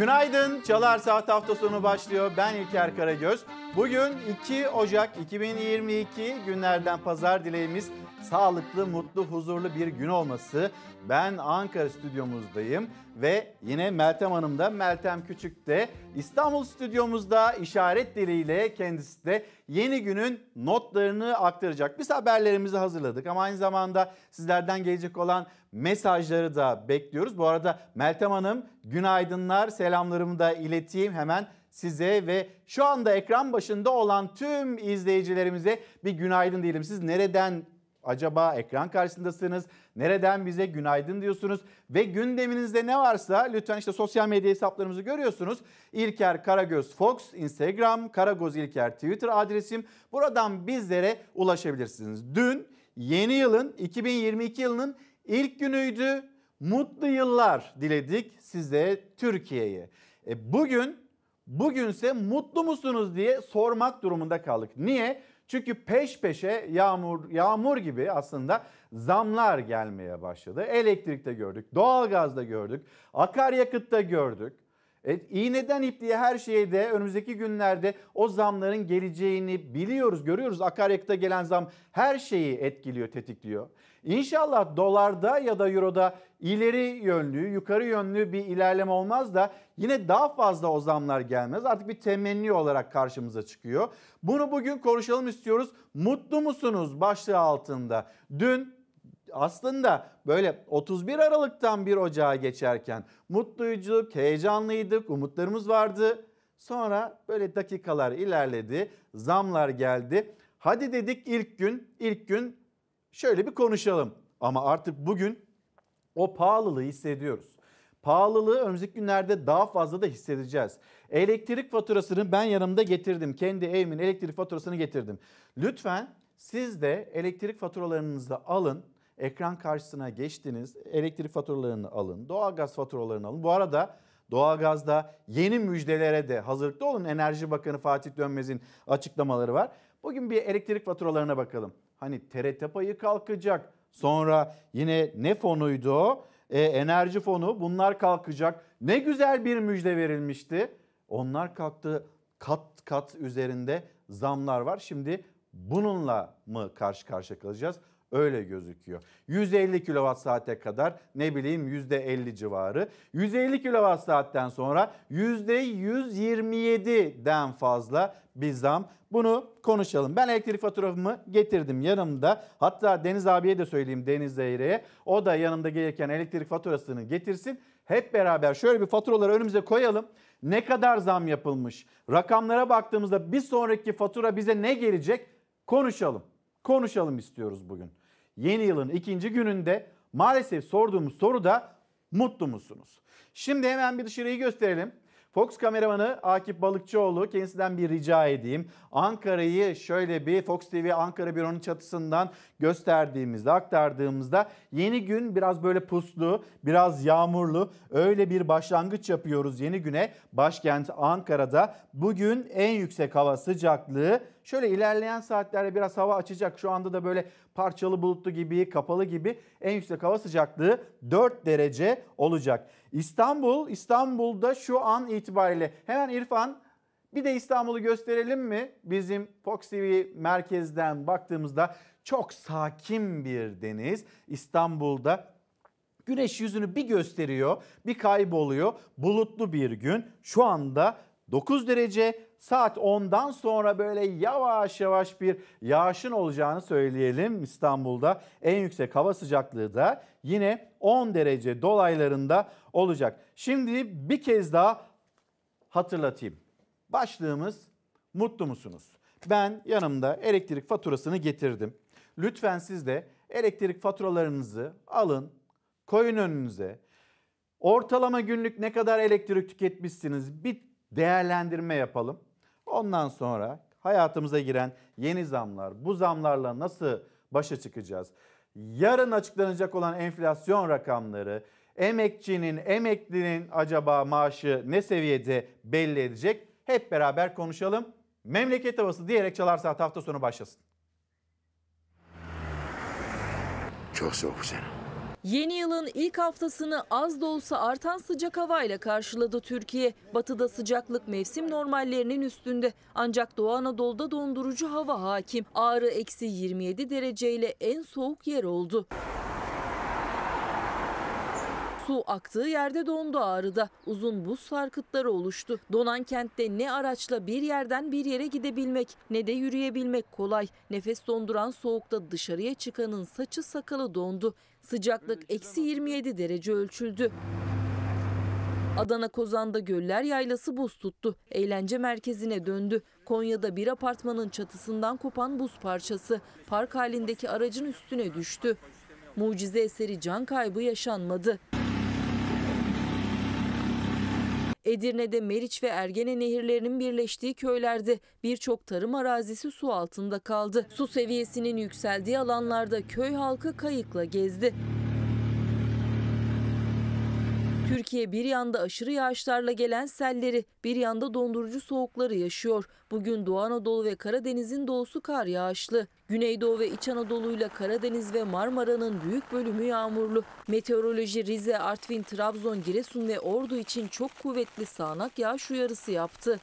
Günaydın. Çalar Saat hafta sonu başlıyor. Ben İlker Karagöz. Bugün 2 Ocak 2022 günlerden pazar dileğimiz sağlıklı, mutlu, huzurlu bir gün olması. Ben Ankara stüdyomuzdayım ve yine Meltem Hanım da Meltem Küçük de İstanbul stüdyomuzda işaret diliyle kendisi de yeni günün notlarını aktaracak. Biz haberlerimizi hazırladık ama aynı zamanda sizlerden gelecek olan mesajları da bekliyoruz. Bu arada Meltem Hanım günaydınlar selamlarımı da ileteyim hemen size ve şu anda ekran başında olan tüm izleyicilerimize bir günaydın diyelim. Siz nereden acaba ekran karşısındasınız? Nereden bize günaydın diyorsunuz? Ve gündeminizde ne varsa lütfen işte sosyal medya hesaplarımızı görüyorsunuz. İlker Karagöz Fox, Instagram, Karagöz İlker Twitter adresim. Buradan bizlere ulaşabilirsiniz. Dün yeni yılın 2022 yılının İlk günüydü. Mutlu yıllar diledik size Türkiye'ye. E bugün bugünse mutlu musunuz diye sormak durumunda kaldık. Niye? Çünkü peş peşe yağmur yağmur gibi aslında zamlar gelmeye başladı. Elektrikte gördük, doğalgazda gördük, akaryakıtta gördük. Evet, iğneden ipliğe her şeyde önümüzdeki günlerde o zamların geleceğini biliyoruz, görüyoruz. Akaryakıta gelen zam her şeyi etkiliyor, tetikliyor. İnşallah dolarda ya da euroda ileri yönlü, yukarı yönlü bir ilerleme olmaz da yine daha fazla o zamlar gelmez. Artık bir temenni olarak karşımıza çıkıyor. Bunu bugün konuşalım istiyoruz. Mutlu musunuz başlığı altında? Dün aslında böyle 31 Aralık'tan bir Ocağa geçerken mutluyduk, heyecanlıydık, umutlarımız vardı. Sonra böyle dakikalar ilerledi, zamlar geldi. Hadi dedik ilk gün, ilk gün şöyle bir konuşalım. Ama artık bugün o pahalılığı hissediyoruz. Pahalılığı önümüzdeki günlerde daha fazla da hissedeceğiz. Elektrik faturasını ben yanımda getirdim. Kendi evimin elektrik faturasını getirdim. Lütfen siz de elektrik faturalarınızı alın. Ekran karşısına geçtiniz. Elektrik faturalarını alın. Doğalgaz faturalarını alın. Bu arada doğalgazda yeni müjdelere de hazırlıklı olun. Enerji Bakanı Fatih Dönmez'in açıklamaları var. Bugün bir elektrik faturalarına bakalım. Hani TRT payı kalkacak. Sonra yine ne fonuydu E, enerji fonu bunlar kalkacak. Ne güzel bir müjde verilmişti. Onlar kalktı kat kat üzerinde zamlar var. Şimdi bununla mı karşı karşıya kalacağız? Öyle gözüküyor. 150 kilowatt saate kadar ne bileyim %50 civarı. 150 kilowatt saatten sonra %127'den fazla bir zam. Bunu konuşalım. Ben elektrik faturamı getirdim yanımda. Hatta Deniz abiye de söyleyeyim Deniz Zeyre'ye. O da yanımda gelirken elektrik faturasını getirsin. Hep beraber şöyle bir faturaları önümüze koyalım. Ne kadar zam yapılmış? Rakamlara baktığımızda bir sonraki fatura bize ne gelecek? Konuşalım. Konuşalım istiyoruz bugün yeni yılın ikinci gününde maalesef sorduğumuz soru da mutlu musunuz? Şimdi hemen bir dışarıyı gösterelim. Fox kameramanı Akif Balıkçıoğlu kendisinden bir rica edeyim. Ankara'yı şöyle bir Fox TV Ankara büronun çatısından gösterdiğimizde, aktardığımızda yeni gün biraz böyle puslu, biraz yağmurlu. Öyle bir başlangıç yapıyoruz yeni güne. Başkent Ankara'da bugün en yüksek hava sıcaklığı Şöyle ilerleyen saatlerde biraz hava açacak. Şu anda da böyle parçalı bulutlu gibi, kapalı gibi en yüksek hava sıcaklığı 4 derece olacak. İstanbul, İstanbul'da şu an itibariyle hemen İrfan bir de İstanbul'u gösterelim mi? Bizim Fox TV merkezden baktığımızda çok sakin bir deniz. İstanbul'da güneş yüzünü bir gösteriyor, bir kayboluyor. Bulutlu bir gün. Şu anda 9 derece saat 10'dan sonra böyle yavaş yavaş bir yağışın olacağını söyleyelim İstanbul'da. En yüksek hava sıcaklığı da yine 10 derece dolaylarında olacak. Şimdi bir kez daha hatırlatayım. Başlığımız mutlu musunuz? Ben yanımda elektrik faturasını getirdim. Lütfen siz de elektrik faturalarınızı alın, koyun önünüze. Ortalama günlük ne kadar elektrik tüketmişsiniz bir değerlendirme yapalım. Ondan sonra hayatımıza giren yeni zamlar, bu zamlarla nasıl başa çıkacağız? Yarın açıklanacak olan enflasyon rakamları, emekçinin, emeklinin acaba maaşı ne seviyede belli edecek? Hep beraber konuşalım. Memleket havası diyerek çalar saat hafta sonu başlasın. Çok soğuk senin. Yeni yılın ilk haftasını az da olsa artan sıcak havayla karşıladı Türkiye. Batıda sıcaklık mevsim normallerinin üstünde. Ancak Doğu Anadolu'da dondurucu hava hakim. Ağrı eksi 27 dereceyle en soğuk yer oldu. Su aktığı yerde dondu ağrıda. Uzun buz sarkıtları oluştu. Donan kentte ne araçla bir yerden bir yere gidebilmek ne de yürüyebilmek kolay. Nefes donduran soğukta dışarıya çıkanın saçı sakalı dondu. Sıcaklık eksi 27 derece ölçüldü. Adana Kozan'da Göller Yaylası buz tuttu. Eğlence merkezine döndü. Konya'da bir apartmanın çatısından kopan buz parçası park halindeki aracın üstüne düştü. Mucize eseri can kaybı yaşanmadı. Edirne'de Meriç ve Ergene nehirlerinin birleştiği köylerde birçok tarım arazisi su altında kaldı. Su seviyesinin yükseldiği alanlarda köy halkı kayıkla gezdi. Türkiye bir yanda aşırı yağışlarla gelen selleri, bir yanda dondurucu soğukları yaşıyor. Bugün Doğu Anadolu ve Karadeniz'in doğusu kar yağışlı. Güneydoğu ve İç Anadolu'yla Karadeniz ve Marmara'nın büyük bölümü yağmurlu. Meteoroloji Rize, Artvin, Trabzon, Giresun ve Ordu için çok kuvvetli sağanak yağış uyarısı yaptı.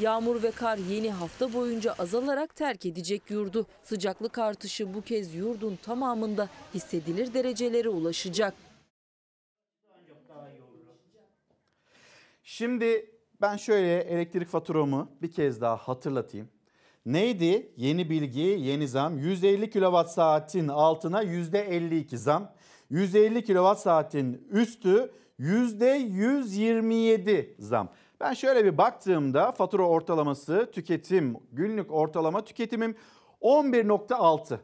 Yağmur ve kar yeni hafta boyunca azalarak terk edecek yurdu. Sıcaklık artışı bu kez yurdun tamamında hissedilir derecelere ulaşacak. Şimdi ben şöyle elektrik faturamı bir kez daha hatırlatayım. Neydi? Yeni bilgi, yeni zam. 150 kilowatt saatin altına %52 zam. 150 kilowatt saatin üstü %127 zam. Ben şöyle bir baktığımda fatura ortalaması tüketim, günlük ortalama tüketimim 11.6.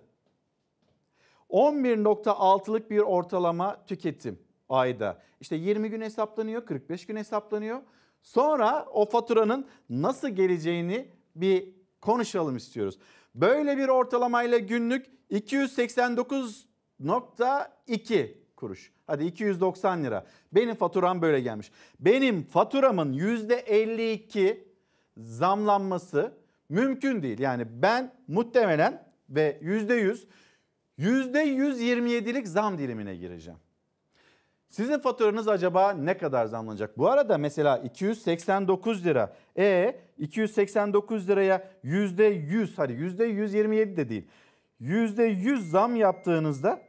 11.6'lık bir ortalama tüketim ayda. İşte 20 gün hesaplanıyor, 45 gün hesaplanıyor. Sonra o faturanın nasıl geleceğini bir konuşalım istiyoruz. Böyle bir ortalamayla günlük 289.2 kuruş. Hadi 290 lira. Benim faturam böyle gelmiş. Benim faturamın %52 zamlanması mümkün değil. Yani ben muhtemelen ve %100 %127'lik zam dilimine gireceğim. Sizin faturanız acaba ne kadar zamlanacak? Bu arada mesela 289 lira. E 289 liraya %100 hadi %127 de değil. %100 zam yaptığınızda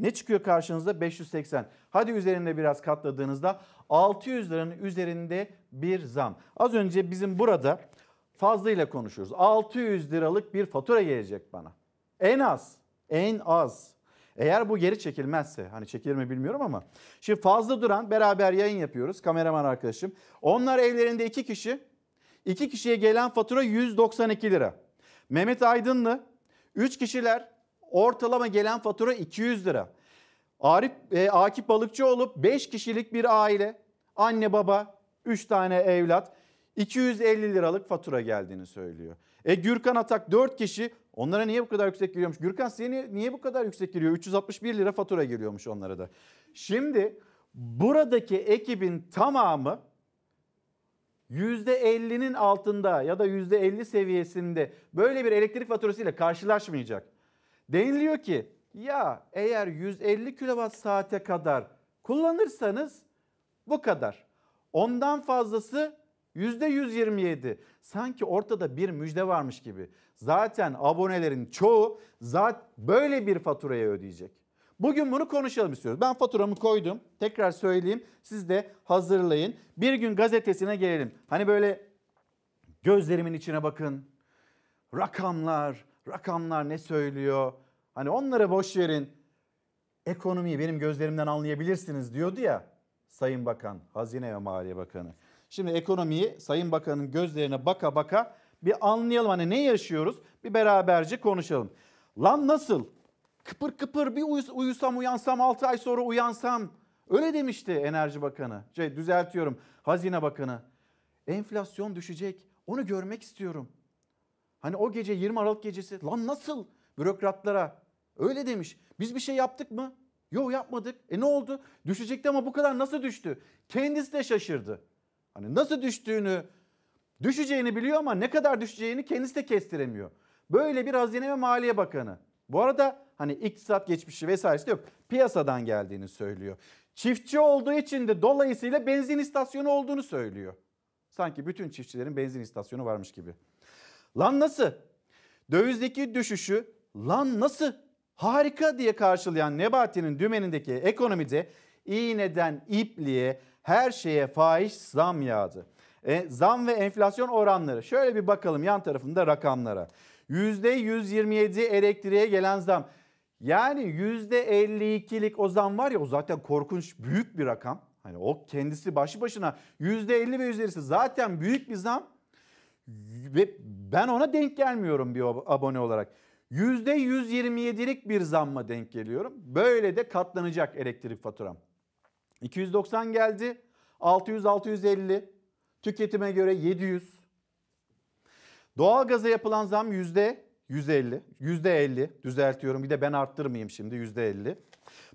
ne çıkıyor karşınızda 580. Hadi üzerinde biraz katladığınızda 600 liranın üzerinde bir zam. Az önce bizim burada fazlıyla konuşuyoruz. 600 liralık bir fatura gelecek bana. En az, en az. Eğer bu geri çekilmezse hani çekilir mi bilmiyorum ama. Şimdi fazla duran beraber yayın yapıyoruz kameraman arkadaşım. Onlar evlerinde iki kişi. iki kişiye gelen fatura 192 lira. Mehmet Aydınlı 3 kişiler ortalama gelen fatura 200 lira. Arif e, Akif Balıkçı olup 5 kişilik bir aile, anne baba, 3 tane evlat 250 liralık fatura geldiğini söylüyor. E Gürkan Atak 4 kişi onlara niye bu kadar yüksek geliyormuş? Gürkan seni niye, niye bu kadar yüksek geliyor? 361 lira fatura geliyormuş onlara da. Şimdi buradaki ekibin tamamı %50'nin altında ya da %50 seviyesinde böyle bir elektrik faturasıyla karşılaşmayacak. Deniliyor ki ya eğer 150 kilowatt saate kadar kullanırsanız bu kadar. Ondan fazlası %127. Sanki ortada bir müjde varmış gibi. Zaten abonelerin çoğu zaten böyle bir faturaya ödeyecek. Bugün bunu konuşalım istiyoruz. Ben faturamı koydum. Tekrar söyleyeyim. Siz de hazırlayın. Bir gün gazetesine gelelim. Hani böyle gözlerimin içine bakın. Rakamlar, Rakamlar ne söylüyor? Hani onlara boş verin. Ekonomiyi benim gözlerimden anlayabilirsiniz diyordu ya Sayın Bakan, Hazine ve Maliye Bakanı. Şimdi ekonomiyi Sayın Bakan'ın gözlerine baka baka bir anlayalım hani ne yaşıyoruz bir beraberce konuşalım. Lan nasıl? Kıpır kıpır bir uyusam uyansam 6 ay sonra uyansam. Öyle demişti Enerji Bakanı. Şey düzeltiyorum Hazine Bakanı. Enflasyon düşecek. Onu görmek istiyorum. Hani o gece 20 Aralık gecesi lan nasıl bürokratlara öyle demiş. Biz bir şey yaptık mı? Yok yapmadık. E ne oldu? Düşecekti ama bu kadar nasıl düştü? Kendisi de şaşırdı. Hani nasıl düştüğünü, düşeceğini biliyor ama ne kadar düşeceğini kendisi de kestiremiyor. Böyle bir Hazine ve Maliye Bakanı. Bu arada hani iktisat geçmişi vesairesi de yok. Piyasadan geldiğini söylüyor. Çiftçi olduğu için de dolayısıyla benzin istasyonu olduğunu söylüyor. Sanki bütün çiftçilerin benzin istasyonu varmış gibi. Lan nasıl? Dövizdeki düşüşü lan nasıl? Harika diye karşılayan Nebati'nin dümenindeki ekonomide iğneden ipliğe her şeye faiz zam yağdı. E, zam ve enflasyon oranları. Şöyle bir bakalım yan tarafında rakamlara. %127 elektriğe gelen zam. Yani %52'lik o zam var ya o zaten korkunç büyük bir rakam. Hani o kendisi başı başına %50 ve üzerisi zaten büyük bir zam ve ben ona denk gelmiyorum bir abone olarak. %127'lik bir zamma denk geliyorum. Böyle de katlanacak elektrik faturam. 290 geldi. 600-650. Tüketime göre 700. Doğalgaza yapılan zam yüzde 150. Yüzde 50 düzeltiyorum bir de ben arttırmayayım şimdi yüzde 50.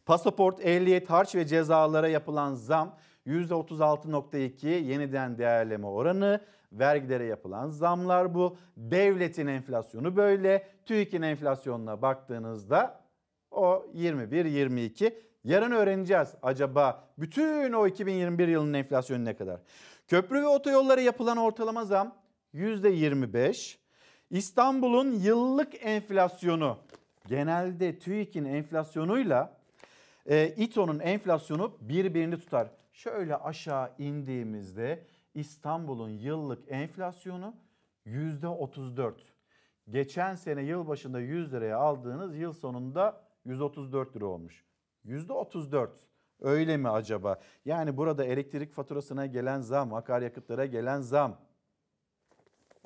Pasaport, ehliyet, harç ve cezalara yapılan zam %36.2 yeniden değerleme oranı, vergilere yapılan zamlar bu. Devletin enflasyonu böyle. TÜİK'in enflasyonuna baktığınızda o 21-22. Yarın öğreneceğiz acaba bütün o 2021 yılının enflasyonu ne kadar. Köprü ve otoyollara yapılan ortalama zam %25. İstanbul'un yıllık enflasyonu genelde TÜİK'in enflasyonuyla e, İTO'nun enflasyonu birbirini tutar şöyle aşağı indiğimizde İstanbul'un yıllık enflasyonu %34. Geçen sene yıl başında 100 liraya aldığınız yıl sonunda 134 lira olmuş. %34. Öyle mi acaba? Yani burada elektrik faturasına gelen zam, akaryakıtlara gelen zam.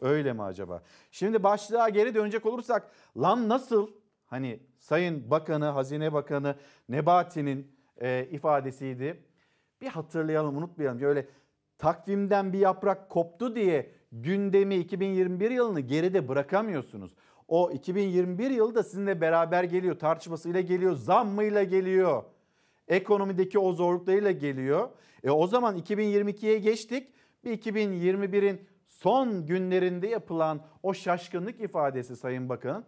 Öyle mi acaba? Şimdi başlığa geri dönecek olursak lan nasıl hani Sayın Bakanı, Hazine Bakanı Nebati'nin e, ifadesiydi bir hatırlayalım unutmayalım. Öyle takvimden bir yaprak koptu diye gündemi 2021 yılını geride bırakamıyorsunuz. O 2021 yılı da sizinle beraber geliyor. Tartışmasıyla geliyor, zammıyla geliyor. Ekonomideki o zorluklarıyla geliyor. E o zaman 2022'ye geçtik. Bir 2021'in son günlerinde yapılan o şaşkınlık ifadesi Sayın Bakan'ın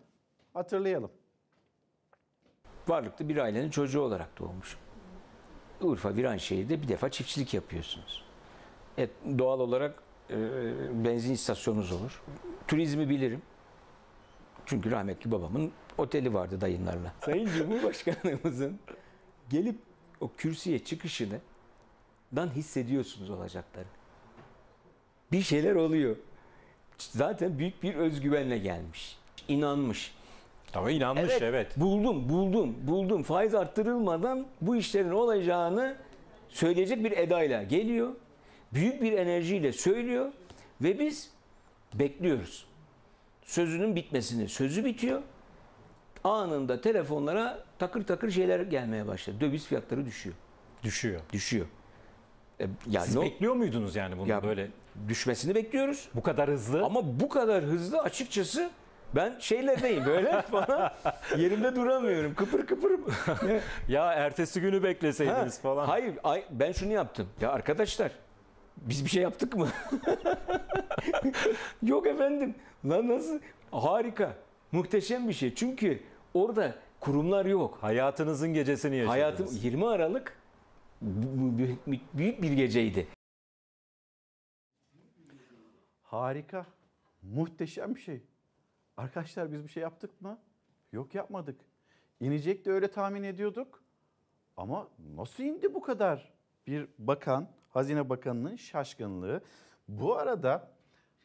hatırlayalım. Varlıklı bir ailenin çocuğu olarak doğmuş. Urfa Viranşehir'de bir defa çiftçilik yapıyorsunuz. Evet doğal olarak e, benzin istasyonunuz olur. Turizmi bilirim. Çünkü rahmetli babamın oteli vardı dayınlarla. Sayın Cumhurbaşkanımızın gelip o kürsüye çıkışını dan hissediyorsunuz olacakları. Bir şeyler oluyor. Zaten büyük bir özgüvenle gelmiş. inanmış. Tabii inanmış evet. evet. Buldum, buldum, buldum. Faiz arttırılmadan bu işlerin olacağını söyleyecek bir edayla geliyor. Büyük bir enerjiyle söylüyor ve biz bekliyoruz. Sözünün bitmesini. Sözü bitiyor. Anında telefonlara takır takır şeyler gelmeye başladı. Döviz fiyatları düşüyor. Düşüyor. Düşüyor. E, yani Siz o, bekliyor muydunuz yani bunu ya, böyle? Düşmesini bekliyoruz. Bu kadar hızlı? Ama bu kadar hızlı açıkçası ben şeylerdeyim böyle falan. Yerimde duramıyorum. Kıpır kıpır. ya ertesi günü bekleseydiniz ha, falan. Hayır ay, ben şunu yaptım. Ya arkadaşlar biz bir şey yaptık mı? Yok efendim. Lan nasıl? Harika. Muhteşem bir şey. Çünkü orada kurumlar yok. Hayatınızın gecesini yaşadınız. Hayatım 20 Aralık büyük bir geceydi. Harika. Muhteşem bir şey. Arkadaşlar biz bir şey yaptık mı? Yok yapmadık. İnecek de öyle tahmin ediyorduk. Ama nasıl indi bu kadar? Bir bakan, Hazine Bakanı'nın şaşkınlığı. Bu arada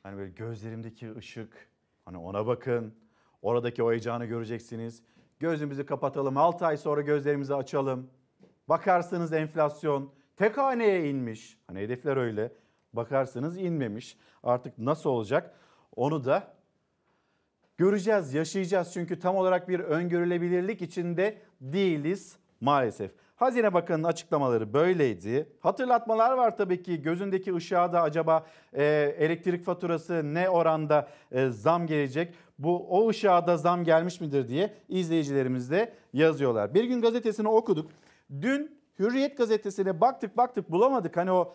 hani böyle gözlerimdeki ışık, hani ona bakın. Oradaki o heyecanı göreceksiniz. Gözümüzü kapatalım, 6 ay sonra gözlerimizi açalım. Bakarsınız enflasyon tek haneye inmiş. Hani hedefler öyle. Bakarsınız inmemiş. Artık nasıl olacak? Onu da Göreceğiz, yaşayacağız çünkü tam olarak bir öngörülebilirlik içinde değiliz maalesef. Hazine Bakanı'nın açıklamaları böyleydi. Hatırlatmalar var tabii ki gözündeki ışığa da acaba e, elektrik faturası ne oranda e, zam gelecek? Bu o ışığa da zam gelmiş midir diye izleyicilerimiz de yazıyorlar. Bir gün gazetesini okuduk. Dün Hürriyet gazetesine baktık baktık bulamadık. Hani o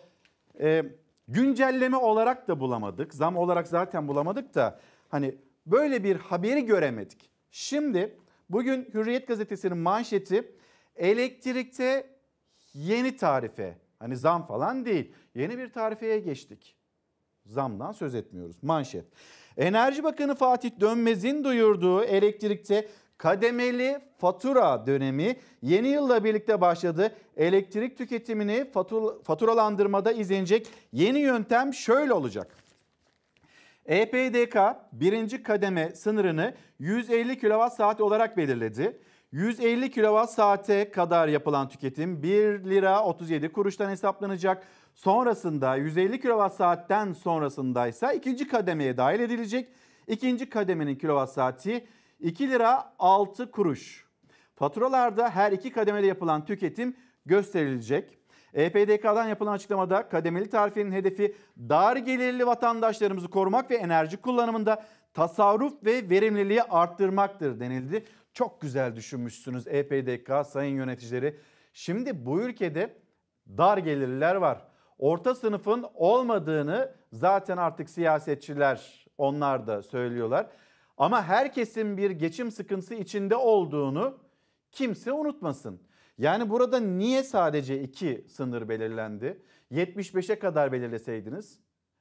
e, güncelleme olarak da bulamadık. Zam olarak zaten bulamadık da hani böyle bir haberi göremedik. Şimdi bugün Hürriyet gazetesinin manşeti elektrikte yeni tarife. Hani zam falan değil. Yeni bir tarifeye geçtik. Zamdan söz etmiyoruz. Manşet. Enerji Bakanı Fatih Dönmez'in duyurduğu elektrikte kademeli fatura dönemi yeni yılla birlikte başladı. Elektrik tüketimini faturalandırmada izlenecek yeni yöntem şöyle olacak. EPDK birinci kademe sınırını 150 saat olarak belirledi. 150 saate kadar yapılan tüketim 1 lira 37 kuruştan hesaplanacak. Sonrasında 150 saatten sonrasında ise ikinci kademeye dahil edilecek. İkinci kademenin kilovat saati 2 lira 6 kuruş. Faturalarda her iki kademede yapılan tüketim gösterilecek. EPDK'dan yapılan açıklamada kademeli tarifenin hedefi dar gelirli vatandaşlarımızı korumak ve enerji kullanımında tasarruf ve verimliliği arttırmaktır denildi. Çok güzel düşünmüşsünüz EPDK sayın yöneticileri. Şimdi bu ülkede dar gelirliler var. Orta sınıfın olmadığını zaten artık siyasetçiler onlar da söylüyorlar. Ama herkesin bir geçim sıkıntısı içinde olduğunu kimse unutmasın. Yani burada niye sadece 2 sınır belirlendi? 75'e kadar belirleseydiniz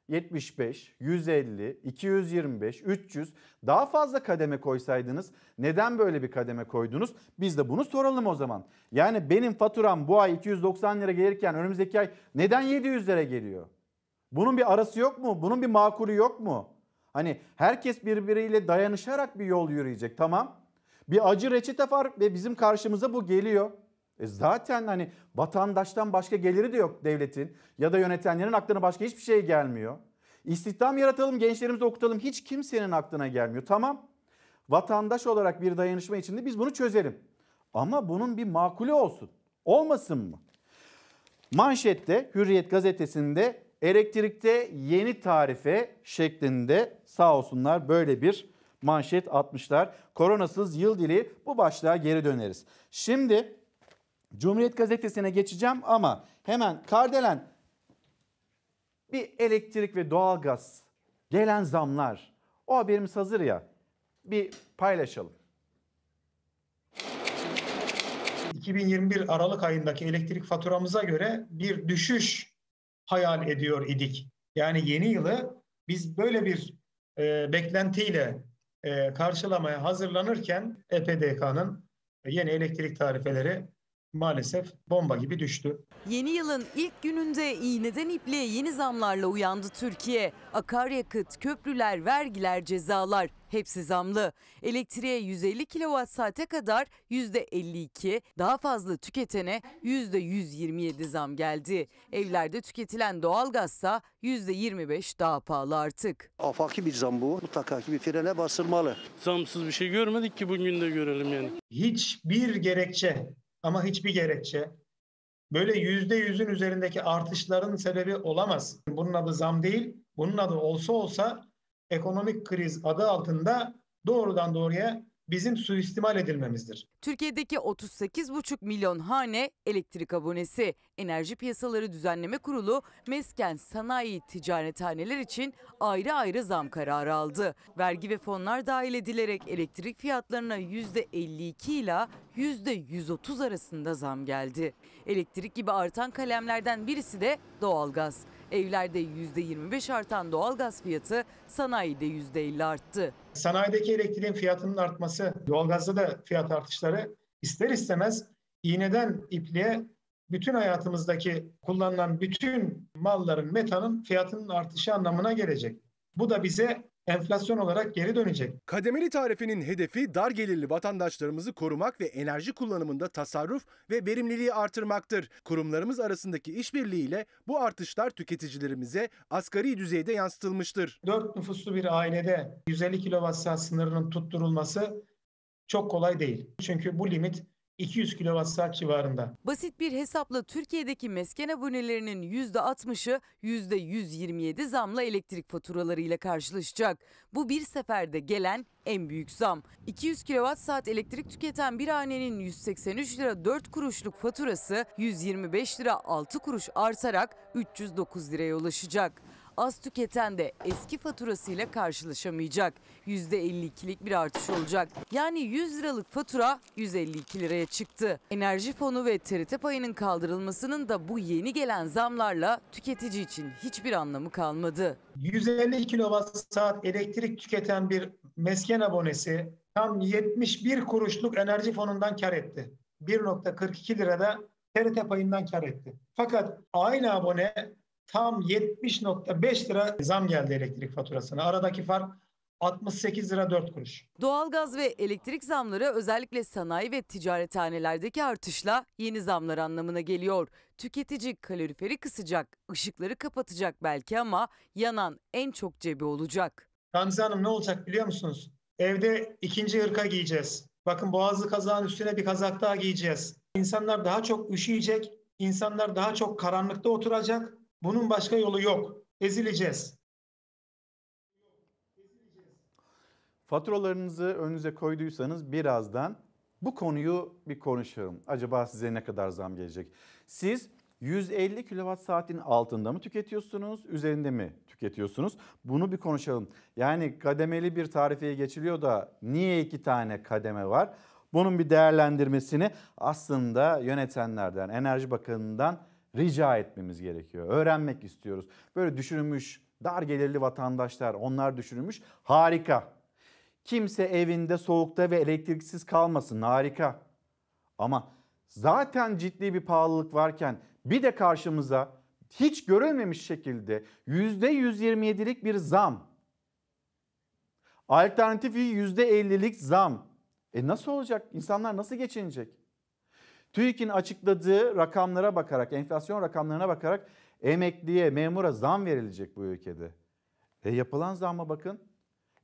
75, 150, 225, 300 daha fazla kademe koysaydınız neden böyle bir kademe koydunuz? Biz de bunu soralım o zaman. Yani benim faturam bu ay 290 lira gelirken önümüzdeki ay neden 700 lira geliyor? Bunun bir arası yok mu? Bunun bir makulü yok mu? Hani herkes birbiriyle dayanışarak bir yol yürüyecek tamam. Bir acı reçete var ve bizim karşımıza bu geliyor. E zaten hani vatandaştan başka geliri de yok devletin ya da yönetenlerin aklına başka hiçbir şey gelmiyor. İstihdam yaratalım, gençlerimizi okutalım hiç kimsenin aklına gelmiyor. Tamam vatandaş olarak bir dayanışma içinde biz bunu çözelim. Ama bunun bir makulü olsun. Olmasın mı? Manşette Hürriyet gazetesinde elektrikte yeni tarife şeklinde sağ olsunlar böyle bir manşet atmışlar. Koronasız yıl dili bu başlığa geri döneriz. Şimdi Cumhuriyet Gazetesi'ne geçeceğim ama hemen Kardelen bir elektrik ve doğalgaz gelen zamlar o haberimiz hazır ya bir paylaşalım. 2021 Aralık ayındaki elektrik faturamıza göre bir düşüş hayal ediyor idik. Yani yeni yılı biz böyle bir e, beklentiyle e, karşılamaya hazırlanırken EPDK'nın yeni elektrik tarifeleri maalesef bomba gibi düştü. Yeni yılın ilk gününde iğneden ipliğe yeni zamlarla uyandı Türkiye. Akaryakıt, köprüler, vergiler, cezalar hepsi zamlı. Elektriğe 150 kilowatt saate kadar %52, daha fazla tüketene %127 zam geldi. Evlerde tüketilen doğalgazsa %25 daha pahalı artık. Afaki bir zam bu. Mutlaka ki bir frene basılmalı. Zamsız bir şey görmedik ki bugün de görelim yani. Hiçbir gerekçe ama hiçbir gerekçe. Böyle yüzde yüzün üzerindeki artışların sebebi olamaz. Bunun adı zam değil. Bunun adı olsa olsa ekonomik kriz adı altında doğrudan doğruya bizim suistimal edilmemizdir. Türkiye'deki 38,5 milyon hane elektrik abonesi. Enerji Piyasaları Düzenleme Kurulu mesken, sanayi, ticarethaneler için ayrı ayrı zam kararı aldı. Vergi ve fonlar dahil edilerek elektrik fiyatlarına %52 ile %130 arasında zam geldi. Elektrik gibi artan kalemlerden birisi de doğalgaz. Evlerde %25 artan doğalgaz fiyatı sanayide %50 arttı. Sanayideki elektriğin fiyatının artması, doğalgazda da fiyat artışları ister istemez iğneden ipliğe bütün hayatımızdaki kullanılan bütün malların, metanın fiyatının artışı anlamına gelecek. Bu da bize enflasyon olarak geri dönecek. Kademeli tarifinin hedefi dar gelirli vatandaşlarımızı korumak ve enerji kullanımında tasarruf ve verimliliği artırmaktır. Kurumlarımız arasındaki işbirliğiyle bu artışlar tüketicilerimize asgari düzeyde yansıtılmıştır. 4 nüfuslu bir ailede 150 kWh sınırının tutturulması çok kolay değil. Çünkü bu limit 200 kWh civarında. Basit bir hesapla Türkiye'deki mesken abonelerinin %60'ı %127 zamla elektrik faturalarıyla karşılaşacak. Bu bir seferde gelen en büyük zam. 200 kWh saat elektrik tüketen bir hanenin 183 lira 4 kuruşluk faturası 125 lira 6 kuruş artarak 309 liraya ulaşacak az tüketen de eski faturasıyla karşılaşamayacak. %52'lik bir artış olacak. Yani 100 liralık fatura 152 liraya çıktı. Enerji fonu ve TRT payının kaldırılmasının da bu yeni gelen zamlarla tüketici için hiçbir anlamı kalmadı. 150 kilowatt saat elektrik tüketen bir mesken abonesi tam 71 kuruşluk enerji fonundan kar etti. 1.42 lirada TRT payından kar etti. Fakat aynı abone tam 70.5 lira zam geldi elektrik faturasına. Aradaki fark 68 lira 4 kuruş. Doğalgaz ve elektrik zamları özellikle sanayi ve ticarethanelerdeki artışla yeni zamlar anlamına geliyor. Tüketici kaloriferi kısacak, ışıkları kapatacak belki ama yanan en çok cebi olacak. Gamze Hanım ne olacak biliyor musunuz? Evde ikinci hırka giyeceğiz. Bakın boğazlı kazağın üstüne bir kazak daha giyeceğiz. İnsanlar daha çok üşüyecek, insanlar daha çok karanlıkta oturacak bunun başka yolu yok. Ezileceğiz. Faturalarınızı önünüze koyduysanız birazdan bu konuyu bir konuşalım. Acaba size ne kadar zam gelecek? Siz 150 kilowatt saatin altında mı tüketiyorsunuz, üzerinde mi tüketiyorsunuz? Bunu bir konuşalım. Yani kademeli bir tarifeye geçiliyor da niye iki tane kademe var? Bunun bir değerlendirmesini aslında yönetenlerden, Enerji Bakanı'ndan rica etmemiz gerekiyor. Öğrenmek istiyoruz. Böyle düşürülmüş dar gelirli vatandaşlar onlar düşürülmüş. Harika. Kimse evinde soğukta ve elektriksiz kalmasın. Harika. Ama zaten ciddi bir pahalılık varken bir de karşımıza hiç görülmemiş şekilde %127'lik bir zam. Alternatifi %50'lik zam. E nasıl olacak? İnsanlar nasıl geçinecek? TÜİK'in açıkladığı rakamlara bakarak, enflasyon rakamlarına bakarak emekliye, memura zam verilecek bu ülkede. E yapılan zamma bakın.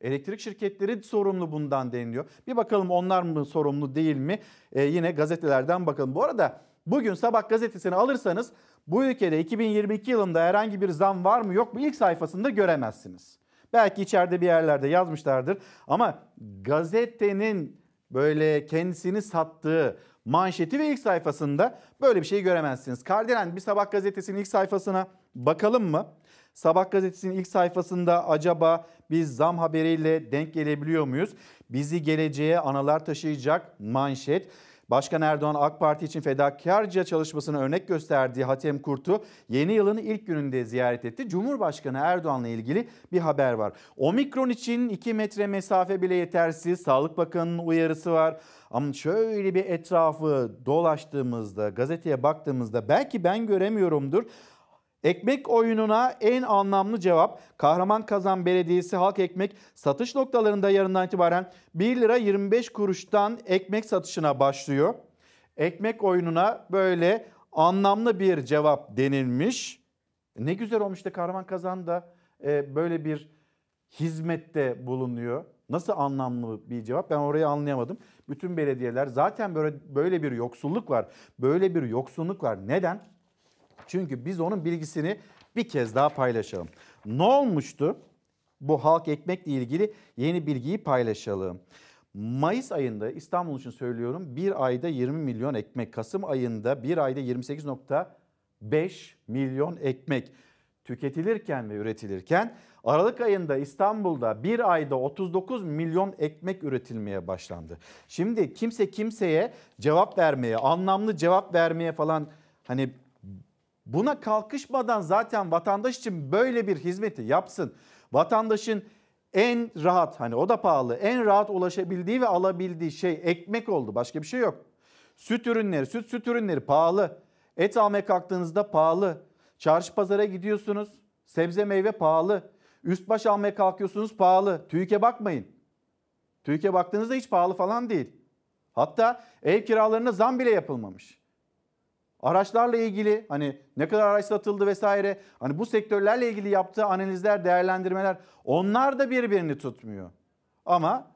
Elektrik şirketleri sorumlu bundan deniliyor. Bir bakalım onlar mı sorumlu değil mi? E yine gazetelerden bakalım. Bu arada bugün sabah gazetesini alırsanız bu ülkede 2022 yılında herhangi bir zam var mı yok mu ilk sayfasında göremezsiniz. Belki içeride bir yerlerde yazmışlardır ama gazetenin böyle kendisini sattığı manşeti ve ilk sayfasında böyle bir şey göremezsiniz. Kardelen bir sabah gazetesinin ilk sayfasına bakalım mı? Sabah gazetesinin ilk sayfasında acaba biz zam haberiyle denk gelebiliyor muyuz? Bizi geleceğe analar taşıyacak manşet. Başkan Erdoğan AK Parti için fedakarca çalışmasını örnek gösterdiği Hatem Kurt'u yeni yılın ilk gününde ziyaret etti. Cumhurbaşkanı Erdoğan'la ilgili bir haber var. Omikron için 2 metre mesafe bile yetersiz. Sağlık Bakanı'nın uyarısı var. Ama şöyle bir etrafı dolaştığımızda, gazeteye baktığımızda belki ben göremiyorumdur Ekmek oyununa en anlamlı cevap Kahraman Kazan Belediyesi halk ekmek satış noktalarında yarından itibaren 1 lira 25 kuruştan ekmek satışına başlıyor. Ekmek oyununa böyle anlamlı bir cevap denilmiş. Ne güzel olmuş da Kahraman Kazan da e, böyle bir hizmette bulunuyor. Nasıl anlamlı bir cevap ben orayı anlayamadım. Bütün belediyeler zaten böyle böyle bir yoksulluk var. Böyle bir yoksulluk var. Neden? Çünkü biz onun bilgisini bir kez daha paylaşalım. Ne olmuştu? Bu halk ekmekle ilgili yeni bilgiyi paylaşalım. Mayıs ayında İstanbul için söylüyorum bir ayda 20 milyon ekmek. Kasım ayında bir ayda 28.5 milyon ekmek tüketilirken ve üretilirken Aralık ayında İstanbul'da bir ayda 39 milyon ekmek üretilmeye başlandı. Şimdi kimse kimseye cevap vermeye, anlamlı cevap vermeye falan hani buna kalkışmadan zaten vatandaş için böyle bir hizmeti yapsın. Vatandaşın en rahat hani o da pahalı en rahat ulaşabildiği ve alabildiği şey ekmek oldu başka bir şey yok. Süt ürünleri süt süt ürünleri pahalı. Et almaya kalktığınızda pahalı. Çarşı pazara gidiyorsunuz sebze meyve pahalı. Üst baş almaya kalkıyorsunuz pahalı. TÜİK'e bakmayın. TÜİK'e baktığınızda hiç pahalı falan değil. Hatta ev kiralarına zam bile yapılmamış. Araçlarla ilgili hani ne kadar araç satıldı vesaire hani bu sektörlerle ilgili yaptığı analizler, değerlendirmeler onlar da birbirini tutmuyor. Ama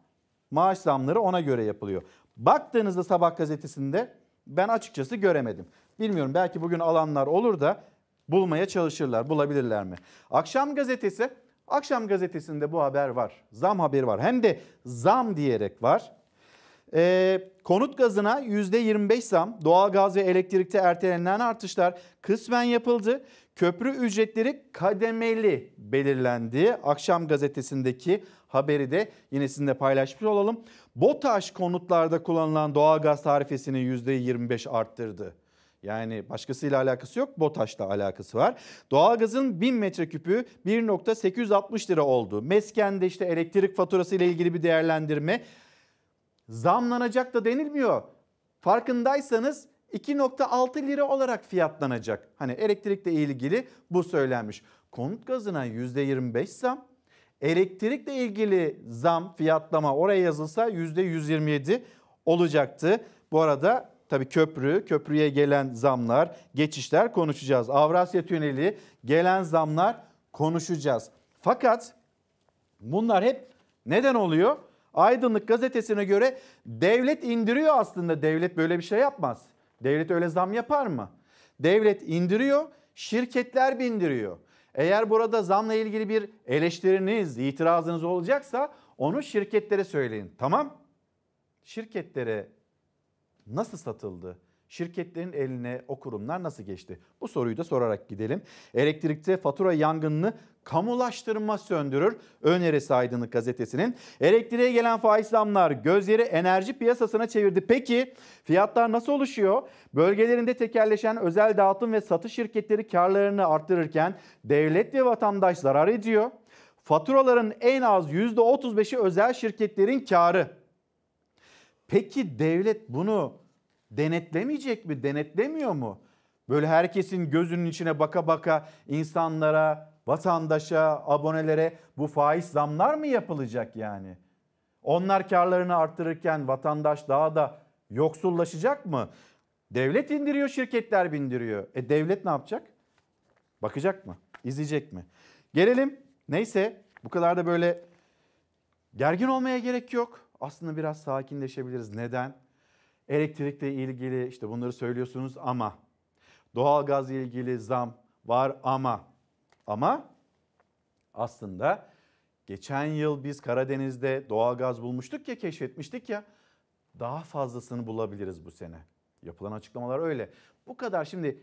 maaş zamları ona göre yapılıyor. Baktığınızda sabah gazetesinde ben açıkçası göremedim. Bilmiyorum belki bugün alanlar olur da bulmaya çalışırlar, bulabilirler mi? Akşam gazetesi, akşam gazetesinde bu haber var. Zam haberi var. Hem de zam diyerek var. E, konut gazına %25 zam, doğal gaz ve elektrikte ertelenen artışlar kısmen yapıldı. Köprü ücretleri kademeli belirlendi. Akşam gazetesindeki haberi de yine sizinle paylaşmış olalım. BOTAŞ konutlarda kullanılan doğal gaz tarifesini %25 arttırdı. Yani başkasıyla alakası yok, BOTAŞ'la alakası var. Doğalgazın 1000 metreküpü 1.860 lira oldu. Mesken'de işte elektrik faturası ile ilgili bir değerlendirme zamlanacak da denilmiyor. Farkındaysanız 2.6 lira olarak fiyatlanacak. Hani elektrikle ilgili bu söylenmiş. Konut gazına %25 zam, elektrikle ilgili zam fiyatlama oraya yazılsa %127 olacaktı. Bu arada tabii köprü, köprüye gelen zamlar, geçişler konuşacağız. Avrasya Tüneli gelen zamlar konuşacağız. Fakat bunlar hep neden oluyor? Aydınlık gazetesine göre devlet indiriyor aslında. Devlet böyle bir şey yapmaz. Devlet öyle zam yapar mı? Devlet indiriyor, şirketler bindiriyor. Eğer burada zamla ilgili bir eleştiriniz, itirazınız olacaksa onu şirketlere söyleyin. Tamam? Şirketlere nasıl satıldı? şirketlerin eline o kurumlar nasıl geçti? Bu soruyu da sorarak gidelim. Elektrikte fatura yangınını kamulaştırma söndürür önerisi Aydınlık gazetesinin. Elektriğe gelen faiz zamlar gözleri enerji piyasasına çevirdi. Peki fiyatlar nasıl oluşuyor? Bölgelerinde tekerleşen özel dağıtım ve satış şirketleri karlarını arttırırken devlet ve vatandaş zarar ediyor. Faturaların en az %35'i özel şirketlerin karı. Peki devlet bunu denetlemeyecek mi? Denetlemiyor mu? Böyle herkesin gözünün içine baka baka insanlara, vatandaşa, abonelere bu faiz zamlar mı yapılacak yani? Onlar karlarını arttırırken vatandaş daha da yoksullaşacak mı? Devlet indiriyor, şirketler bindiriyor. E devlet ne yapacak? Bakacak mı? İzleyecek mi? Gelelim. Neyse bu kadar da böyle gergin olmaya gerek yok. Aslında biraz sakinleşebiliriz. Neden? Elektrikle ilgili işte bunları söylüyorsunuz ama doğalgazla ilgili zam var ama ama aslında geçen yıl biz Karadeniz'de doğalgaz bulmuştuk ya keşfetmiştik ya daha fazlasını bulabiliriz bu sene. Yapılan açıklamalar öyle. Bu kadar şimdi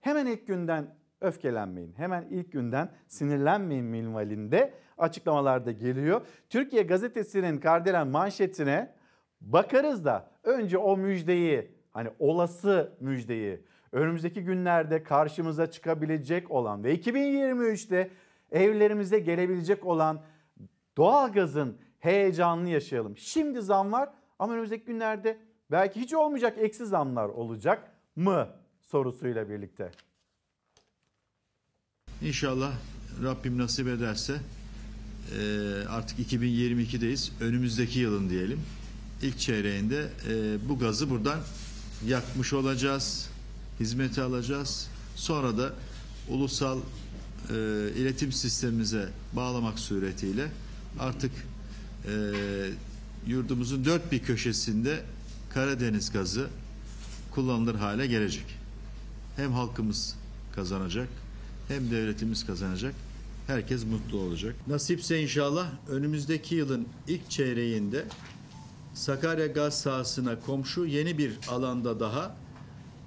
hemen ilk günden öfkelenmeyin. Hemen ilk günden sinirlenmeyin minvalinde açıklamalarda geliyor. Türkiye gazetesinin kardelen manşetine Bakarız da önce o müjdeyi hani olası müjdeyi önümüzdeki günlerde karşımıza çıkabilecek olan ve 2023'te evlerimize gelebilecek olan doğalgazın heyecanını yaşayalım. Şimdi zam var ama önümüzdeki günlerde belki hiç olmayacak eksi zamlar olacak mı sorusuyla birlikte. İnşallah Rabbim nasip ederse artık 2022'deyiz önümüzdeki yılın diyelim ilk çeyreğinde e, bu gazı buradan yakmış olacağız, hizmete alacağız. Sonra da ulusal e, iletim sistemimize bağlamak suretiyle artık e, yurdumuzun dört bir köşesinde Karadeniz gazı kullanılır hale gelecek. Hem halkımız kazanacak hem devletimiz kazanacak. Herkes mutlu olacak. Nasipse inşallah önümüzdeki yılın ilk çeyreğinde Sakarya gaz sahasına komşu yeni bir alanda daha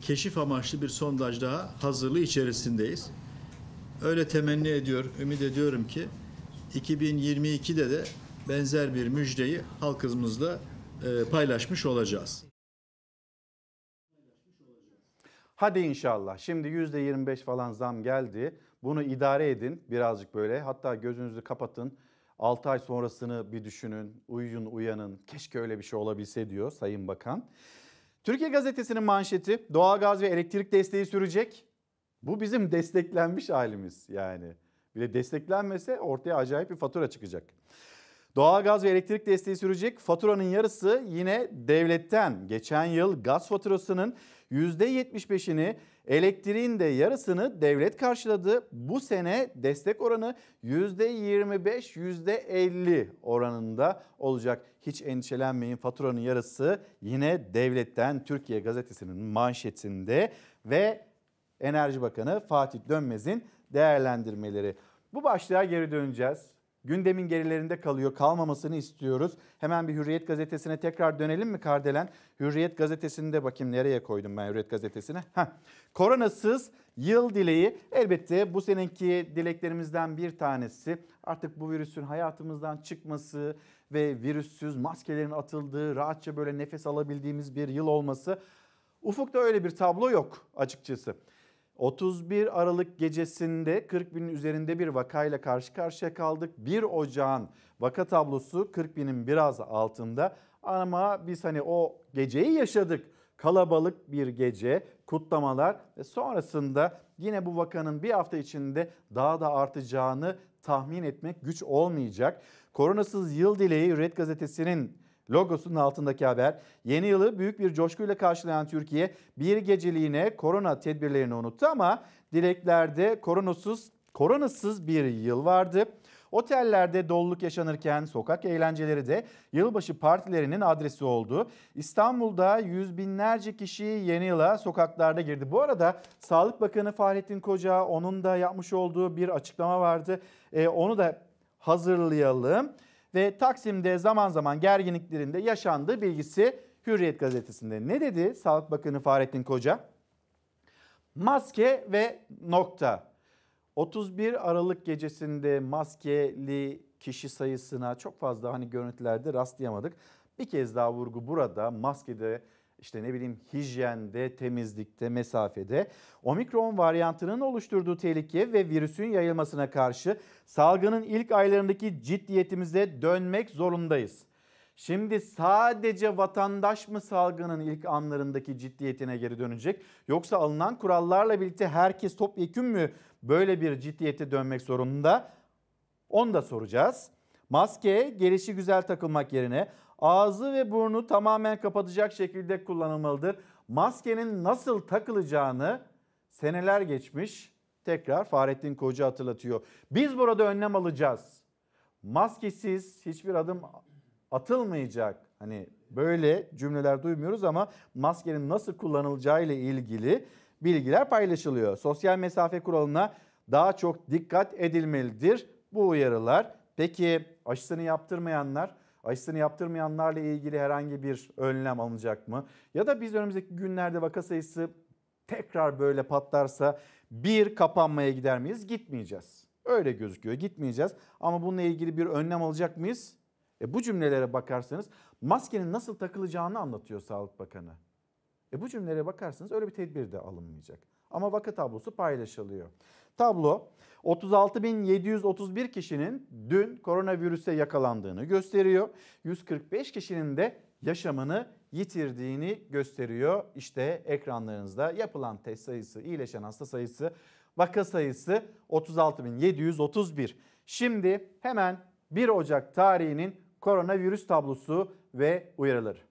keşif amaçlı bir sondaj daha hazırlığı içerisindeyiz. Öyle temenni ediyor, ümit ediyorum ki 2022'de de benzer bir müjdeyi halkımızla e, paylaşmış olacağız. Hadi inşallah. Şimdi %25 falan zam geldi. Bunu idare edin birazcık böyle. Hatta gözünüzü kapatın. 6 ay sonrasını bir düşünün, uyuyun, uyanın. Keşke öyle bir şey olabilse diyor Sayın Bakan. Türkiye Gazetesi'nin manşeti doğalgaz ve elektrik desteği sürecek. Bu bizim desteklenmiş halimiz yani. Bile desteklenmese ortaya acayip bir fatura çıkacak. Doğalgaz ve elektrik desteği sürecek. Faturanın yarısı yine devletten. Geçen yıl gaz faturasının %75'ini elektriğin de yarısını devlet karşıladı. Bu sene destek oranı %25-%50 oranında olacak. Hiç endişelenmeyin faturanın yarısı yine devletten Türkiye gazetesinin manşetinde ve Enerji Bakanı Fatih Dönmez'in değerlendirmeleri. Bu başlığa geri döneceğiz gündemin gerilerinde kalıyor. Kalmamasını istiyoruz. Hemen bir Hürriyet gazetesine tekrar dönelim mi Kardelen? Hürriyet gazetesini de bakayım nereye koydum ben Hürriyet gazetesine. Heh. Koronasız yıl dileği elbette bu seneki dileklerimizden bir tanesi. Artık bu virüsün hayatımızdan çıkması ve virüssüz maskelerin atıldığı, rahatça böyle nefes alabildiğimiz bir yıl olması. Ufukta öyle bir tablo yok açıkçası. 31 Aralık gecesinde 40 binin üzerinde bir vakayla karşı karşıya kaldık. 1 Ocağın vaka tablosu 40 binin biraz altında ama biz hani o geceyi yaşadık. Kalabalık bir gece, kutlamalar ve sonrasında yine bu vakanın bir hafta içinde daha da artacağını tahmin etmek güç olmayacak. Koronasız yıl dileği Red Gazetesi'nin Logosunun altındaki haber. Yeni yılı büyük bir coşkuyla karşılayan Türkiye bir geceliğine korona tedbirlerini unuttu ama dileklerde koronasız, koronasız bir yıl vardı. Otellerde doluluk yaşanırken sokak eğlenceleri de yılbaşı partilerinin adresi oldu. İstanbul'da yüz binlerce kişi yeni yıla sokaklarda girdi. Bu arada Sağlık Bakanı Fahrettin Koca onun da yapmış olduğu bir açıklama vardı. Ee, onu da hazırlayalım ve Taksim'de zaman zaman gerginliklerin yaşandığı bilgisi Hürriyet gazetesinde. Ne dedi Sağlık Bakanı Fahrettin Koca? Maske ve nokta. 31 Aralık gecesinde maskeli kişi sayısına çok fazla hani görüntülerde rastlayamadık. Bir kez daha vurgu burada maskede işte ne bileyim hijyende, temizlikte, mesafede omikron varyantının oluşturduğu tehlike ve virüsün yayılmasına karşı salgının ilk aylarındaki ciddiyetimize dönmek zorundayız. Şimdi sadece vatandaş mı salgının ilk anlarındaki ciddiyetine geri dönecek yoksa alınan kurallarla birlikte herkes topyekün mü böyle bir ciddiyete dönmek zorunda? Onu da soracağız. Maske gelişi güzel takılmak yerine ağzı ve burnu tamamen kapatacak şekilde kullanılmalıdır. Maskenin nasıl takılacağını seneler geçmiş tekrar Fahrettin Koca hatırlatıyor. Biz burada önlem alacağız. Maskesiz hiçbir adım atılmayacak. Hani böyle cümleler duymuyoruz ama maskenin nasıl kullanılacağı ile ilgili bilgiler paylaşılıyor. Sosyal mesafe kuralına daha çok dikkat edilmelidir bu uyarılar. Peki aşısını yaptırmayanlar Aşısını yaptırmayanlarla ilgili herhangi bir önlem alınacak mı? Ya da biz önümüzdeki günlerde vaka sayısı tekrar böyle patlarsa bir kapanmaya gider miyiz? Gitmeyeceğiz. Öyle gözüküyor gitmeyeceğiz ama bununla ilgili bir önlem alacak mıyız? E bu cümlelere bakarsanız maskenin nasıl takılacağını anlatıyor Sağlık Bakanı. E bu cümlelere bakarsanız öyle bir tedbir de alınmayacak. Ama vaka tablosu paylaşılıyor. Tablo 36.731 kişinin dün koronavirüse yakalandığını gösteriyor. 145 kişinin de yaşamını yitirdiğini gösteriyor. İşte ekranlarınızda yapılan test sayısı, iyileşen hasta sayısı, vaka sayısı 36.731. Şimdi hemen 1 Ocak tarihinin koronavirüs tablosu ve uyarıları.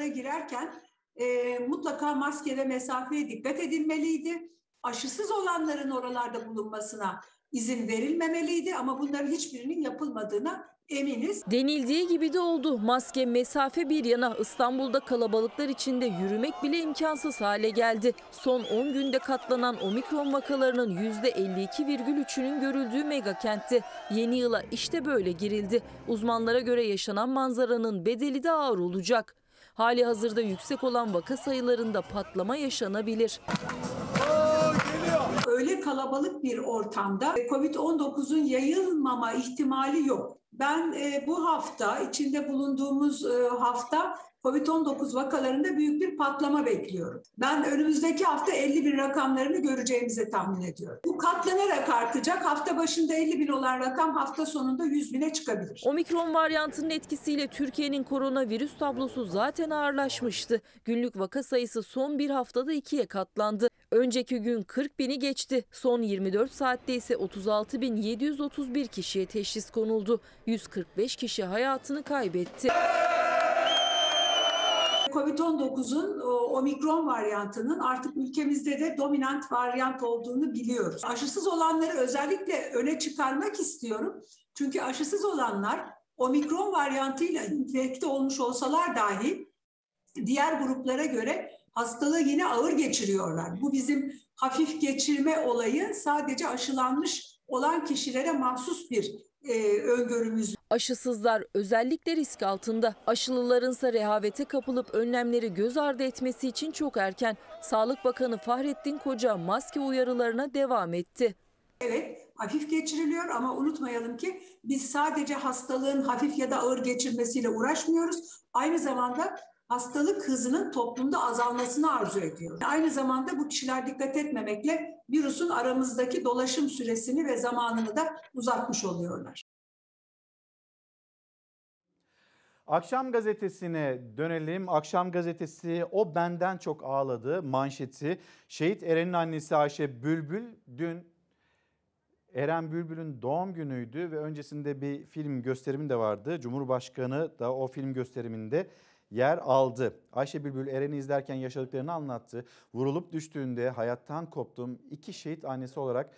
alanlara girerken e, mutlaka maske ve mesafeye dikkat edilmeliydi. Aşısız olanların oralarda bulunmasına izin verilmemeliydi ama bunların hiçbirinin yapılmadığına eminiz. Denildiği gibi de oldu. Maske, mesafe bir yana İstanbul'da kalabalıklar içinde yürümek bile imkansız hale geldi. Son 10 günde katlanan omikron vakalarının %52,3'ünün görüldüğü mega kentti. Yeni yıla işte böyle girildi. Uzmanlara göre yaşanan manzaranın bedeli de ağır olacak. Hali hazırda yüksek olan vaka sayılarında patlama yaşanabilir. Öyle kalabalık bir ortamda COVID-19'un yayılmama ihtimali yok. Ben e, bu hafta içinde bulunduğumuz e, hafta COVID-19 vakalarında büyük bir patlama bekliyorum. Ben önümüzdeki hafta 50 bin rakamlarını göreceğimize tahmin ediyorum. Bu katlanarak artacak. Hafta başında 50 bin olan rakam hafta sonunda 100 bine çıkabilir. Omikron varyantının etkisiyle Türkiye'nin koronavirüs tablosu zaten ağırlaşmıştı. Günlük vaka sayısı son bir haftada ikiye katlandı. Önceki gün 40 bini geçti. Son 24 saatte ise 36.731 kişiye teşhis konuldu. 145 kişi hayatını kaybetti. COVID-19'un e, omikron varyantının artık ülkemizde de dominant varyant olduğunu biliyoruz. Aşısız olanları özellikle öne çıkarmak istiyorum. Çünkü aşısız olanlar omikron varyantıyla infekte olmuş olsalar dahi diğer gruplara göre hastalığı yine ağır geçiriyorlar. Bu bizim hafif geçirme olayı sadece aşılanmış olan kişilere mahsus bir e, öngörümüz. Aşısızlar özellikle risk altında. Aşılılarınsa rehavete kapılıp önlemleri göz ardı etmesi için çok erken. Sağlık Bakanı Fahrettin Koca maske uyarılarına devam etti. Evet hafif geçiriliyor ama unutmayalım ki biz sadece hastalığın hafif ya da ağır geçirmesiyle uğraşmıyoruz. Aynı zamanda hastalık hızının toplumda azalmasını arzu ediyor. Aynı zamanda bu kişiler dikkat etmemekle virüsün aramızdaki dolaşım süresini ve zamanını da uzatmış oluyorlar. Akşam gazetesine dönelim. Akşam gazetesi o benden çok ağladı manşeti. Şehit Eren'in annesi Ayşe Bülbül dün Eren Bülbül'ün doğum günüydü ve öncesinde bir film gösterimi de vardı. Cumhurbaşkanı da o film gösteriminde yer aldı. Ayşe Bülbül Eren'i izlerken yaşadıklarını anlattı. Vurulup düştüğünde hayattan koptum. İki şehit annesi olarak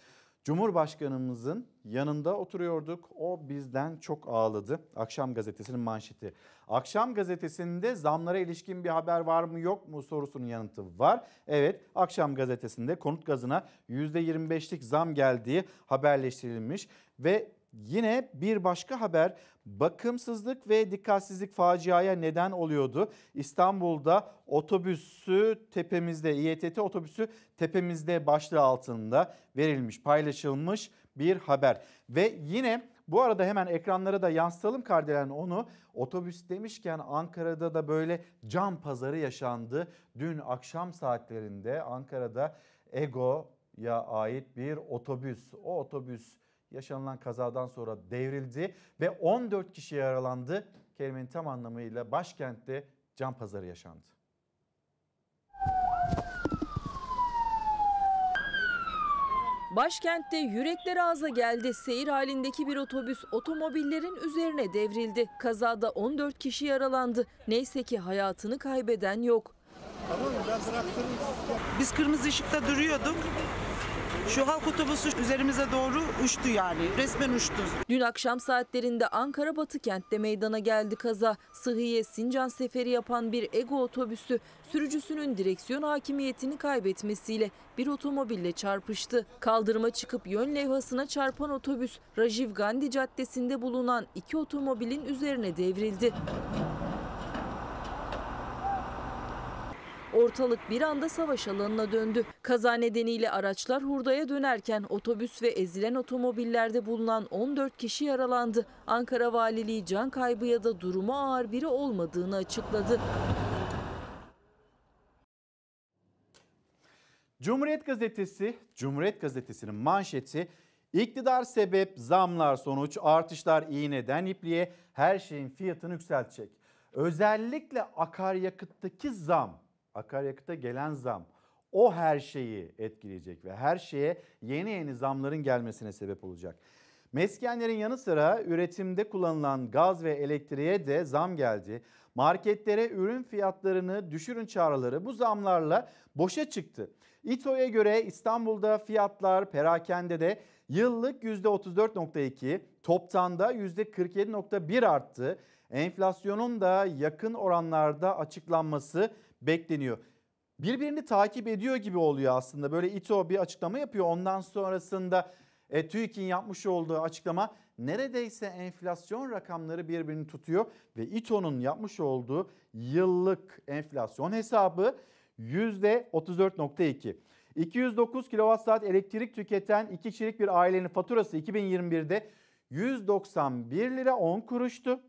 Cumhurbaşkanımızın yanında oturuyorduk. O bizden çok ağladı. Akşam gazetesinin manşeti. Akşam gazetesinde zamlara ilişkin bir haber var mı yok mu sorusunun yanıtı var. Evet akşam gazetesinde konut gazına %25'lik zam geldiği haberleştirilmiş ve Yine bir başka haber bakımsızlık ve dikkatsizlik faciaya neden oluyordu. İstanbul'da otobüsü tepemizde İETT otobüsü tepemizde başlığı altında verilmiş paylaşılmış bir haber. Ve yine bu arada hemen ekranlara da yansıtalım kardelen onu. Otobüs demişken Ankara'da da böyle cam pazarı yaşandı. Dün akşam saatlerinde Ankara'da Ego'ya ait bir otobüs. O otobüs yaşanılan kazadan sonra devrildi ve 14 kişi yaralandı. Kelimenin tam anlamıyla başkentte can pazarı yaşandı. Başkentte yürekler ağza geldi. Seyir halindeki bir otobüs otomobillerin üzerine devrildi. Kazada 14 kişi yaralandı. Neyse ki hayatını kaybeden yok. Tamam, Biz kırmızı ışıkta duruyorduk. Şu halk otobüsü üzerimize doğru uçtu yani. Resmen uçtu. Dün akşam saatlerinde Ankara Batı kentte meydana geldi kaza. Sıhhiye Sincan seferi yapan bir ego otobüsü sürücüsünün direksiyon hakimiyetini kaybetmesiyle bir otomobille çarpıştı. Kaldırıma çıkıp yön levhasına çarpan otobüs Rajiv Gandhi Caddesi'nde bulunan iki otomobilin üzerine devrildi. Ortalık bir anda savaş alanına döndü. Kaza nedeniyle araçlar hurdaya dönerken otobüs ve ezilen otomobillerde bulunan 14 kişi yaralandı. Ankara Valiliği can kaybı ya da durumu ağır biri olmadığını açıkladı. Cumhuriyet Gazetesi, Cumhuriyet Gazetesi'nin manşeti İktidar sebep, zamlar sonuç, artışlar iğneden ipliğe her şeyin fiyatını yükseltecek. Özellikle akaryakıttaki zam akaryakıta gelen zam o her şeyi etkileyecek ve her şeye yeni yeni zamların gelmesine sebep olacak. Meskenlerin yanı sıra üretimde kullanılan gaz ve elektriğe de zam geldi. Marketlere ürün fiyatlarını düşürün çağrıları bu zamlarla boşa çıktı. İTO'ya göre İstanbul'da fiyatlar perakende de yıllık %34.2, toptanda %47.1 arttı. Enflasyonun da yakın oranlarda açıklanması bekleniyor. Birbirini takip ediyor gibi oluyor aslında. Böyle İTO bir açıklama yapıyor. Ondan sonrasında e, TÜİK'in yapmış olduğu açıklama neredeyse enflasyon rakamları birbirini tutuyor ve İTO'nun yapmış olduğu yıllık enflasyon hesabı %34.2. 209 kWh elektrik tüketen iki kişilik bir ailenin faturası 2021'de 191 lira 10 kuruştu.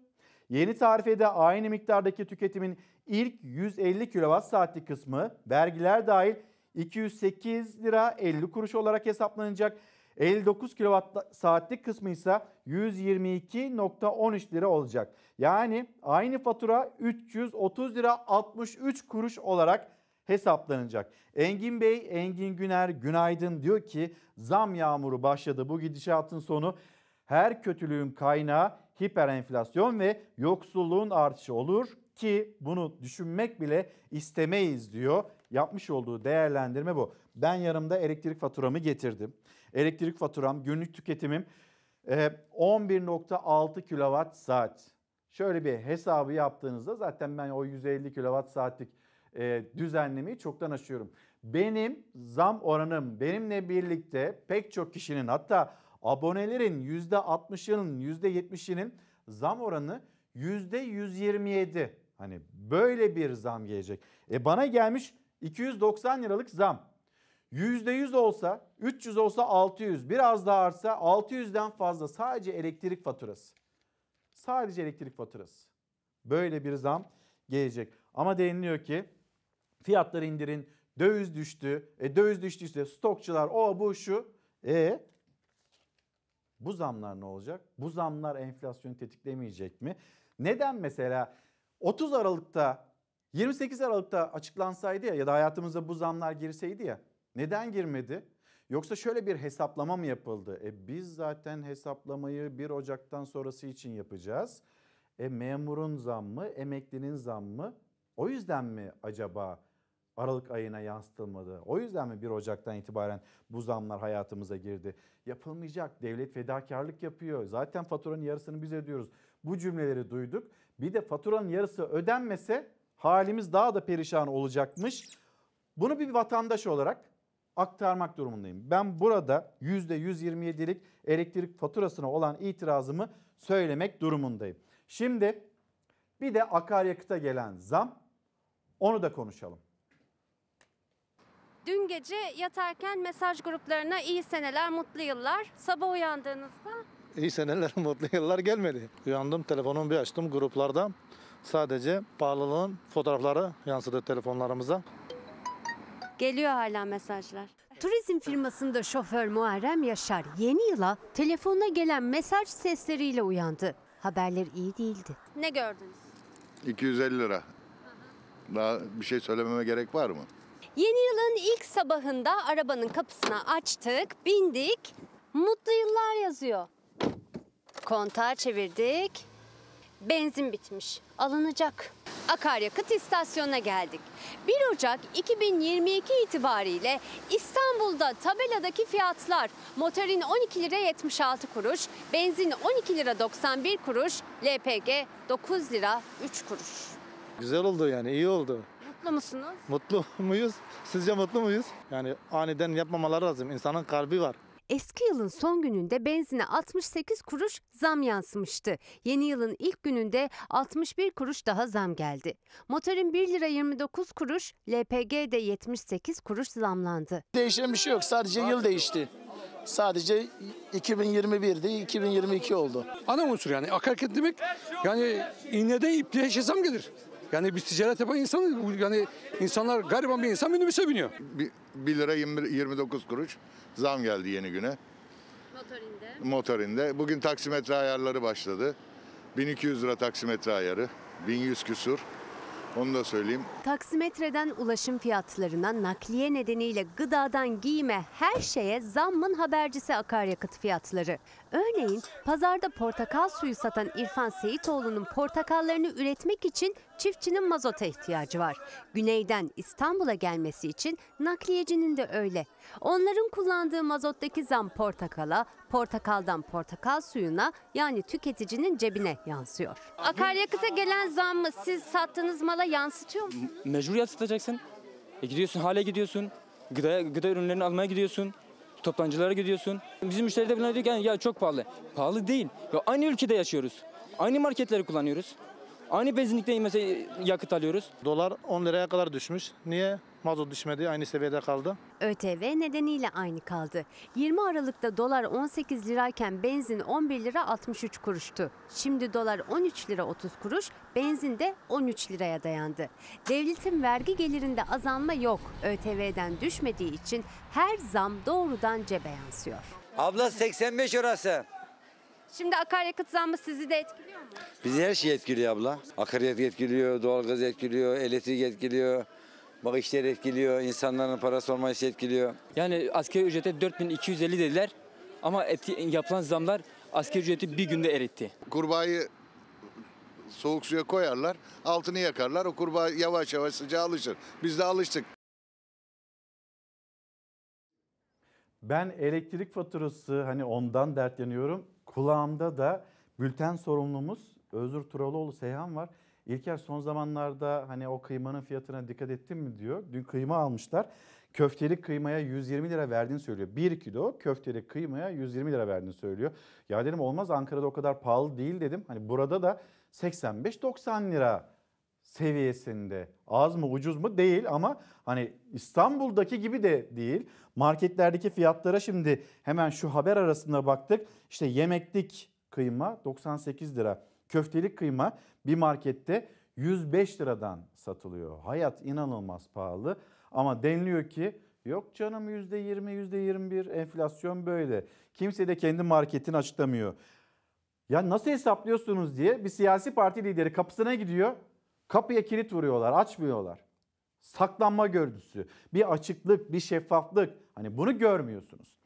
Yeni tarifede aynı miktardaki tüketimin İlk 150 kWh saatlik kısmı vergiler dahil 208 lira 50 kuruş olarak hesaplanacak. 59 kWh saatlik kısmı ise 122.13 lira olacak. Yani aynı fatura 330 lira 63 kuruş olarak hesaplanacak. Engin Bey, Engin Güner günaydın diyor ki zam yağmuru başladı bu gidişatın sonu. Her kötülüğün kaynağı hiperenflasyon ve yoksulluğun artışı olur ki bunu düşünmek bile istemeyiz diyor. Yapmış olduğu değerlendirme bu. Ben yanımda elektrik faturamı getirdim. Elektrik faturam günlük tüketimim 11.6 e, kilowatt saat. Şöyle bir hesabı yaptığınızda zaten ben o 150 kilowatt saatlik e, düzenlemeyi çoktan aşıyorum. Benim zam oranım benimle birlikte pek çok kişinin hatta abonelerin %60'ının %70'inin zam oranı %127. Hani böyle bir zam gelecek. E bana gelmiş 290 liralık zam. %100 olsa, 300 olsa 600, biraz daha artsa 600'den fazla sadece elektrik faturası. Sadece elektrik faturası. Böyle bir zam gelecek. Ama deniliyor ki fiyatları indirin, döviz düştü. E döviz düştüyse stokçular o bu şu. E bu zamlar ne olacak? Bu zamlar enflasyonu tetiklemeyecek mi? Neden mesela 30 Aralık'ta 28 Aralık'ta açıklansaydı ya ya da hayatımıza bu zamlar girseydi ya neden girmedi? Yoksa şöyle bir hesaplama mı yapıldı? E biz zaten hesaplamayı 1 Ocak'tan sonrası için yapacağız. E memurun mı, emeklinin zam mı? o yüzden mi acaba Aralık ayına yansıtılmadı? O yüzden mi 1 Ocak'tan itibaren bu zamlar hayatımıza girdi? Yapılmayacak. Devlet fedakarlık yapıyor. Zaten faturanın yarısını biz ödüyoruz. Bu cümleleri duyduk. Bir de faturanın yarısı ödenmese halimiz daha da perişan olacakmış. Bunu bir vatandaş olarak aktarmak durumundayım. Ben burada %127'lik elektrik faturasına olan itirazımı söylemek durumundayım. Şimdi bir de akaryakıta gelen zam onu da konuşalım. Dün gece yatarken mesaj gruplarına iyi seneler, mutlu yıllar. Sabah uyandığınızda iyi seneler, mutlu yıllar gelmedi. Uyandım, telefonumu bir açtım gruplarda. Sadece pahalılığın fotoğrafları yansıdı telefonlarımıza. Geliyor hala mesajlar. Turizm firmasında şoför Muharrem Yaşar yeni yıla telefonuna gelen mesaj sesleriyle uyandı. Haberler iyi değildi. Ne gördünüz? 250 lira. Daha bir şey söylememe gerek var mı? Yeni yılın ilk sabahında arabanın kapısına açtık, bindik. Mutlu yıllar yazıyor. Kontağı çevirdik. Benzin bitmiş. Alınacak. Akaryakıt istasyonuna geldik. 1 Ocak 2022 itibariyle İstanbul'da tabeladaki fiyatlar motorin 12 lira 76 kuruş, benzin 12 lira 91 kuruş, LPG 9 lira 3 kuruş. Güzel oldu yani iyi oldu. Mutlu musunuz? Mutlu muyuz? Sizce mutlu muyuz? Yani aniden yapmamaları lazım. İnsanın kalbi var. Eski yılın son gününde benzine 68 kuruş zam yansımıştı. Yeni yılın ilk gününde 61 kuruş daha zam geldi. Motorin 1 lira 29 kuruş, LPG'de 78 kuruş zamlandı. Değişen bir şey yok sadece yıl değişti. Sadece 2021'di, 2022 oldu. Ana unsur yani akaryakıt demek yani iğneden ipliğe şezam gelir. Yani biz ticaret yapan insanız. Yani insanlar gariban bir insan minibüse biniyor. 1 lira 20, 29 kuruş zam geldi yeni güne. Motorinde. Motorinde. Bugün taksimetre ayarları başladı. 1200 lira taksimetre ayarı. 1100 küsur. Onu da söyleyeyim. Taksimetreden ulaşım fiyatlarına, nakliye nedeniyle gıdadan giyime her şeye zammın habercisi akaryakıt fiyatları. Örneğin pazarda portakal suyu satan İrfan Seyitoğlu'nun portakallarını üretmek için çiftçinin mazota ihtiyacı var. Güneyden İstanbul'a gelmesi için nakliyecinin de öyle. Onların kullandığı mazottaki zam portakala, portakaldan portakal suyuna yani tüketicinin cebine yansıyor. Akaryakıta gelen zam mı siz sattığınız mala yansıtıyor mu? Mecburiyet satacaksın. E gidiyorsun hale gidiyorsun. Gıda, gıda ürünlerini almaya gidiyorsun toptancılara gidiyorsun. Bizim müşteri de buna diyor ki ya çok pahalı. Pahalı değil. Ya aynı ülkede yaşıyoruz. Aynı marketleri kullanıyoruz. Aynı benzinlikte mesela yakıt alıyoruz. Dolar 10 liraya kadar düşmüş. Niye? mazot düşmedi aynı seviyede kaldı. ÖTV nedeniyle aynı kaldı. 20 Aralık'ta dolar 18 lirayken benzin 11 lira 63 kuruştu. Şimdi dolar 13 lira 30 kuruş, benzin de 13 liraya dayandı. Devletin vergi gelirinde azalma yok. ÖTV'den düşmediği için her zam doğrudan cebe yansıyor. Abla 85 orası. Şimdi akaryakıt zammı sizi de etkiliyor mu? Bizi her şey etkiliyor abla. Akaryakıt etkiliyor, doğalgaz etkiliyor, elektrik etkiliyor. Bak işleri etkiliyor, insanların para olma işi etkiliyor. Yani asgari ücrete 4250 dediler ama eti, yapılan zamlar asgari ücreti bir günde eritti. Kurbağayı soğuk suya koyarlar, altını yakarlar. O kurbağa yavaş yavaş sıcağa alışır. Biz de alıştık. Ben elektrik faturası hani ondan dertleniyorum. Kulağımda da bülten sorumlumuz Özür Turaloğlu Seyhan var. İlker son zamanlarda hani o kıymanın fiyatına dikkat ettin mi diyor. Dün kıyma almışlar. Köfteli kıymaya 120 lira verdiğini söylüyor. 1 kilo köfteli kıymaya 120 lira verdiğini söylüyor. Ya dedim olmaz Ankara'da o kadar pahalı değil dedim. Hani burada da 85-90 lira seviyesinde. Az mı ucuz mu değil ama hani İstanbul'daki gibi de değil. Marketlerdeki fiyatlara şimdi hemen şu haber arasında baktık. İşte yemeklik kıyma 98 lira. Köftelik kıyma bir markette 105 liradan satılıyor. Hayat inanılmaz pahalı ama deniliyor ki yok canım %20 %21 enflasyon böyle. Kimse de kendi marketini açıklamıyor. Ya nasıl hesaplıyorsunuz diye bir siyasi parti lideri kapısına gidiyor. Kapıya kilit vuruyorlar, açmıyorlar. Saklanma gördüsü, bir açıklık, bir şeffaflık. Hani bunu görmüyorsunuz.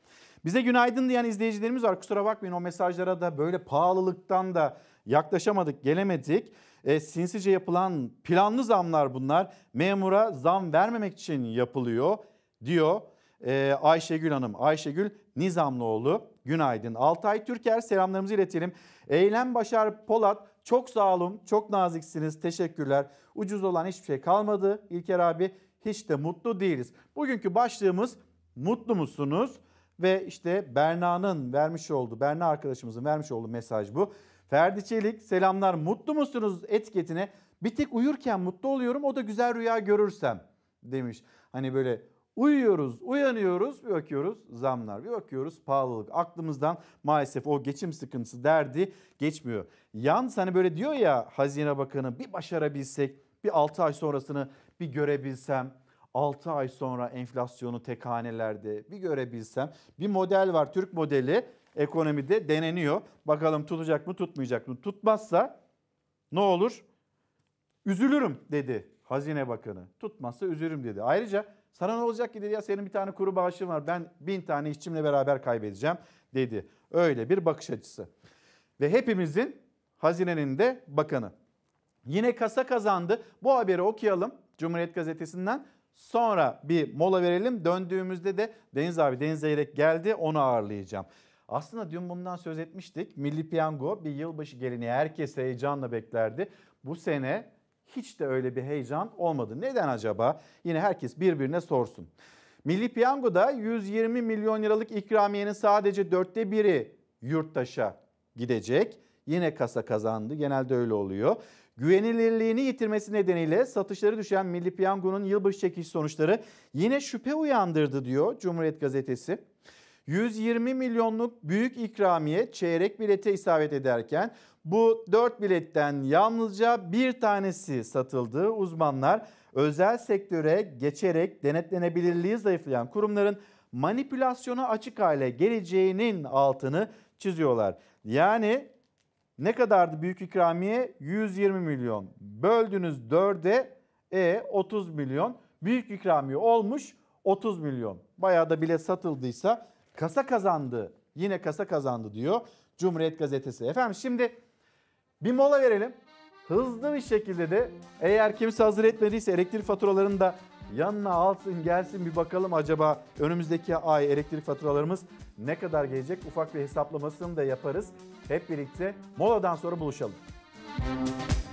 Bize günaydın diyen izleyicilerimiz var. Kusura bakmayın o mesajlara da böyle pahalılıktan da yaklaşamadık, gelemedik. E, sinsice yapılan planlı zamlar bunlar. Memura zam vermemek için yapılıyor diyor e, Ayşegül Hanım. Ayşegül Nizamlıoğlu günaydın. Altay Türker selamlarımızı iletelim. Eylem Başar Polat çok sağ olun, çok naziksiniz, teşekkürler. Ucuz olan hiçbir şey kalmadı. İlker abi hiç de mutlu değiliz. Bugünkü başlığımız mutlu musunuz? Ve işte Berna'nın vermiş olduğu, Berna arkadaşımızın vermiş olduğu mesaj bu. Ferdi Çelik selamlar mutlu musunuz etiketine bir tek uyurken mutlu oluyorum o da güzel rüya görürsem demiş. Hani böyle uyuyoruz uyanıyoruz bir bakıyoruz zamlar bir bakıyoruz pahalılık aklımızdan maalesef o geçim sıkıntısı derdi geçmiyor. Yalnız hani böyle diyor ya Hazine Bakanı bir başarabilsek bir 6 ay sonrasını bir görebilsem 6 ay sonra enflasyonu tek bir görebilsem bir model var Türk modeli ekonomide deneniyor. Bakalım tutacak mı tutmayacak mı? Tutmazsa ne olur? Üzülürüm dedi Hazine Bakanı. Tutmazsa üzülürüm dedi. Ayrıca sana ne olacak ki dedi ya senin bir tane kuru bağışın var ben bin tane işçimle beraber kaybedeceğim dedi. Öyle bir bakış açısı. Ve hepimizin hazinenin de bakanı. Yine kasa kazandı. Bu haberi okuyalım Cumhuriyet Gazetesi'nden. Sonra bir mola verelim. Döndüğümüzde de Deniz abi Deniz Zeyrek geldi onu ağırlayacağım. Aslında dün bundan söz etmiştik. Milli Piyango bir yılbaşı geleneği herkes heyecanla beklerdi. Bu sene hiç de öyle bir heyecan olmadı. Neden acaba? Yine herkes birbirine sorsun. Milli Piyango'da 120 milyon liralık ikramiyenin sadece dörtte biri yurttaşa gidecek. Yine kasa kazandı. Genelde öyle oluyor. Güvenilirliğini yitirmesi nedeniyle satışları düşen Milli Piyango'nun yılbaşı çekiliş sonuçları yine şüphe uyandırdı diyor Cumhuriyet Gazetesi. 120 milyonluk büyük ikramiye çeyrek bilete isabet ederken bu 4 biletten yalnızca bir tanesi satıldı. Uzmanlar özel sektöre geçerek denetlenebilirliği zayıflayan kurumların manipülasyona açık hale geleceğinin altını çiziyorlar. Yani ne kadardı büyük ikramiye? 120 milyon. Böldünüz 4'e e 30 milyon. Büyük ikramiye olmuş 30 milyon. Bayağı da bile satıldıysa Kasa kazandı. Yine kasa kazandı diyor Cumhuriyet Gazetesi. Efendim şimdi bir mola verelim. Hızlı bir şekilde de eğer kimse hazır etmediyse elektrik faturalarını da yanına alsın gelsin bir bakalım acaba önümüzdeki ay elektrik faturalarımız ne kadar gelecek? Ufak bir hesaplamasını da yaparız. Hep birlikte moladan sonra buluşalım. Müzik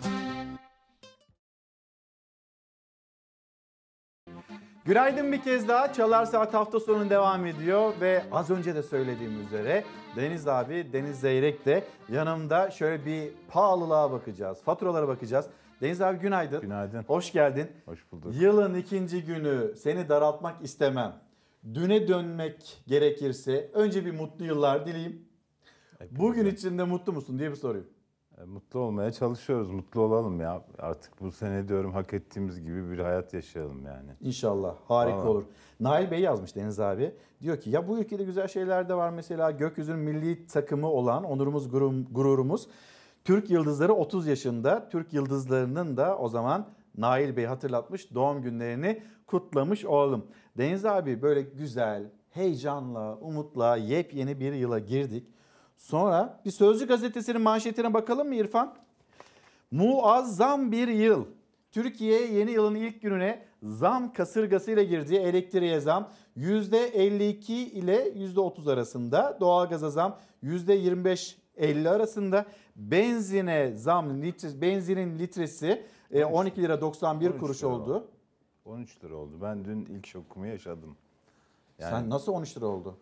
Günaydın bir kez daha. Çalar Saat hafta sonu devam ediyor ve az önce de söylediğim üzere Deniz abi, Deniz Zeyrek de yanımda şöyle bir pahalılığa bakacağız, faturalara bakacağız. Deniz abi günaydın. Günaydın. Hoş geldin. Hoş bulduk. Yılın ikinci günü seni daraltmak istemem. Düne dönmek gerekirse önce bir mutlu yıllar dileyim. Hep Bugün içinde mutlu musun diye bir sorayım. E, mutlu olmaya çalışıyoruz. Mutlu olalım ya. Artık bu sene diyorum hak ettiğimiz gibi bir hayat yaşayalım yani. İnşallah. Harika Vallahi. olur. Nail Bey yazmış Deniz abi. Diyor ki ya bu ülkede güzel şeyler de var. Mesela gökyüzünün milli takımı olan onurumuz gururumuz. Türk Yıldızları 30 yaşında. Türk Yıldızlarının da o zaman Nail Bey hatırlatmış doğum günlerini kutlamış oğlum. Deniz abi böyle güzel, heyecanla, umutla yepyeni bir yıla girdik. Sonra bir Sözcü gazetesinin manşetine bakalım mı İrfan? Muazzam bir yıl. Türkiye yeni yılın ilk gününe zam kasırgasıyla girdi. elektriğe zam %52 ile %30 arasında, doğalgaza zam %25 50 arasında benzine zam litre, benzinin litresi 12 e, lira 91 kuruş oldu. 13 lira oldu. Ben dün ilk şokumu yaşadım. Yani... Sen nasıl 13 lira oldu?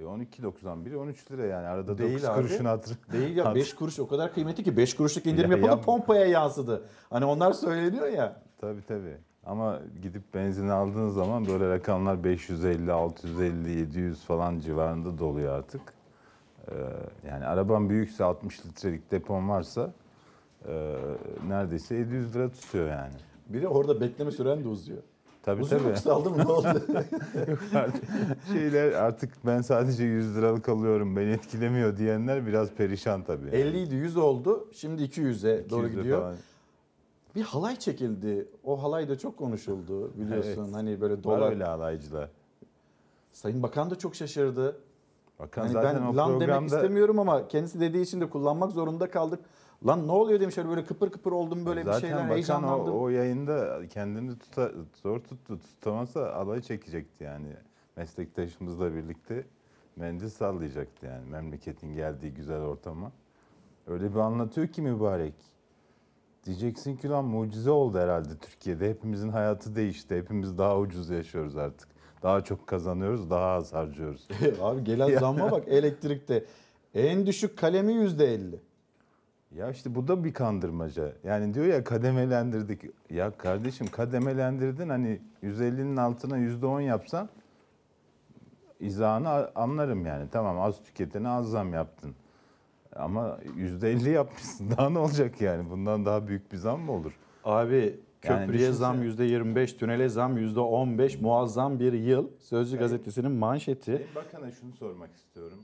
E 12.91 13 lira yani arada Değil 9 kuruşun hatırı. Değil ya 5 kuruş o kadar kıymetli ki 5 kuruşluk indirim Ya- yapalım yap- pompaya yansıdı. Hani onlar söyleniyor ya. Tabii tabii. Ama gidip benzin aldığın zaman böyle rakamlar 550, 650, 700 falan civarında doluyor artık. Ee, yani araban büyükse 60 litrelik depon varsa e, neredeyse 700 lira tutuyor yani. biri orada bekleme süren de uzuyor. Tabii Uzun tabii. Uzun aldım ne oldu? Şeyler artık ben sadece 100 liralık alıyorum beni etkilemiyor diyenler biraz perişan tabii. Yani. 50 idi 100 oldu şimdi 200'e doğru gidiyor. Falan. Bir halay çekildi. O halay da çok konuşuldu biliyorsun. Evet. Hani böyle dolar. Var öyle halaycılar. Sayın Bakan da çok şaşırdı. Bakan hani zaten ben o lan programda... demek istemiyorum ama kendisi dediği için de kullanmak zorunda kaldık. Lan ne oluyor demişler böyle kıpır kıpır oldum böyle Zaten bir şeyler bakan heyecanlandım. O, o yayında kendini tuta, zor tuttu tutamazsa alay çekecekti yani meslektaşımızla birlikte mendil sallayacaktı yani memleketin geldiği güzel ortama. Öyle bir anlatıyor ki mübarek. Diyeceksin ki lan mucize oldu herhalde Türkiye'de. Hepimizin hayatı değişti. Hepimiz daha ucuz yaşıyoruz artık. Daha çok kazanıyoruz, daha az harcıyoruz. Abi gelen zamma bak elektrikte. En düşük kalemi yüzde elli. Ya işte bu da bir kandırmaca. Yani diyor ya kademelendirdik. Ya kardeşim kademelendirdin hani 150'nin altına %10 yapsan izahını anlarım yani. Tamam az tüketene az zam yaptın. Ama %50 yapmışsın. Daha ne olacak yani? Bundan daha büyük bir zam mı olur? Abi yani köprüye yani zam %25, tünele zam %15 muazzam bir yıl. Sözcü yani, gazetesinin manşeti. Bakana şunu sormak istiyorum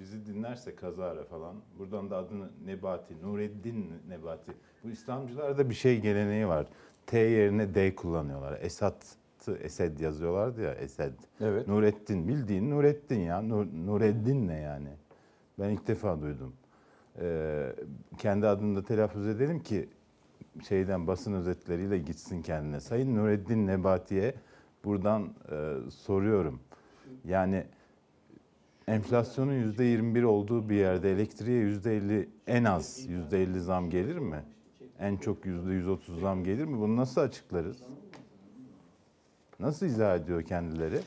bizi dinlerse kazara falan. Buradan da adını Nebati, Nureddin Nebati. Bu İslamcılarda bir şey geleneği var. T yerine D kullanıyorlar. Esat Esed yazıyorlardı ya Esed. Evet. Nureddin, bildiğin Nureddin ya. Nur, Nureddin ne yani? Ben ilk defa duydum. Ee, kendi adını da telaffuz edelim ki şeyden basın özetleriyle gitsin kendine. Sayın Nureddin Nebati'ye buradan e, soruyorum. Yani enflasyonun %21 olduğu bir yerde elektriğe %50 en az %50 zam gelir mi? En çok %130 zam gelir mi? Bunu nasıl açıklarız? Nasıl izah ediyor kendileri?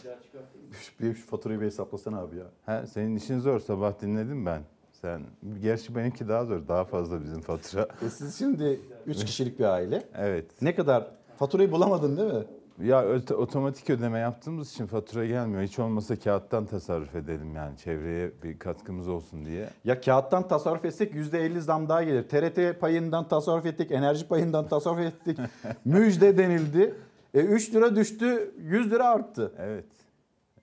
Bir şu faturayı bir hesaplasana abi ya. He, senin işin zor. Sabah dinledim ben. Sen gerçi benimki daha zor. Daha fazla bizim fatura. E siz şimdi 3 kişilik bir aile. Evet. Ne kadar faturayı bulamadın değil mi? Ya otomatik ödeme yaptığımız için fatura gelmiyor. Hiç olmasa kağıttan tasarruf edelim yani çevreye bir katkımız olsun diye. Ya kağıttan tasarruf etsek %50 zam daha gelir. TRT payından tasarruf ettik, enerji payından tasarruf ettik. Müjde denildi. E 3 lira düştü, 100 lira arttı. Evet.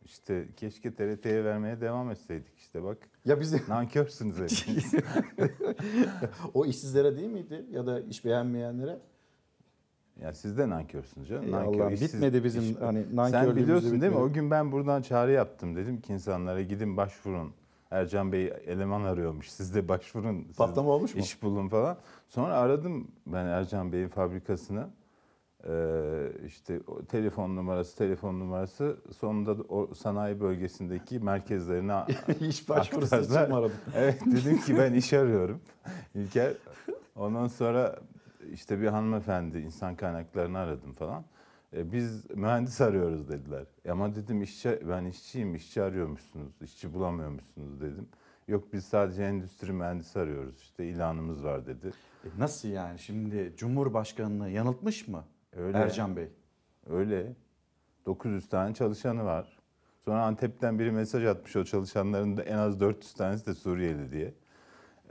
İşte keşke TRT'ye vermeye devam etseydik işte bak. Ya biz nankörsünüz. o işsizlere değil miydi ya da iş beğenmeyenlere? Ya siz de nankörsünüz canım. Nankör, Allah bitmedi bizim iş, hani Sen biliyorsun bitmedi. değil mi? O gün ben buradan çağrı yaptım. Dedim ki insanlara gidin başvurun. Ercan Bey eleman arıyormuş. Siz de başvurun. Siz Patlama olmuş mu? İş bulun falan. Sonra aradım ben Ercan Bey'in fabrikasını. Ee, işte telefon numarası, telefon numarası. Sonunda o sanayi bölgesindeki merkezlerine iş başvurusu aktarlar. için aradım? evet dedim ki ben iş arıyorum. İlker Ondan sonra işte bir hanımefendi insan kaynaklarını aradım falan. E, biz mühendis arıyoruz dediler. E, ama dedim işçi, ben işçiyim, işçi arıyormuşsunuz, işçi bulamıyormuşsunuz dedim. Yok biz sadece endüstri mühendisi arıyoruz işte ilanımız var dedi. E, nasıl yani şimdi Cumhurbaşkanı'nı yanıltmış mı Öyle. Ercan Bey? Öyle. 900 tane çalışanı var. Sonra Antep'ten biri mesaj atmış o çalışanların da en az 400 tanesi de Suriyeli diye.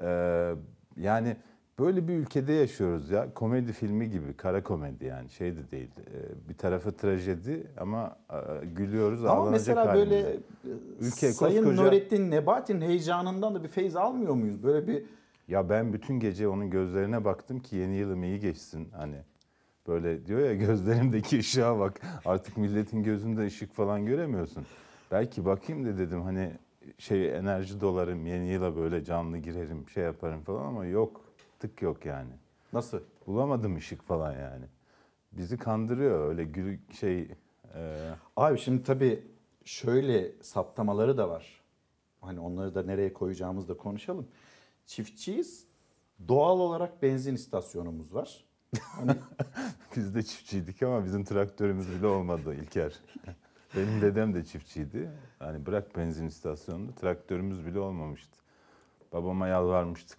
Ee, yani Böyle bir ülkede yaşıyoruz ya. Komedi filmi gibi, kara komedi yani şey de değil. Ee, bir tarafı trajedi ama e, gülüyoruz, ama ağlanacak Ama mesela halimize. böyle e, Ülke, Sayın koskoca... Nurettin Nebati'nin heyecanından da bir feyiz almıyor muyuz? Böyle bir... Ya ben bütün gece onun gözlerine baktım ki yeni yılım iyi geçsin hani. Böyle diyor ya gözlerimdeki ışığa bak. Artık milletin gözünde ışık falan göremiyorsun. Belki bakayım da dedim hani şey enerji dolarım yeni yıla böyle canlı girerim şey yaparım falan ama yok tık yok yani. Nasıl? Bulamadım ışık falan yani. Bizi kandırıyor öyle gül şey. E... Abi şimdi tabii şöyle saptamaları da var. Hani onları da nereye koyacağımızı da konuşalım. Çiftçiyiz. Doğal olarak benzin istasyonumuz var. Hani... Biz de çiftçiydik ama bizim traktörümüz bile olmadı İlker. Benim dedem de çiftçiydi. Hani bırak benzin istasyonunda traktörümüz bile olmamıştı. Babama yalvarmıştık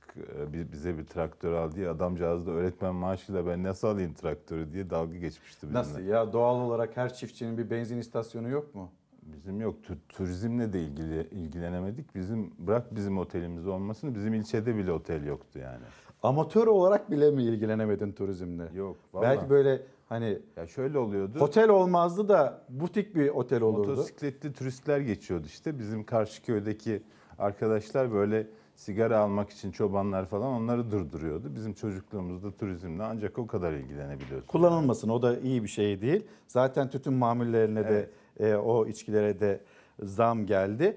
ee, bize bir traktör al diye. Adamcağız da öğretmen maaşıyla ben nasıl alayım traktörü diye dalga geçmişti bizimle. Nasıl ya doğal olarak her çiftçinin bir benzin istasyonu yok mu? Bizim yok. Turizmle de ilgili ilgilenemedik. Bizim bırak bizim otelimiz olmasını bizim ilçede bile otel yoktu yani. Amatör olarak bile mi ilgilenemedin turizmle? Yok. Vallahi. Belki böyle hani ya şöyle oluyordu. Otel olmazdı da butik bir otel olurdu. Motosikletli turistler geçiyordu işte. Bizim karşı köydeki arkadaşlar böyle sigara almak için çobanlar falan onları durduruyordu. Bizim çocukluğumuzda turizmle ancak o kadar ilgilenebiliyoruz. Kullanılmasın o da iyi bir şey değil. Zaten tütün mamullerine evet. de e, o içkilere de zam geldi.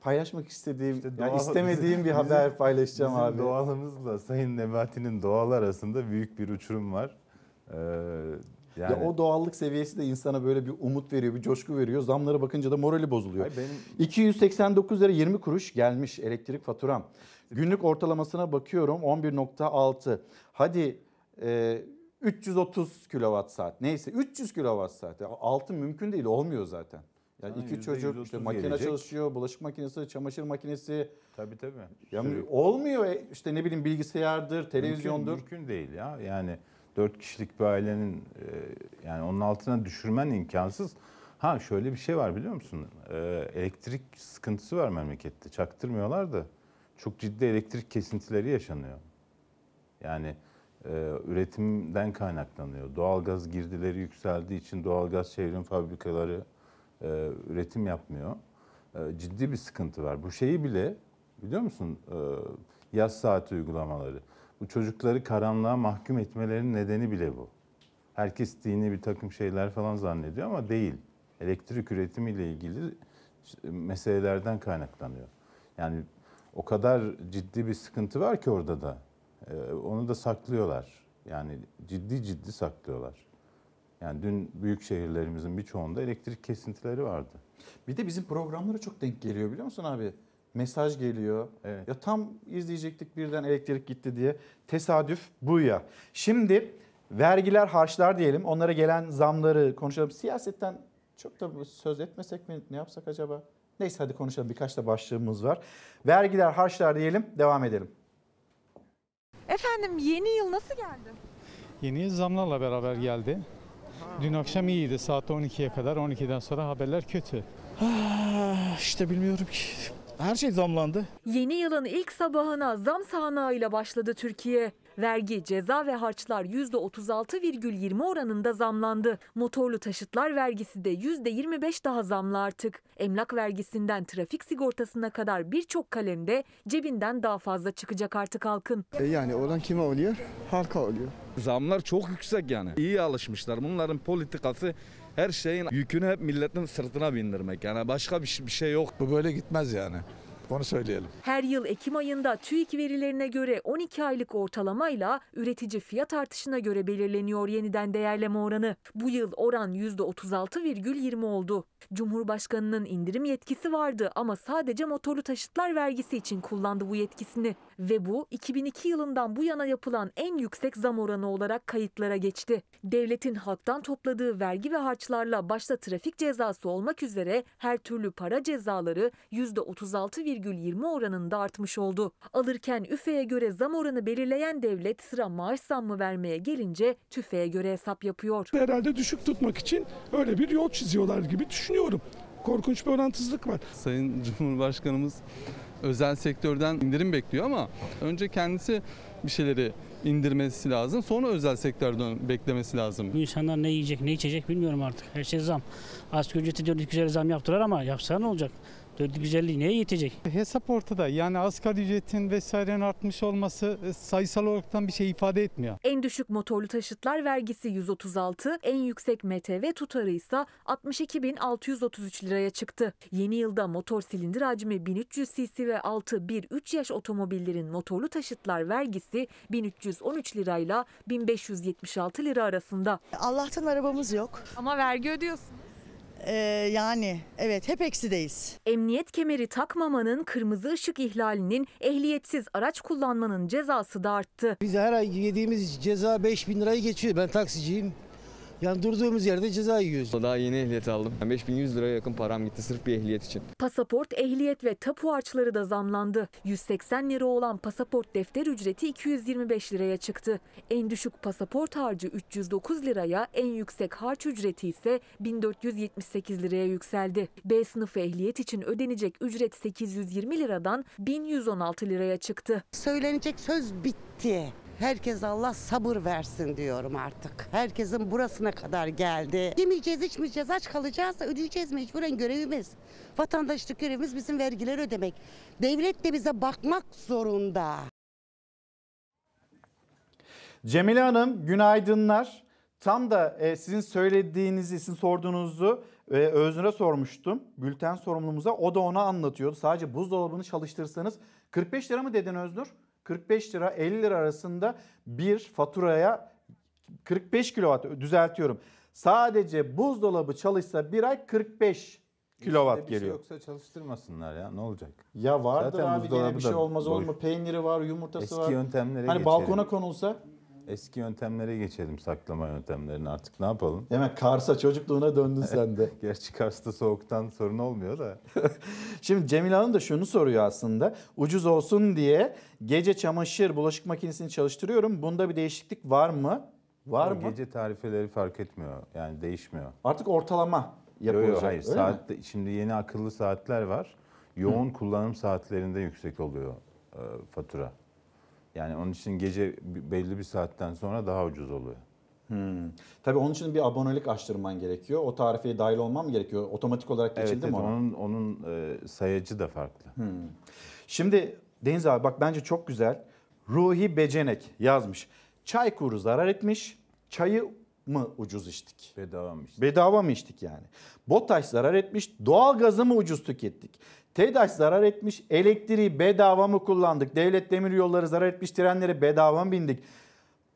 Paylaşmak istediğim, işte doğal, yani istemediğim bizim, bir haber bizim, paylaşacağım bizim abi. doğalımızla Sayın Nebati'nin doğal arasında büyük bir uçurum var. Ee, yani... Ya o doğallık seviyesi de insana böyle bir umut veriyor, bir coşku veriyor. Zamlara bakınca da morali bozuluyor. Hayır, benim... 289 lira 20 kuruş gelmiş elektrik faturam. Günlük ortalamasına bakıyorum 11.6. Hadi e, 330 kilowatt saat. Neyse 300 kilowatt saat. altın mümkün değil olmuyor zaten. Yani, yani iki çocuk işte makine gelecek. çalışıyor, bulaşık makinesi, çamaşır makinesi. Tabii tabii. Yani olmuyor e, işte ne bileyim bilgisayardır, televizyondur. Mümkün, mümkün değil ya. Yani 4 kişilik bir ailenin e, yani onun altına düşürmen imkansız. Ha şöyle bir şey var biliyor musun? E, elektrik sıkıntısı var memlekette. Çaktırmıyorlar da çok ciddi elektrik kesintileri yaşanıyor. Yani e, üretimden kaynaklanıyor. Doğalgaz girdileri yükseldiği için doğalgaz çevrim fabrikaları üretim yapmıyor. ciddi bir sıkıntı var. Bu şeyi bile biliyor musun? yaz saati uygulamaları bu çocukları karanlığa mahkum etmelerinin nedeni bile bu. Herkes dini bir takım şeyler falan zannediyor ama değil. Elektrik üretimiyle ilgili meselelerden kaynaklanıyor. Yani o kadar ciddi bir sıkıntı var ki orada da. Ee, onu da saklıyorlar. Yani ciddi ciddi saklıyorlar. Yani dün büyük şehirlerimizin birçoğunda elektrik kesintileri vardı. Bir de bizim programlara çok denk geliyor biliyor musun abi? mesaj geliyor. Evet. Ya tam izleyecektik birden elektrik gitti diye. Tesadüf bu ya. Şimdi vergiler, harçlar diyelim. Onlara gelen zamları konuşalım. Siyasetten çok da söz etmesek mi? Ne yapsak acaba? Neyse hadi konuşalım. Birkaç da başlığımız var. Vergiler, harçlar diyelim. Devam edelim. Efendim yeni yıl nasıl geldi? Yeni yıl zamlarla beraber geldi. Dün akşam iyiydi saat 12'ye kadar. 12'den sonra haberler kötü. Ah, işte bilmiyorum ki. Her şey zamlandı. Yeni yılın ilk sabahına zam sahnağıyla başladı Türkiye. Vergi, ceza ve harçlar %36,20 oranında zamlandı. Motorlu taşıtlar vergisi de %25 daha zamlı artık. Emlak vergisinden trafik sigortasına kadar birçok kalemde cebinden daha fazla çıkacak artık halkın. E yani oradan kime oluyor? Halka oluyor. Zamlar çok yüksek yani. İyi alışmışlar. Bunların politikası her şeyin yükünü hep milletin sırtına bindirmek. Yani başka bir, şey, bir şey yok. Bu böyle gitmez yani. Onu söyleyelim. Her yıl Ekim ayında TÜİK verilerine göre 12 aylık ortalamayla üretici fiyat artışına göre belirleniyor yeniden değerleme oranı. Bu yıl oran %36,20 oldu. Cumhurbaşkanının indirim yetkisi vardı ama sadece motorlu taşıtlar vergisi için kullandı bu yetkisini ve bu 2002 yılından bu yana yapılan en yüksek zam oranı olarak kayıtlara geçti. Devletin halktan topladığı vergi ve harçlarla başta trafik cezası olmak üzere her türlü para cezaları %36,20 oranında artmış oldu. Alırken üfeye göre zam oranı belirleyen devlet sıra maaş zammı vermeye gelince tüfeğe göre hesap yapıyor. Herhalde düşük tutmak için öyle bir yol çiziyorlar gibi düşünüyorum düşünüyorum. Korkunç bir orantısızlık var. Sayın Cumhurbaşkanımız özel sektörden indirim bekliyor ama önce kendisi bir şeyleri indirmesi lazım. Sonra özel sektörden beklemesi lazım. İnsanlar ne yiyecek ne içecek bilmiyorum artık. Her şey zam. Asgari ücreti 400 zam yaptılar ama yapsa ne olacak? 450 neye yetecek? Hesap ortada. Yani asgari ücretin vesairenin artmış olması e, sayısal olaraktan bir şey ifade etmiyor. En düşük motorlu taşıtlar vergisi 136, en yüksek MTV tutarı ise 62.633 liraya çıktı. Yeni yılda motor silindir hacmi 1300 cc ve 6-1-3 yaş otomobillerin motorlu taşıtlar vergisi 1313 lirayla 1576 lira arasında. Allah'tan arabamız yok. Ama vergi ödüyorsun. Ee, yani evet hep eksideyiz. Emniyet kemeri takmamanın, kırmızı ışık ihlalinin, ehliyetsiz araç kullanmanın cezası da arttı. Biz her ay yediğimiz ceza 5 bin lirayı geçiyor. Ben taksiciyim. Yani durduğumuz yerde ceza yiyoruz. Daha yeni ehliyet aldım. Yani 5100 liraya yakın param gitti sırf bir ehliyet için. Pasaport, ehliyet ve tapu harçları da zamlandı. 180 lira olan pasaport defter ücreti 225 liraya çıktı. En düşük pasaport harcı 309 liraya, en yüksek harç ücreti ise 1478 liraya yükseldi. B sınıfı ehliyet için ödenecek ücret 820 liradan 1116 liraya çıktı. Söylenecek söz bitti. Herkes Allah sabır versin diyorum artık. Herkesin burasına kadar geldi. Yemeyeceğiz, içmeyeceğiz, aç kalacağız da ödeyeceğiz mecburen görevimiz. Vatandaşlık görevimiz bizim vergileri ödemek. Devlet de bize bakmak zorunda. Cemile Hanım günaydınlar. Tam da e, sizin söylediğinizi, sizin sorduğunuzu e, Öznür'e sormuştum. Bülten sorumlumuza. O da ona anlatıyordu. Sadece buzdolabını çalıştırsanız 45 lira mı dedin Özgür? 45 lira 50 lira arasında bir faturaya 45 kilowatt düzeltiyorum. Sadece buzdolabı çalışsa bir ay 45 kilowatt işte geliyor. Bir şey yoksa çalıştırmasınlar ya ne olacak? Ya vardır Zaten abi gene bir şey olmaz olur mu? Peyniri var, yumurtası Eski var. Eski yöntemlere Hani geçelim. balkona konulsa Eski yöntemlere geçelim saklama yöntemlerini artık ne yapalım? Hemen Kars'a çocukluğuna döndün sen de. Gerçi Kars'ta soğuktan sorun olmuyor da. Şimdi Cemil Hanım da şunu soruyor aslında. Ucuz olsun diye gece çamaşır bulaşık makinesini çalıştırıyorum. Bunda bir değişiklik var mı? Var Ama mı? Gece tarifeleri fark etmiyor. Yani değişmiyor. Artık ortalama yapılacak. Yok yok hayır. Saatte, mi? şimdi yeni akıllı saatler var. Yoğun Hı. kullanım saatlerinde yüksek oluyor e, fatura. Yani onun için gece belli bir saatten sonra daha ucuz oluyor. Hmm. Tabii onun için bir abonelik açtırman gerekiyor. O tarifeye dahil olmam mı gerekiyor? Otomatik olarak geçildi evet, mi evet, onun? Onun e, sayacı da farklı. Hmm. Şimdi Deniz abi bak bence çok güzel. Ruhi Becenek yazmış. Çay kuru zarar etmiş. Çayı mı ucuz içtik? Bedava mı içtik? Bedava mı içtik yani? BOTAŞ zarar etmiş. Doğal gazı mı ucuz tükettik? TEDAŞ zarar etmiş. Elektriği bedava mı kullandık? Devlet Demir Yolları zarar etmiş. Trenlere bedava mı bindik?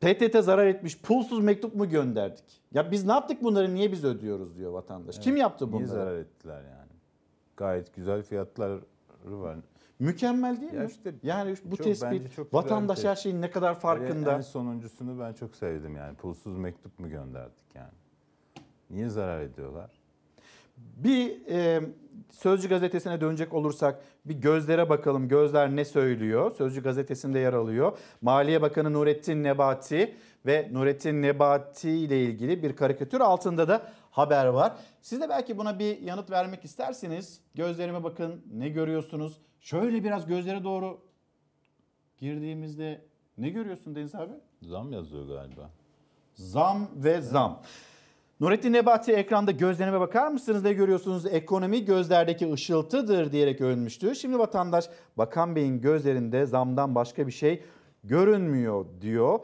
PTT zarar etmiş. Pulsuz mektup mu gönderdik? Ya biz ne yaptık bunları? Niye biz ödüyoruz diyor vatandaş. Evet, Kim yaptı bunları? Niye zarar ettiler yani? Gayet güzel fiyatları var. Mükemmel değil ya mi? Işte yani bu çok, tespit çok vatandaş her şeyin ne kadar farkında. En sonuncusunu ben çok sevdim yani. Pulsuz mektup mu gönderdik yani? Niye zarar ediyorlar? Bir e, Sözcü gazetesine dönecek olursak bir gözlere bakalım. Gözler ne söylüyor? Sözcü gazetesinde yer alıyor. Maliye Bakanı Nurettin Nebati ve Nurettin Nebati ile ilgili bir karikatür altında da haber var. Siz de belki buna bir yanıt vermek istersiniz. gözlerime bakın ne görüyorsunuz? Şöyle biraz gözlere doğru girdiğimizde ne görüyorsun Deniz abi? Zam yazıyor galiba. Zam ve zam. Nurettin Nebati ekranda gözlerime bakar mısınız ne görüyorsunuz? Ekonomi gözlerdeki ışıltıdır diyerek övünmüştü. Şimdi vatandaş Bakan Bey'in gözlerinde zamdan başka bir şey görünmüyor diyor.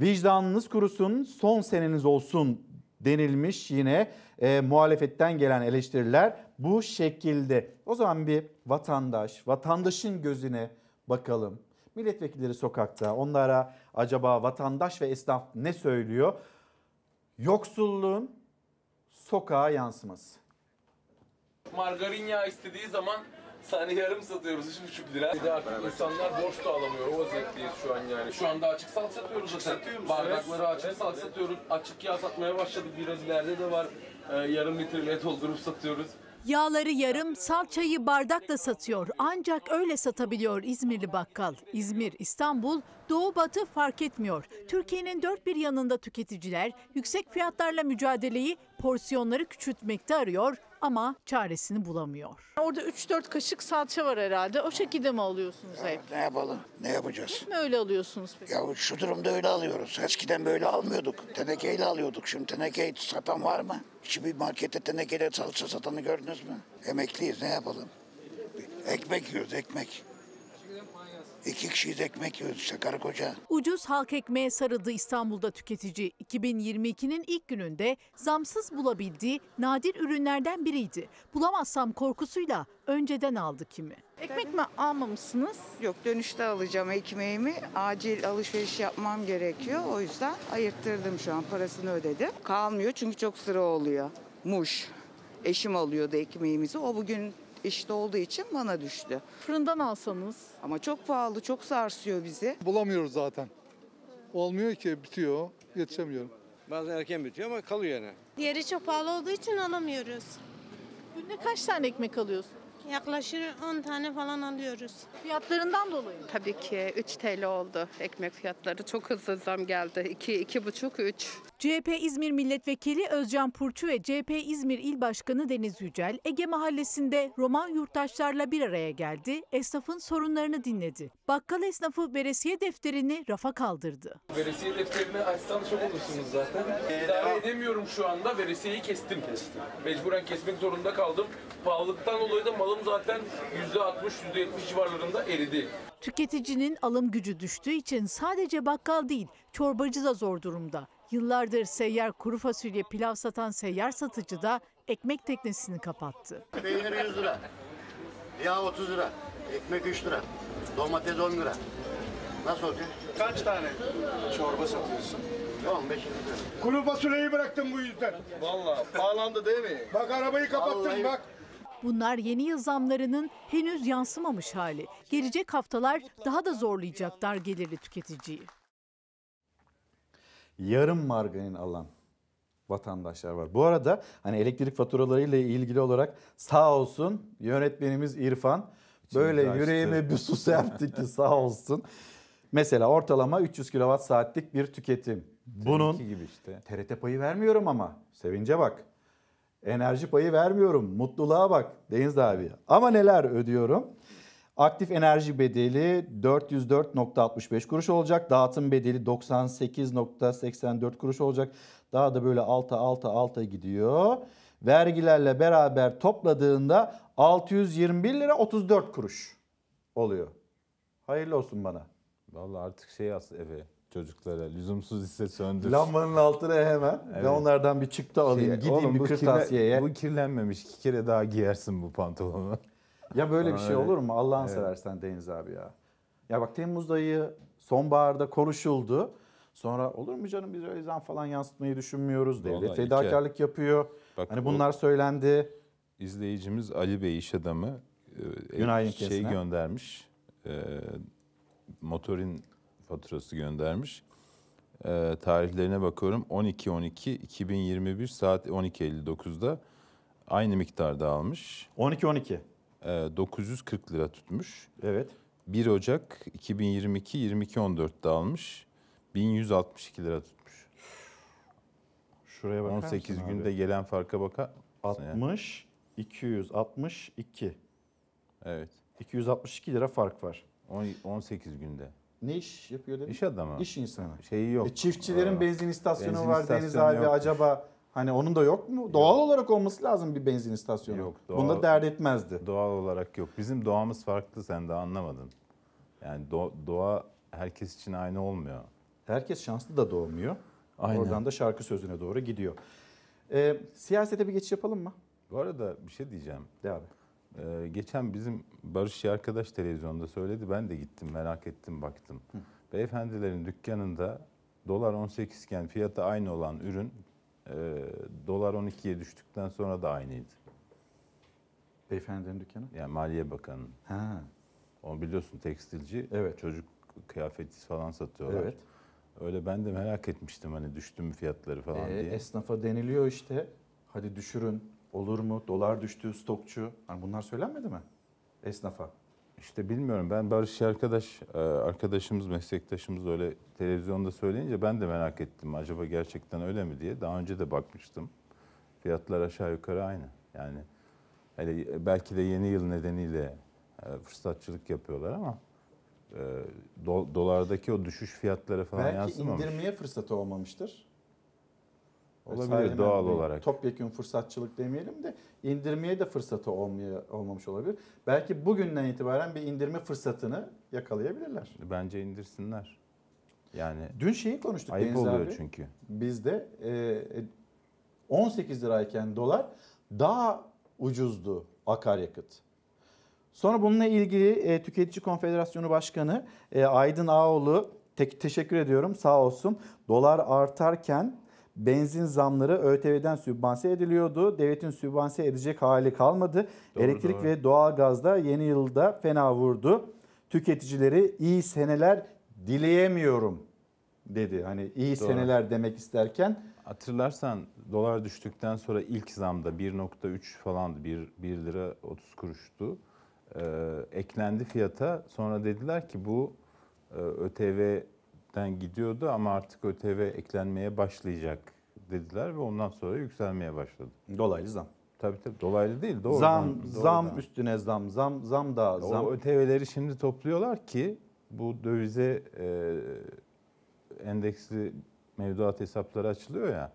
Vicdanınız kurusun son seneniz olsun denilmiş yine e, muhalefetten gelen eleştiriler bu şekilde. O zaman bir vatandaş, vatandaşın gözüne bakalım. Milletvekilleri sokakta onlara acaba vatandaş ve esnaf ne söylüyor? Yoksulluğun sokağa yansıması. Margarin yağı istediği zaman saniye yarım satıyoruz 3,5 lira. Bir de artık insanlar borç da alamıyor. O vaziyetteyiz şu an yani. Şu anda açık sal satıyoruz açık zaten. Satıyor Bardakları açık evet, sal satıyoruz. Açık yağ satmaya başladık. Biraz ileride de var. Ee, yarım litreliğe doldurup satıyoruz. Yağları yarım, salçayı bardakla satıyor. Ancak öyle satabiliyor İzmirli bakkal. İzmir, İstanbul, Doğu Batı fark etmiyor. Türkiye'nin dört bir yanında tüketiciler yüksek fiyatlarla mücadeleyi porsiyonları küçültmekte arıyor ama çaresini bulamıyor. Orada 3-4 kaşık salça var herhalde. O şekilde mi alıyorsunuz hep? Ne yapalım? Ne yapacağız? Mi öyle alıyorsunuz peki? Ya şu durumda öyle alıyoruz. Eskiden böyle almıyorduk. Tenekeyle alıyorduk. Şimdi tenekeyi satan var mı? Şimdi bir markette tenekeyle salça satanı gördünüz mü? Emekliyiz ne yapalım? Ekmek yiyoruz ekmek. İki kişiyiz ekmek yiyoruz işte karı koca. Ucuz halk ekmeğe sarıldı İstanbul'da tüketici. 2022'nin ilk gününde zamsız bulabildiği nadir ürünlerden biriydi. Bulamazsam korkusuyla önceden aldı kimi. Ekmek mi almamışsınız? Yok dönüşte alacağım ekmeğimi. Acil alışveriş yapmam gerekiyor. O yüzden ayırttırdım şu an parasını ödedim. Kalmıyor çünkü çok sıra oluyor. Muş. Eşim alıyordu ekmeğimizi. O bugün eşit olduğu için bana düştü. Fırından alsanız. Ama çok pahalı, çok sarsıyor bizi. Bulamıyoruz zaten. Olmuyor ki bitiyor. Yetişemiyorum. Bazen erken bitiyor ama kalıyor yine. Diğeri çok pahalı olduğu için alamıyoruz. Günde kaç tane ekmek alıyorsun? Yaklaşık 10 tane falan alıyoruz. Fiyatlarından dolayı mı? Tabii ki 3 TL oldu ekmek fiyatları. Çok hızlı zam geldi. 2, 2,5, 3. CHP İzmir Milletvekili Özcan Purçu ve CHP İzmir İl Başkanı Deniz Yücel, Ege Mahallesi'nde Roman yurttaşlarla bir araya geldi, esnafın sorunlarını dinledi. Bakkal esnafı veresiye defterini rafa kaldırdı. Veresiye defterini açsam çok olursunuz zaten. Ee, İdare edemiyorum şu anda, veresiyeyi kestim. Mecburen kesmek zorunda kaldım. Pahalılıktan dolayı da malım zaten %60-%70 civarlarında eridi. Tüketicinin alım gücü düştüğü için sadece bakkal değil, çorbacı da zor durumda. Yıllardır seyyar kuru fasulye pilav satan seyyar satıcı da ekmek teknesini kapattı. Peynir 100 lira, yağ 30 lira, ekmek 3 lira, domates 10 lira. Nasıl olacak? Kaç tane çorba satıyorsun? 15 lira. Kuru fasulyeyi bıraktım bu yüzden. Valla bağlandı değil mi? Bak arabayı kapattım Vallahi... bak. Bunlar yeni yıl zamlarının henüz yansımamış hali. Gelecek haftalar daha da zorlayacak dar gelirli tüketiciyi. Yarım margarin alan vatandaşlar var. Bu arada hani elektrik faturalarıyla ilgili olarak sağ olsun yönetmenimiz İrfan böyle İçimiz yüreğime açtı. bir sus yaptı ki sağ olsun. Mesela ortalama 300 kilowatt saatlik bir tüketim. Bunun gibi işte. TRT payı vermiyorum ama sevince bak. Enerji payı vermiyorum. Mutluluğa bak Deniz abi. Ama neler ödüyorum? Aktif enerji bedeli 404.65 kuruş olacak. Dağıtım bedeli 98.84 kuruş olacak. Daha da böyle alta alta alta gidiyor. Vergilerle beraber topladığında 621 lira 34 kuruş oluyor. Hayırlı olsun bana. Vallahi artık şey yaz eve çocuklara. Lüzumsuz ise söndür. Lambanın altına hemen. Evet. Ben onlardan bir çıktı şey, alayım. Şey, gideyim oğlum, bir kırtasiyeye. Kirle, bu kirlenmemiş. İki kere daha giyersin bu pantolonu. Ya böyle bir şey olur mu? Allah'ın evet. seversen Deniz abi ya. Ya bak Temmuz ayı sonbaharda konuşuldu. Sonra olur mu canım biz öyle zam falan yansıtmayı düşünmüyoruz. Devlet Vallahi fedakarlık iki. yapıyor. Bak, hani bunlar söylendi. İzleyicimiz Ali Bey iş adamı e, Günaydın şey kesine. göndermiş. E, motorin faturası göndermiş. E, tarihlerine bakıyorum 12-12-2021 saat 12.59'da aynı miktarda almış. 12-12. E, 940 lira tutmuş. Evet. 1 Ocak 2022 22.14'te almış. 1162 lira tutmuş. Şuraya bakar 18 mısın günde abi? gelen farka bakar 60 yani. 262. Evet. 262 lira fark var. 18 günde. Ne iş yapıyor dedi? İş adamı. İş insanı. Şeyi yok. E, çiftçilerin ee, benzin istasyonu benzin var istasyonu Deniz abi yokmuş. acaba hani onun da yok mu? Yok. Doğal olarak olması lazım bir benzin istasyonu. Yok. Doğal, Bunda dert etmezdi. Doğal olarak yok. Bizim doğamız farklı sen de anlamadın. Yani do, doğa herkes için aynı olmuyor. Herkes şanslı da doğmuyor. Aynen. Oradan da şarkı sözüne doğru gidiyor. Ee, siyasete bir geçiş yapalım mı? Bu arada bir şey diyeceğim. De abi. Ee, geçen bizim Barış arkadaş televizyonda söyledi. Ben de gittim merak ettim baktım. Hı. Beyefendilerin dükkanında dolar 18 iken fiyatı aynı olan ürün e, dolar 12'ye düştükten sonra da aynıydı. Beyefendilerin dükkanı? Yani Maliye Bakanı. Ha. Onu biliyorsun tekstilci. Evet. Çocuk kıyafeti falan satıyorlar. Evet. Öyle ben de merak etmiştim hani düştü mü fiyatları falan ee, diye. Esnafa deniliyor işte hadi düşürün Olur mu? Dolar düştü, stokçu. Hani bunlar söylenmedi mi esnafa? İşte bilmiyorum ben Barış arkadaş e, arkadaşımız meslektaşımız öyle televizyonda söyleyince ben de merak ettim acaba gerçekten öyle mi diye. Daha önce de bakmıştım. Fiyatlar aşağı yukarı aynı. Yani hele belki de yeni yıl nedeniyle e, fırsatçılık yapıyorlar ama e, dolardaki o düşüş fiyatlara falan belki yansımamış. Belki indirmeye fırsatı olmamıştır. Olabilir doğal bir, olarak. Topyekun fırsatçılık demeyelim de indirmeye de fırsatı olmaya, olmamış olabilir. Belki bugünden itibaren bir indirme fırsatını yakalayabilirler. Bence indirsinler. Yani Dün şeyi konuştuk ayıp Deniz oluyor abi. çünkü. Bizde e, 18 e, lirayken dolar daha ucuzdu akaryakıt. Sonra bununla ilgili e, Tüketici Konfederasyonu Başkanı e, Aydın Ağoğlu te- teşekkür ediyorum sağ olsun. Dolar artarken benzin zamları ÖTV'den sübvanse ediliyordu. Devletin sübvanse edecek hali kalmadı. Doğru, Elektrik doğru. ve doğalgaz da yeni yılda fena vurdu. Tüketicileri iyi seneler dileyemiyorum dedi. Hani iyi doğru. seneler demek isterken Hatırlarsan dolar düştükten sonra ilk zamda 1.3 falandı. 1, 1 lira 30 kuruştu. Ee, eklendi fiyata. Sonra dediler ki bu e, ÖTV den gidiyordu ama artık ÖTV eklenmeye başlayacak dediler ve ondan sonra yükselmeye başladı. Dolaylı zam. Tabii tabii dolaylı değil doğru. Zam, doğrudan. zam üstüne zam, zam, zam da zam. O ÖTV'leri şimdi topluyorlar ki bu dövize e, endeksli mevduat hesapları açılıyor ya.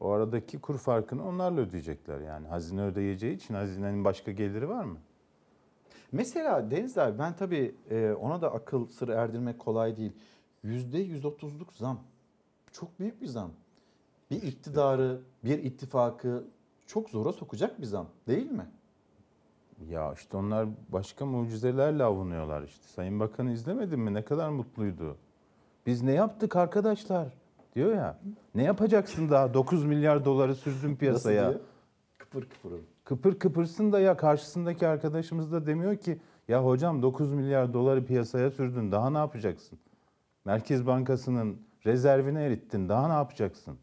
O aradaki kur farkını onlarla ödeyecekler yani. Hazine ödeyeceği için hazinenin başka geliri var mı? Mesela Deniz abi ben tabii e, ona da akıl sır erdirmek kolay değil. Yüzde yüz otuzluk zam. Çok büyük bir zam. Bir iktidarı, bir ittifakı çok zora sokacak bir zam değil mi? Ya işte onlar başka mucizelerle avunuyorlar işte. Sayın Bakan'ı izlemedin mi? Ne kadar mutluydu. Biz ne yaptık arkadaşlar? Diyor ya. Ne yapacaksın daha? 9 milyar doları sürdün piyasaya. Nasıl Kıpır kıpırım. Kıpır kıpırsın da ya karşısındaki arkadaşımız da demiyor ki ya hocam 9 milyar doları piyasaya sürdün daha ne yapacaksın? Merkez Bankası'nın rezervini erittin. Daha ne yapacaksın?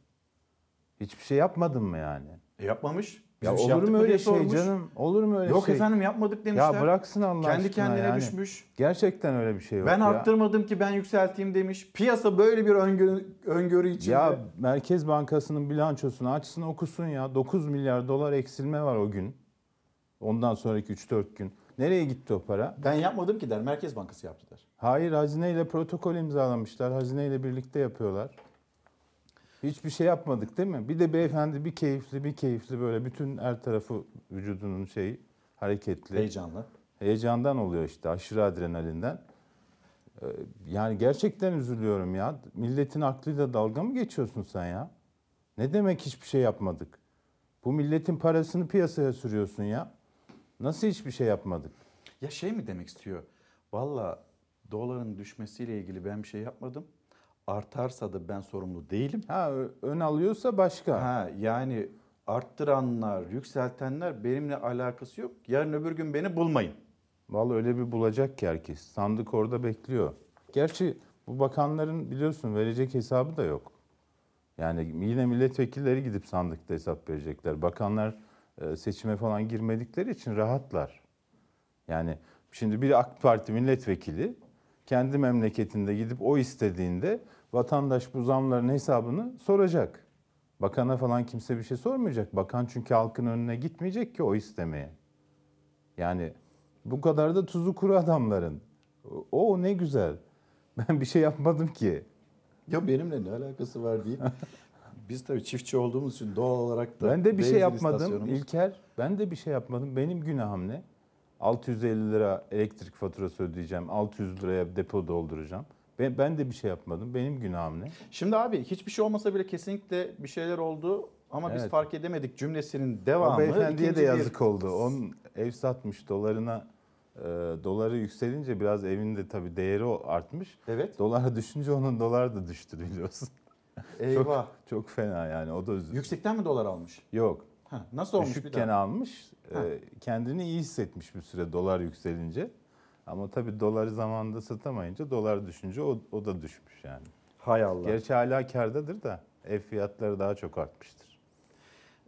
Hiçbir şey yapmadın mı yani? E yapmamış. ya şey olur mu öyle şey canım? Olur mu öyle Yok şey? Yok efendim yapmadık demişler. Ya bıraksın Allah Kendi aşkına kendine yani. düşmüş. Gerçekten öyle bir şey yok Ben ya. arttırmadım ki ben yükselteyim demiş. Piyasa böyle bir öngörü, öngörü içinde. Ya Merkez Bankası'nın bilançosunu açsın okusun ya. 9 milyar dolar eksilme var o gün. Ondan sonraki 3-4 gün. Nereye gitti o para? Ben yapmadım ki der. Merkez Bankası yaptı der. Hayır hazineyle protokol imzalamışlar. Hazineyle birlikte yapıyorlar. Hiçbir şey yapmadık değil mi? Bir de beyefendi bir keyifli bir keyifli böyle bütün her tarafı vücudunun şey hareketli. Heyecanlı. Heyecandan oluyor işte aşırı adrenalinden. Ee, yani gerçekten üzülüyorum ya. Milletin aklıyla dalga mı geçiyorsun sen ya? Ne demek hiçbir şey yapmadık? Bu milletin parasını piyasaya sürüyorsun ya. Nasıl hiçbir şey yapmadık? Ya şey mi demek istiyor? Valla doların düşmesiyle ilgili ben bir şey yapmadım. Artarsa da ben sorumlu değilim. Ha ön alıyorsa başka. Ha yani arttıranlar, yükseltenler benimle alakası yok. Yarın öbür gün beni bulmayın. Vallahi öyle bir bulacak ki herkes. Sandık orada bekliyor. Gerçi bu bakanların biliyorsun verecek hesabı da yok. Yani yine milletvekilleri gidip sandıkta hesap verecekler. Bakanlar e, seçime falan girmedikleri için rahatlar. Yani şimdi bir AK Parti milletvekili kendi memleketinde gidip o istediğinde vatandaş bu zamların hesabını soracak. Bakana falan kimse bir şey sormayacak. Bakan çünkü halkın önüne gitmeyecek ki o istemeye. Yani bu kadar da tuzu kuru adamların. O ne güzel. Ben bir şey yapmadım ki. Ya benimle ne alakası var deyip biz tabii çiftçi olduğumuz için doğal olarak da Ben de bir şey yapmadım İlker. Ben de bir şey yapmadım. Benim günahım ne? 650 lira elektrik faturası ödeyeceğim, 600 liraya depo dolduracağım. Ben, ben de bir şey yapmadım. Benim günahım ne? Şimdi abi hiçbir şey olmasa bile kesinlikle bir şeyler oldu ama evet. biz fark edemedik cümlesinin devamı. O beyefendiye de yazık bir... oldu. Onun ev satmış dolarına e, doları yükselince biraz evin de tabii değeri artmış. Evet. Dolara düşünce onun dolar da düştü biliyorsun. Eyvah. Çok, çok fena yani o da üzüldü. Yüksekten mi dolar almış? Yok. Ha, nasıl olmuş Düşükken bir daha? almış. E, kendini iyi hissetmiş bir süre dolar yükselince. Ama tabii doları zamanında satamayınca dolar düşünce o, o da düşmüş yani. Hay Allah. Gerçi hala kardadır da ev fiyatları daha çok artmıştır.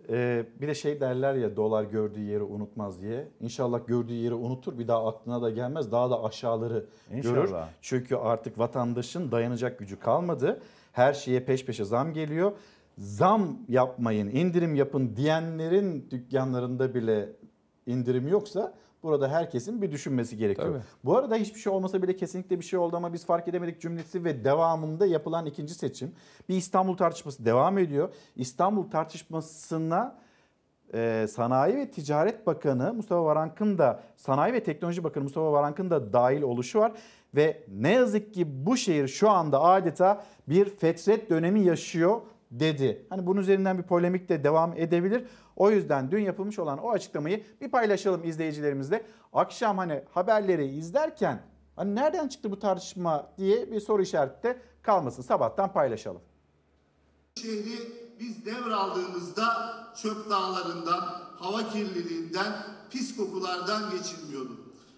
Ee, bir de şey derler ya dolar gördüğü yeri unutmaz diye. İnşallah gördüğü yeri unutur bir daha aklına da gelmez. Daha da aşağıları İnşallah. görür. Çünkü artık vatandaşın dayanacak gücü kalmadı. Her şeye peş peşe zam geliyor zam yapmayın, indirim yapın diyenlerin dükkanlarında bile indirim yoksa burada herkesin bir düşünmesi gerekiyor. Tabii. Bu arada hiçbir şey olmasa bile kesinlikle bir şey oldu ama biz fark edemedik cümlesi ve devamında yapılan ikinci seçim. Bir İstanbul tartışması devam ediyor. İstanbul tartışmasına e, Sanayi ve Ticaret Bakanı Mustafa Varank'ın da Sanayi ve Teknoloji Bakanı Mustafa Varank'ın da dahil oluşu var ve ne yazık ki bu şehir şu anda adeta bir fetret dönemi yaşıyor dedi. Hani bunun üzerinden bir polemik de devam edebilir. O yüzden dün yapılmış olan o açıklamayı bir paylaşalım izleyicilerimizle. Akşam hani haberleri izlerken hani nereden çıktı bu tartışma diye bir soru işareti de kalmasın. Sabahtan paylaşalım. Şehri biz devraldığımızda çöp dağlarından, hava kirliliğinden, pis kokulardan geçilmiyordu.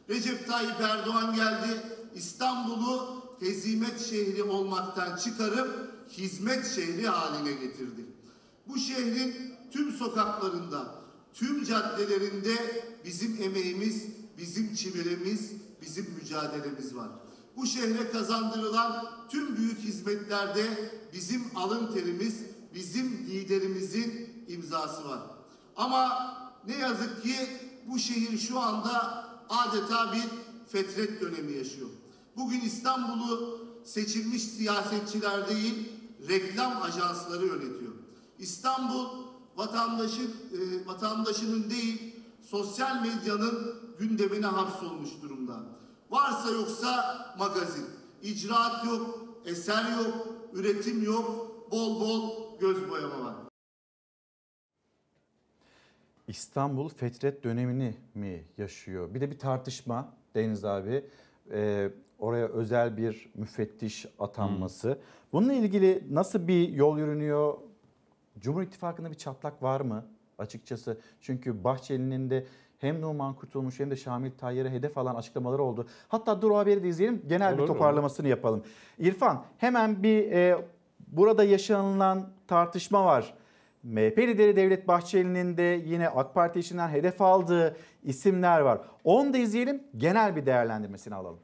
Recep Tayyip Erdoğan geldi, İstanbul'u hezimet şehri olmaktan çıkarıp hizmet şehri haline getirdik. Bu şehrin tüm sokaklarında, tüm caddelerinde bizim emeğimiz, bizim çivilemiz, bizim mücadelemiz var. Bu şehre kazandırılan tüm büyük hizmetlerde bizim alın terimiz, bizim liderimizin imzası var. Ama ne yazık ki bu şehir şu anda adeta bir fetret dönemi yaşıyor. Bugün İstanbul'u seçilmiş siyasetçiler değil, reklam ajansları yönetiyor. İstanbul vatandaşı, e, vatandaşının değil sosyal medyanın gündemine hapsolmuş durumda. Varsa yoksa magazin. İcraat yok, eser yok, üretim yok, bol bol göz boyama var. İstanbul fetret dönemini mi yaşıyor? Bir de bir tartışma Deniz abi. Ee, oraya özel bir müfettiş atanması. Hmm. Bununla ilgili nasıl bir yol yürünüyor? Cumhur İttifakı'nda bir çatlak var mı açıkçası? Çünkü Bahçeli'nin de hem Numan Kurtulmuş hem de Şamil Tayyar'ı hedef alan açıklamaları oldu. Hatta dur o haberi de izleyelim. Genel olur, bir toparlamasını olur. yapalım. İrfan hemen bir e, burada yaşanılan tartışma var. MHP lideri Devlet Bahçeli'nin de yine AK Parti içinden hedef aldığı isimler var. Onu da izleyelim. Genel bir değerlendirmesini alalım.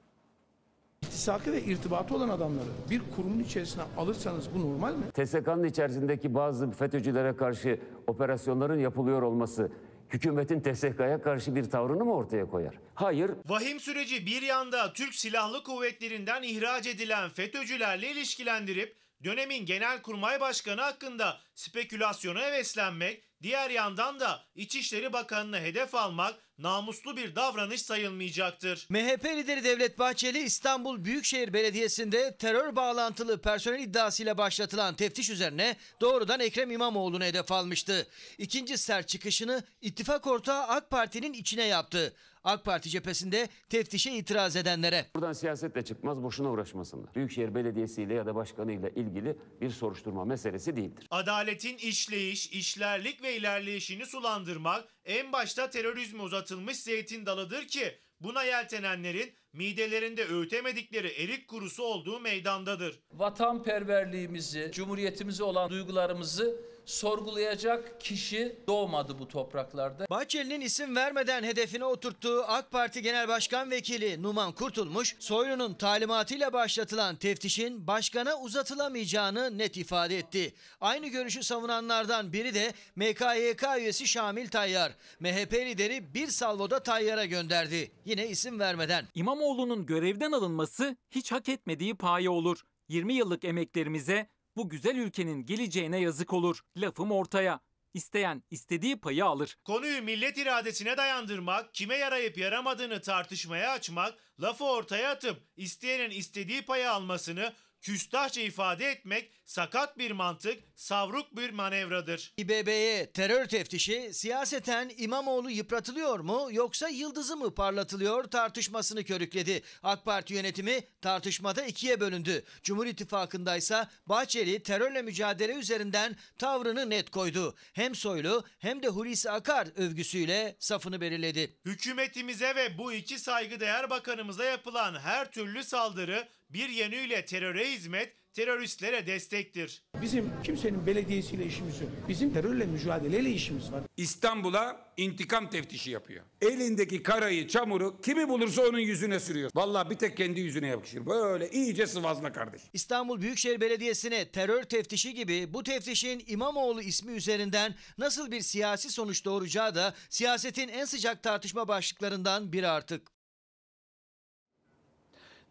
İttisakı ve irtibatı olan adamları bir kurumun içerisine alırsanız bu normal mi? TSK'nın içerisindeki bazı FETÖ'cülere karşı operasyonların yapılıyor olması hükümetin TSK'ya karşı bir tavrını mı ortaya koyar? Hayır. Vahim süreci bir yanda Türk Silahlı Kuvvetlerinden ihraç edilen FETÖ'cülerle ilişkilendirip dönemin Genelkurmay Başkanı hakkında spekülasyona heveslenmek, diğer yandan da İçişleri Bakanı'nı hedef almak namuslu bir davranış sayılmayacaktır. MHP lideri Devlet Bahçeli İstanbul Büyükşehir Belediyesi'nde terör bağlantılı personel iddiasıyla başlatılan teftiş üzerine doğrudan Ekrem İmamoğlu'nu hedef almıştı. İkinci sert çıkışını ittifak ortağı AK Parti'nin içine yaptı. AK Parti cephesinde teftişe itiraz edenlere. Buradan siyasetle çıkmaz boşuna uğraşmasınlar. Büyükşehir belediyesiyle ya da başkanıyla ilgili bir soruşturma meselesi değildir. Adaletin işleyiş, işlerlik ve ilerleyişini sulandırmak en başta terörizme uzatılmış zeytin dalıdır ki Buna yeltenenlerin midelerinde öğütemedikleri erik kurusu olduğu meydandadır. Vatanperverliğimizi, cumhuriyetimize olan duygularımızı sorgulayacak kişi doğmadı bu topraklarda. Bahçeli'nin isim vermeden hedefine oturttuğu AK Parti Genel Başkan Vekili Numan Kurtulmuş, Soylu'nun talimatıyla başlatılan teftişin başkana uzatılamayacağını net ifade etti. Aynı görüşü savunanlardan biri de MKYK üyesi Şamil Tayyar. MHP lideri bir salvoda Tayyar'a gönderdi. Yine isim vermeden. İmamoğlu'nun görevden alınması hiç hak etmediği paye olur. 20 yıllık emeklerimize bu güzel ülkenin geleceğine yazık olur. Lafım ortaya. İsteyen istediği payı alır. Konuyu millet iradesine dayandırmak, kime yarayıp yaramadığını tartışmaya açmak, lafı ortaya atıp isteyenin istediği payı almasını küstahça ifade etmek sakat bir mantık, savruk bir manevradır. İBB'ye terör teftişi siyaseten İmamoğlu yıpratılıyor mu yoksa yıldızı mı parlatılıyor tartışmasını körükledi. AK Parti yönetimi tartışmada ikiye bölündü. Cumhur İttifakı'ndaysa Bahçeli terörle mücadele üzerinden tavrını net koydu. Hem Soylu hem de Hulusi Akar övgüsüyle safını belirledi. Hükümetimize ve bu iki saygıdeğer bakanımıza yapılan her türlü saldırı bir yönüyle teröre hizmet, teröristlere destektir. Bizim kimsenin belediyesiyle işimiz yok. Bizim terörle mücadeleyle işimiz var. İstanbul'a intikam teftişi yapıyor. Elindeki karayı, çamuru kimi bulursa onun yüzüne sürüyor. Vallahi bir tek kendi yüzüne yapışır. Böyle iyice sıvazla kardeş. İstanbul Büyükşehir Belediyesi'ne terör teftişi gibi bu teftişin İmamoğlu ismi üzerinden nasıl bir siyasi sonuç doğuracağı da siyasetin en sıcak tartışma başlıklarından biri artık.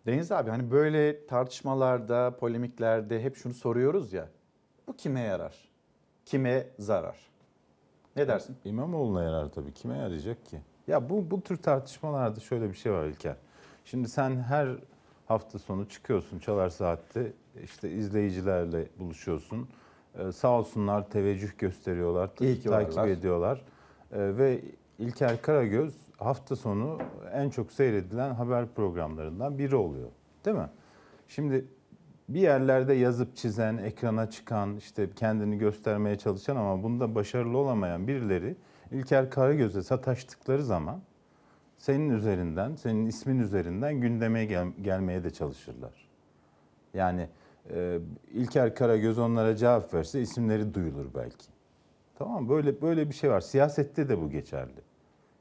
Deniz abi hani böyle tartışmalarda, polemiklerde hep şunu soruyoruz ya. Bu kime yarar? Kime zarar? Ne dersin? İmamoğlu'na yarar tabii. Kime yarayacak ki? Ya bu bu tür tartışmalarda şöyle bir şey var İlker. Şimdi sen her hafta sonu çıkıyorsun çalar saatte işte izleyicilerle buluşuyorsun. Ee, sağ olsunlar teveccüh gösteriyorlar, İyi ki takip varlar. ediyorlar. Ee, ve İlker Karagöz hafta sonu en çok seyredilen haber programlarından biri oluyor. Değil mi? Şimdi bir yerlerde yazıp çizen, ekrana çıkan, işte kendini göstermeye çalışan ama bunda başarılı olamayan birileri İlker Karagöz'e sataştıkları zaman senin üzerinden, senin ismin üzerinden gündeme gel- gelmeye de çalışırlar. Yani e, İlker Karagöz onlara cevap verse isimleri duyulur belki. Tamam böyle böyle bir şey var. Siyasette de bu geçerli.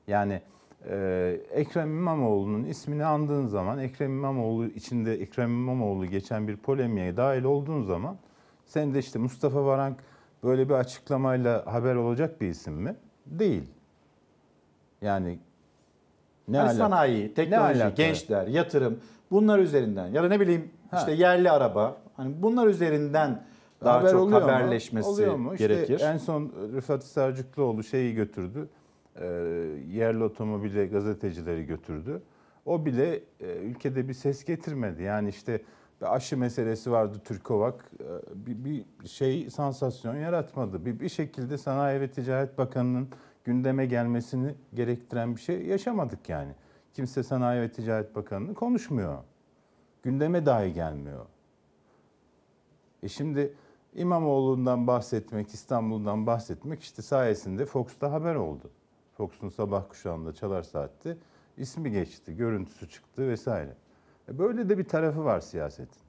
Yani ee, Ekrem İmamoğlu'nun ismini andığın zaman, Ekrem İmamoğlu içinde Ekrem İmamoğlu geçen bir polemiğe dahil olduğun zaman sen de işte Mustafa Varank böyle bir açıklamayla haber olacak bir isim mi? Değil. Yani ne yani sanayi, teknoloji, ne gençler, yatırım bunlar üzerinden ya da ne bileyim ha. işte yerli araba hani bunlar üzerinden daha haber çok oluyor haberleşmesi mu? Oluyor mu? İşte gerekir. en son Rıfat Sarcıklıoğlu şeyi götürdü. E, yerli otomobile gazetecileri götürdü. O bile e, ülkede bir ses getirmedi. Yani işte bir aşı meselesi vardı Türkovak. E, bir, bir şey sansasyon yaratmadı. Bir, bir şekilde Sanayi ve Ticaret Bakanı'nın gündeme gelmesini gerektiren bir şey yaşamadık yani. Kimse Sanayi ve Ticaret Bakanı'nı konuşmuyor. Gündeme dahi gelmiyor. E şimdi İmamoğlu'ndan bahsetmek, İstanbul'dan bahsetmek işte sayesinde Fox'ta haber oldu. Fox'un sabah kuşağında çalar saatte ismi geçti, görüntüsü çıktı vesaire. E, böyle de bir tarafı var siyasetin.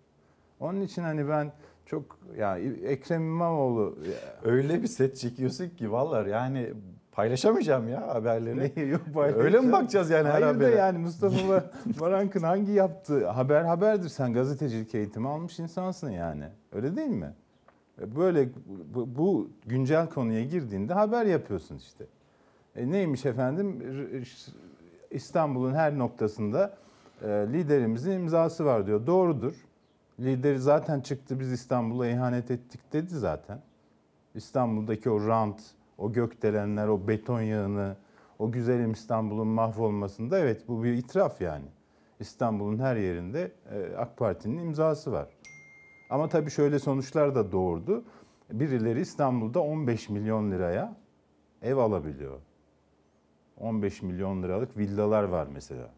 Onun için hani ben çok yani Ekrem İmamoğlu öyle bir set çekiyorsun ki vallahi yani paylaşamayacağım ya haberleri. Yok paylaşacağım. Öyle mi bakacağız yani Hayır her haber? Hayır yani Mustafa Varank'ın hangi yaptığı haber haberdir. Sen gazetecilik eğitimi almış insansın yani. Öyle değil mi? E, böyle bu, bu güncel konuya girdiğinde haber yapıyorsun işte. E, neymiş efendim? E, İstanbul'un her noktasında e, liderimizin imzası var diyor. Doğrudur. Lideri zaten çıktı biz İstanbul'a ihanet ettik dedi zaten. İstanbul'daki o rant, o gökdelenler, o beton yağını, o güzelim İstanbul'un mahvolmasında evet bu bir itiraf yani. İstanbul'un her yerinde AK Parti'nin imzası var. Ama tabii şöyle sonuçlar da doğurdu. Birileri İstanbul'da 15 milyon liraya ev alabiliyor. 15 milyon liralık villalar var mesela.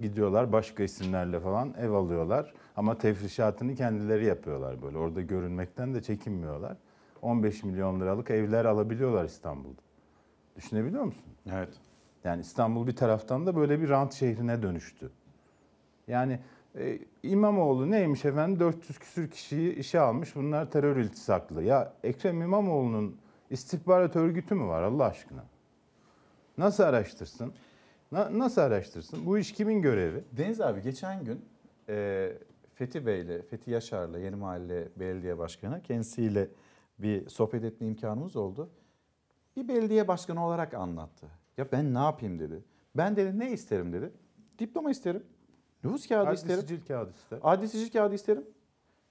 Gidiyorlar başka isimlerle falan ev alıyorlar ama tefrişatını kendileri yapıyorlar böyle. Orada görünmekten de çekinmiyorlar. 15 milyon liralık evler alabiliyorlar İstanbul'da. Düşünebiliyor musun? Evet. Yani İstanbul bir taraftan da böyle bir rant şehrine dönüştü. Yani e, İmamoğlu neymiş efendim 400 küsür kişiyi işe almış bunlar terör iltisaklı. Ya Ekrem İmamoğlu'nun istihbarat örgütü mü var Allah aşkına? Nasıl araştırsın? Na, nasıl araştırsın? Bu iş kimin görevi? Deniz abi geçen gün e, Fethi Bey'le, Fethi Yaşar'la, Yeni Mahalle Belediye Başkanı kendisiyle bir sohbet etme imkanımız oldu. Bir belediye başkanı olarak anlattı. Ya ben ne yapayım dedi. Ben dedi ne isterim dedi. Diploma isterim. Nüfus kağıdı Adli isterim. Adli sicil kağıdı isterim. Adli sicil kağıdı isterim.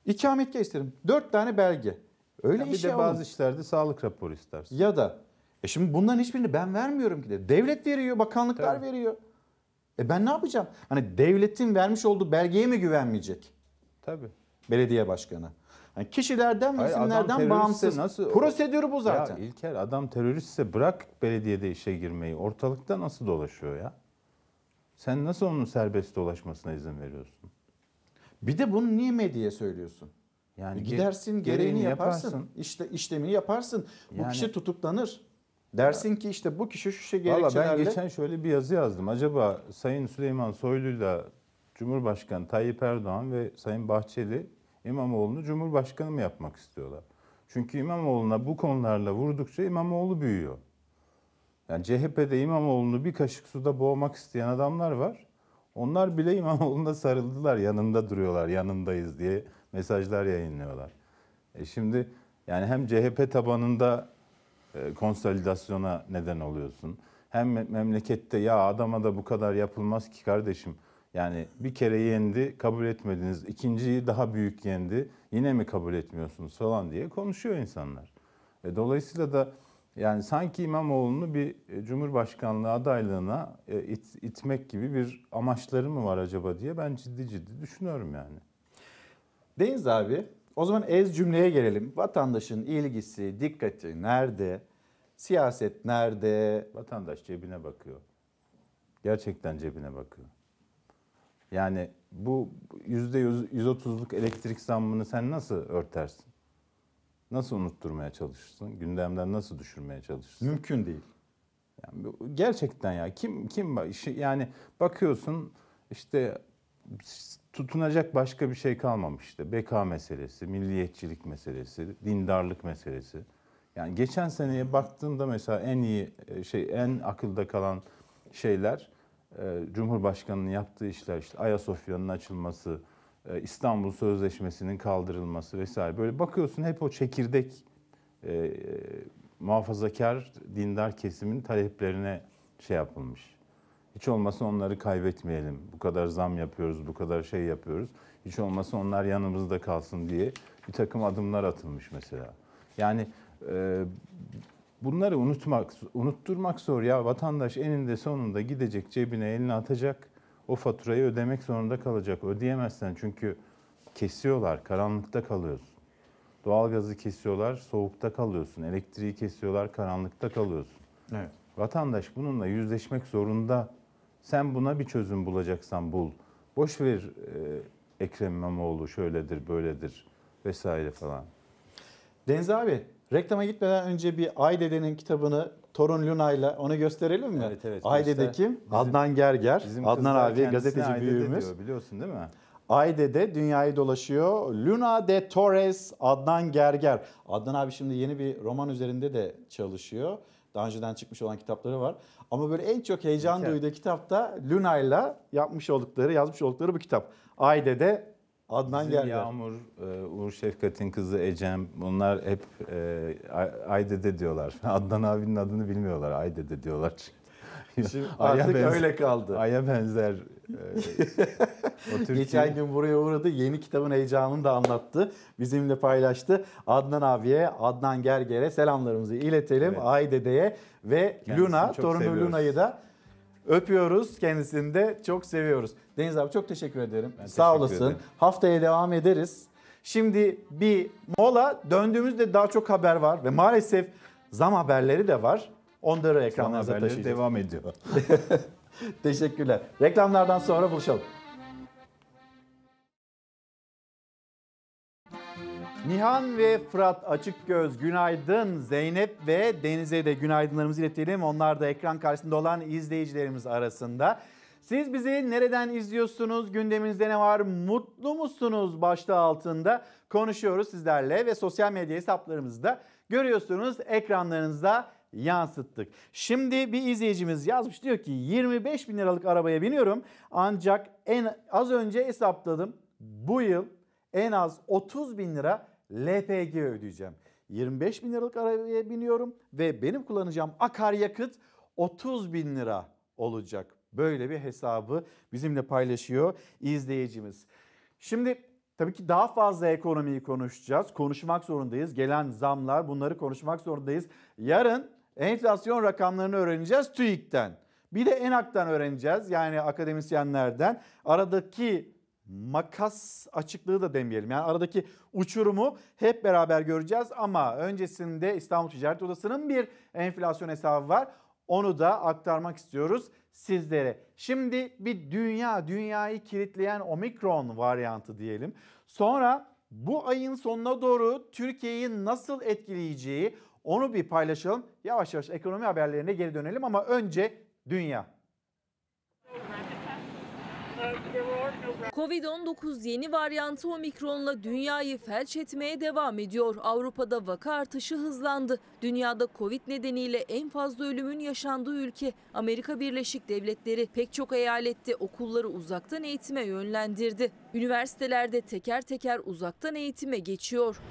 İkametgah isterim. Dört tane belge. Öyle yani iş Bir de ya bazı olur. işlerde sağlık raporu istersin. Ya da e şimdi bunların hiçbirini ben vermiyorum ki de. Devlet veriyor, bakanlıklar Tabii. veriyor. E ben ne yapacağım? Hani devletin vermiş olduğu belgeye mi güvenmeyecek? Tabii. Belediye başkanı. Yani kişilerden ve isimlerden bağımsız. Nasıl, Prosedürü bu zaten. Ya İlker adam teröristse bırak belediyede işe girmeyi. Ortalıkta nasıl dolaşıyor ya? Sen nasıl onun serbest dolaşmasına izin veriyorsun? Bir de bunu niye medyaya söylüyorsun? Yani e gidersin gereğini, gereğini yaparsın. yaparsın. İşte işlemini yaparsın. Yani, bu kişi tutuklanır. Dersin ki işte bu kişi şu şey gerekçelerle... Valla ben geçen şöyle bir yazı yazdım. Acaba Sayın Süleyman Soylu'yla Cumhurbaşkanı Tayyip Erdoğan ve Sayın Bahçeli İmamoğlu'nu Cumhurbaşkanı mı yapmak istiyorlar? Çünkü İmamoğlu'na bu konularla vurdukça İmamoğlu büyüyor. Yani CHP'de İmamoğlu'nu bir kaşık suda boğmak isteyen adamlar var. Onlar bile İmamoğlu'na sarıldılar, yanında duruyorlar, yanındayız diye mesajlar yayınlıyorlar. E şimdi yani hem CHP tabanında e, konsolidasyona neden oluyorsun. Hem memlekette ya adama da bu kadar yapılmaz ki kardeşim. Yani bir kere yendi, kabul etmediniz. İkinciyi daha büyük yendi. Yine mi kabul etmiyorsunuz falan diye konuşuyor insanlar. E, dolayısıyla da yani sanki İmamoğlu'nu bir e, Cumhurbaşkanlığı adaylığına e, it, itmek gibi bir amaçları mı var acaba diye ben ciddi ciddi düşünüyorum yani. Deniz abi o zaman ez cümleye gelelim. Vatandaşın ilgisi, dikkati nerede? Siyaset nerede? Vatandaş cebine bakıyor. Gerçekten cebine bakıyor. Yani bu yüzde %130'luk elektrik zammını sen nasıl örtersin? Nasıl unutturmaya çalışırsın? Gündemden nasıl düşürmeye çalışırsın? Mümkün değil. Yani gerçekten ya kim kim şey, yani bakıyorsun işte tutunacak başka bir şey kalmamıştı. Beka meselesi, milliyetçilik meselesi, dindarlık meselesi. Yani geçen seneye baktığımda mesela en iyi e, şey, en akılda kalan şeyler e, Cumhurbaşkanı'nın yaptığı işler işte Ayasofya'nın açılması, e, İstanbul Sözleşmesi'nin kaldırılması vesaire. Böyle bakıyorsun hep o çekirdek e, muhafazakar dindar kesimin taleplerine şey yapılmış hiç olmasa onları kaybetmeyelim. Bu kadar zam yapıyoruz, bu kadar şey yapıyoruz. Hiç olmasa onlar yanımızda kalsın diye bir takım adımlar atılmış mesela. Yani e, bunları unutmak, unutturmak zor ya. Vatandaş eninde sonunda gidecek cebine elini atacak. O faturayı ödemek zorunda kalacak. Ödeyemezsen çünkü kesiyorlar, karanlıkta kalıyorsun. Doğalgazı kesiyorlar, soğukta kalıyorsun. Elektriği kesiyorlar, karanlıkta kalıyorsun. Evet. Vatandaş bununla yüzleşmek zorunda sen buna bir çözüm bulacaksan bul. Boş ver e, Ekrem İmamoğlu şöyledir, böyledir vesaire falan. Deniz abi reklama gitmeden önce bir Ay Dede'nin kitabını Torun Luna'yla onu gösterelim mi? Evet evet. Ay Dede kim? Bizim, Adnan Gerger. Bizim Adnan abi gazeteci Ay büyüğümüz. Diyor, biliyorsun değil mi? Ay Dede dünyayı dolaşıyor. Luna de Torres, Adnan Gerger. Adnan abi şimdi yeni bir roman üzerinde de çalışıyor. Daha önceden çıkmış olan kitapları var. Ama böyle en çok heyecan evet. duyduğu da Luna'yla yapmış oldukları, yazmış oldukları bu kitap. Ayde de Adnan geldi Yağmur, e, Uğur Şefkat'in kızı Ecem bunlar hep e, Ayde de diyorlar. Adnan abinin adını bilmiyorlar. Ayde de diyorlar. Şimdi artık benzer, öyle kaldı. Ay'a benzer. E, Türkiye... Geçen gün buraya uğradı. Yeni kitabın heyecanını da anlattı. Bizimle paylaştı. Adnan abiye, Adnan Gerger'e selamlarımızı iletelim. Evet. Ay dedeye ve Kendisini Luna, torunu seviyoruz. Luna'yı da öpüyoruz. Kendisini de çok seviyoruz. Deniz abi çok teşekkür ederim. Ben Sağ teşekkür olasın. Ederim. Haftaya devam ederiz. Şimdi bir mola döndüğümüzde daha çok haber var ve maalesef zam haberleri de var. Onları ekranlarınıza taşıyacağız. devam ediyor. Teşekkürler. Reklamlardan sonra buluşalım. Nihan ve Fırat Açık Göz günaydın. Zeynep ve Deniz'e de günaydınlarımızı iletelim. Onlar da ekran karşısında olan izleyicilerimiz arasında. Siz bizi nereden izliyorsunuz? Gündeminizde ne var? Mutlu musunuz? Başlığı altında konuşuyoruz sizlerle ve sosyal medya hesaplarımızda görüyorsunuz ekranlarınızda yansıttık. Şimdi bir izleyicimiz yazmış diyor ki 25 bin liralık arabaya biniyorum ancak en az önce hesapladım bu yıl en az 30 bin lira LPG ödeyeceğim. 25 bin liralık arabaya biniyorum ve benim kullanacağım akaryakıt 30 bin lira olacak. Böyle bir hesabı bizimle paylaşıyor izleyicimiz. Şimdi Tabii ki daha fazla ekonomiyi konuşacağız. Konuşmak zorundayız. Gelen zamlar bunları konuşmak zorundayız. Yarın Enflasyon rakamlarını öğreneceğiz TÜİK'ten. Bir de ENAK'tan öğreneceğiz yani akademisyenlerden. Aradaki makas açıklığı da demeyelim. Yani aradaki uçurumu hep beraber göreceğiz ama öncesinde İstanbul Ticaret Odası'nın bir enflasyon hesabı var. Onu da aktarmak istiyoruz sizlere. Şimdi bir dünya, dünyayı kilitleyen omikron varyantı diyelim. Sonra bu ayın sonuna doğru Türkiye'yi nasıl etkileyeceği, onu bir paylaşalım. Yavaş yavaş ekonomi haberlerine geri dönelim ama önce dünya. Covid-19 yeni varyantı omikronla dünyayı felç etmeye devam ediyor. Avrupa'da vaka artışı hızlandı. Dünyada Covid nedeniyle en fazla ölümün yaşandığı ülke Amerika Birleşik Devletleri pek çok eyalette okulları uzaktan eğitime yönlendirdi. Üniversitelerde teker teker uzaktan eğitime geçiyor.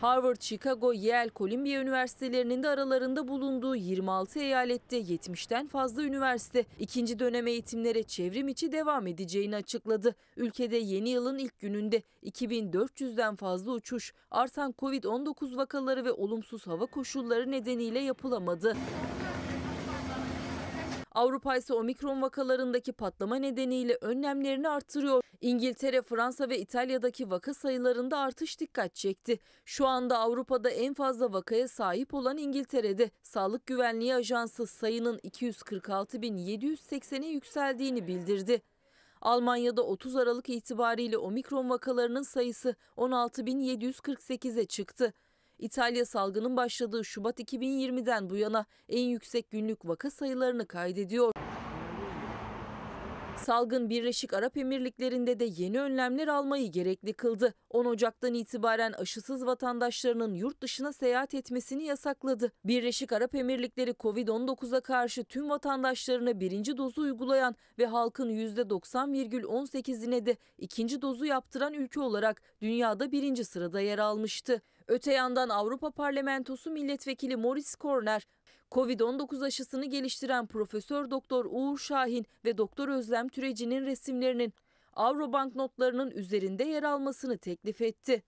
Harvard, Chicago, Yale, Columbia üniversitelerinin de aralarında bulunduğu 26 eyalette 70'ten fazla üniversite ikinci dönem eğitimlere çevrim içi devam edeceğini açıkladı. Ülkede yeni yılın ilk gününde 2400'den fazla uçuş, artan Covid-19 vakaları ve olumsuz hava koşulları nedeniyle yapılamadı. Avrupa ise omikron vakalarındaki patlama nedeniyle önlemlerini artırıyor. İngiltere, Fransa ve İtalya'daki vaka sayılarında artış dikkat çekti. Şu anda Avrupa'da en fazla vakaya sahip olan İngiltere'de Sağlık Güvenliği Ajansı sayının 246.780'e yükseldiğini bildirdi. Almanya'da 30 Aralık itibariyle omikron vakalarının sayısı 16.748'e çıktı. İtalya salgının başladığı Şubat 2020'den bu yana en yüksek günlük vaka sayılarını kaydediyor. Salgın Birleşik Arap Emirlikleri'nde de yeni önlemler almayı gerekli kıldı. 10 Ocak'tan itibaren aşısız vatandaşlarının yurt dışına seyahat etmesini yasakladı. Birleşik Arap Emirlikleri Covid-19'a karşı tüm vatandaşlarına birinci dozu uygulayan ve halkın %90,18'ine de ikinci dozu yaptıran ülke olarak dünyada birinci sırada yer almıştı. Öte yandan Avrupa Parlamentosu Milletvekili Morris Korner, Covid-19 aşısını geliştiren Profesör Doktor Uğur Şahin ve Doktor Özlem Türeci'nin resimlerinin Avro banknotlarının üzerinde yer almasını teklif etti.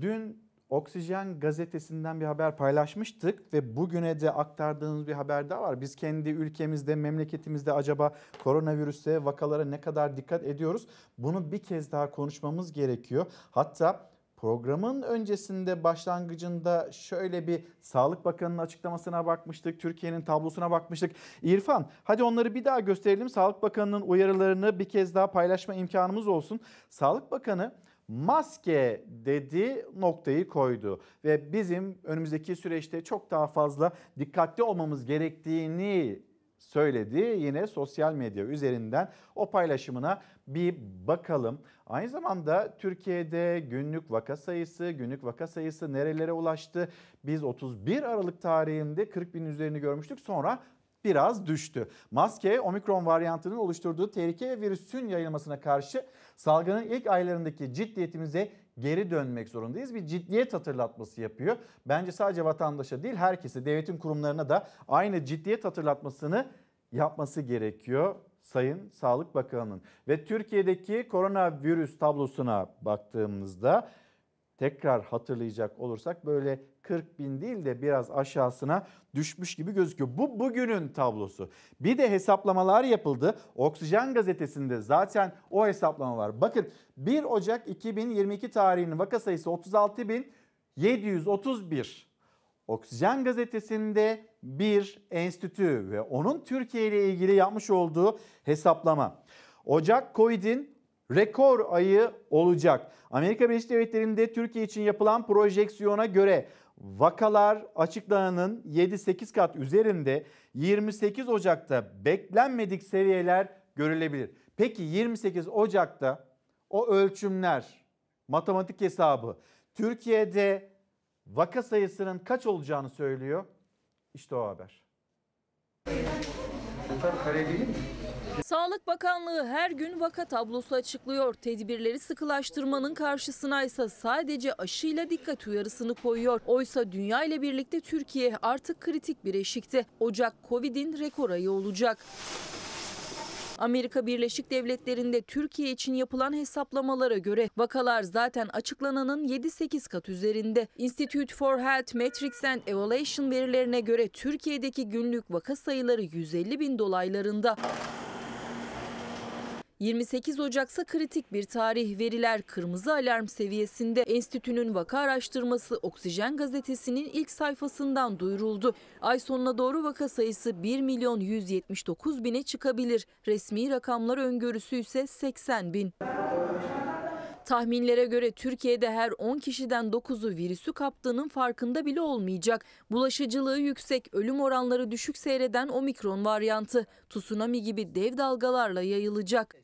Dün Oksijen gazetesinden bir haber paylaşmıştık ve bugüne de aktardığımız bir haber daha var. Biz kendi ülkemizde, memleketimizde acaba koronavirüse, vakalara ne kadar dikkat ediyoruz? Bunu bir kez daha konuşmamız gerekiyor. Hatta programın öncesinde başlangıcında şöyle bir Sağlık Bakanı'nın açıklamasına bakmıştık. Türkiye'nin tablosuna bakmıştık. İrfan hadi onları bir daha gösterelim. Sağlık Bakanı'nın uyarılarını bir kez daha paylaşma imkanımız olsun. Sağlık Bakanı maske dedi noktayı koydu. Ve bizim önümüzdeki süreçte çok daha fazla dikkatli olmamız gerektiğini söyledi. Yine sosyal medya üzerinden o paylaşımına bir bakalım. Aynı zamanda Türkiye'de günlük vaka sayısı, günlük vaka sayısı nerelere ulaştı? Biz 31 Aralık tarihinde 40 bin üzerini görmüştük. Sonra biraz düştü. Maske omikron varyantının oluşturduğu tehlike ve virüsün yayılmasına karşı salgının ilk aylarındaki ciddiyetimize geri dönmek zorundayız. Bir ciddiyet hatırlatması yapıyor. Bence sadece vatandaşa değil herkese, devletin kurumlarına da aynı ciddiyet hatırlatmasını yapması gerekiyor Sayın Sağlık Bakanı'nın. Ve Türkiye'deki koronavirüs tablosuna baktığımızda tekrar hatırlayacak olursak böyle 40 bin değil de biraz aşağısına düşmüş gibi gözüküyor. Bu bugünün tablosu. Bir de hesaplamalar yapıldı. Oksijen gazetesinde zaten o hesaplama var. Bakın 1 Ocak 2022 tarihinin vaka sayısı 36.731. Oksijen gazetesinde bir enstitü ve onun Türkiye ile ilgili yapmış olduğu hesaplama. Ocak Covid'in rekor ayı olacak. Amerika Birleşik Devletleri'nde Türkiye için yapılan projeksiyona göre vakalar açıklananın 7-8 kat üzerinde 28 Ocak'ta beklenmedik seviyeler görülebilir. Peki 28 Ocak'ta o ölçümler, matematik hesabı Türkiye'de vaka sayısının kaç olacağını söylüyor? İşte o haber. Sultan Kareli mi? Sağlık Bakanlığı her gün vaka tablosu açıklıyor. Tedbirleri sıkılaştırmanın karşısına ise sadece aşıyla dikkat uyarısını koyuyor. Oysa dünya ile birlikte Türkiye artık kritik bir eşikte. Ocak Covid'in rekor ayı olacak. Amerika Birleşik Devletleri'nde Türkiye için yapılan hesaplamalara göre vakalar zaten açıklananın 7-8 kat üzerinde. Institute for Health Metrics and Evaluation verilerine göre Türkiye'deki günlük vaka sayıları 150 bin dolaylarında. 28 Ocak'sa kritik bir tarih veriler kırmızı alarm seviyesinde enstitünün vaka araştırması Oksijen gazetesinin ilk sayfasından duyuruldu. Ay sonuna doğru vaka sayısı 1 milyon 179 bine çıkabilir. Resmi rakamlar öngörüsü ise 80 bin. Tahminlere göre Türkiye'de her 10 kişiden 9'u virüsü kaptığının farkında bile olmayacak. Bulaşıcılığı yüksek, ölüm oranları düşük seyreden omikron varyantı tsunami gibi dev dalgalarla yayılacak.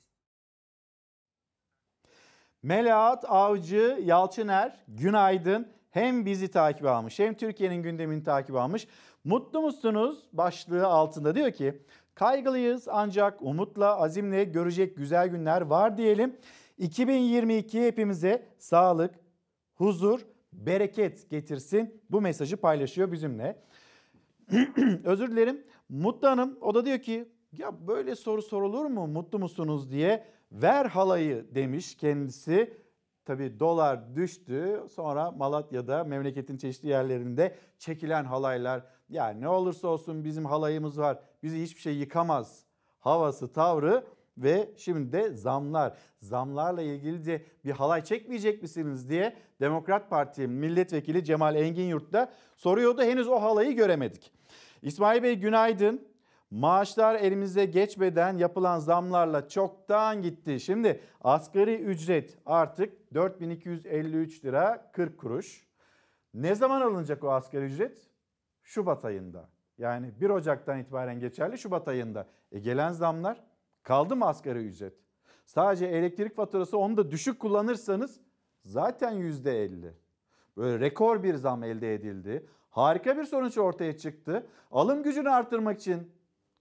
Melahat Avcı Yalçıner günaydın. Hem bizi takip almış hem Türkiye'nin gündemini takip almış. Mutlu musunuz? Başlığı altında diyor ki kaygılıyız ancak umutla azimle görecek güzel günler var diyelim. 2022 hepimize sağlık, huzur, bereket getirsin. Bu mesajı paylaşıyor bizimle. Özür dilerim. Mutlu Hanım o da diyor ki ya böyle soru sorulur mu mutlu musunuz diye ver halayı demiş kendisi. Tabi dolar düştü sonra Malatya'da memleketin çeşitli yerlerinde çekilen halaylar yani ne olursa olsun bizim halayımız var bizi hiçbir şey yıkamaz havası tavrı ve şimdi de zamlar. Zamlarla ilgili de bir halay çekmeyecek misiniz diye Demokrat Parti milletvekili Cemal Engin Yurt'ta soruyordu. Henüz o halayı göremedik. İsmail Bey günaydın. Maaşlar elimize geçmeden yapılan zamlarla çoktan gitti. Şimdi asgari ücret artık 4253 lira 40 kuruş. Ne zaman alınacak o asgari ücret? Şubat ayında. Yani 1 Ocak'tan itibaren geçerli Şubat ayında. E gelen zamlar kaldı mı asgari ücret? Sadece elektrik faturası onu da düşük kullanırsanız zaten %50. Böyle rekor bir zam elde edildi. Harika bir sonuç ortaya çıktı. Alım gücünü artırmak için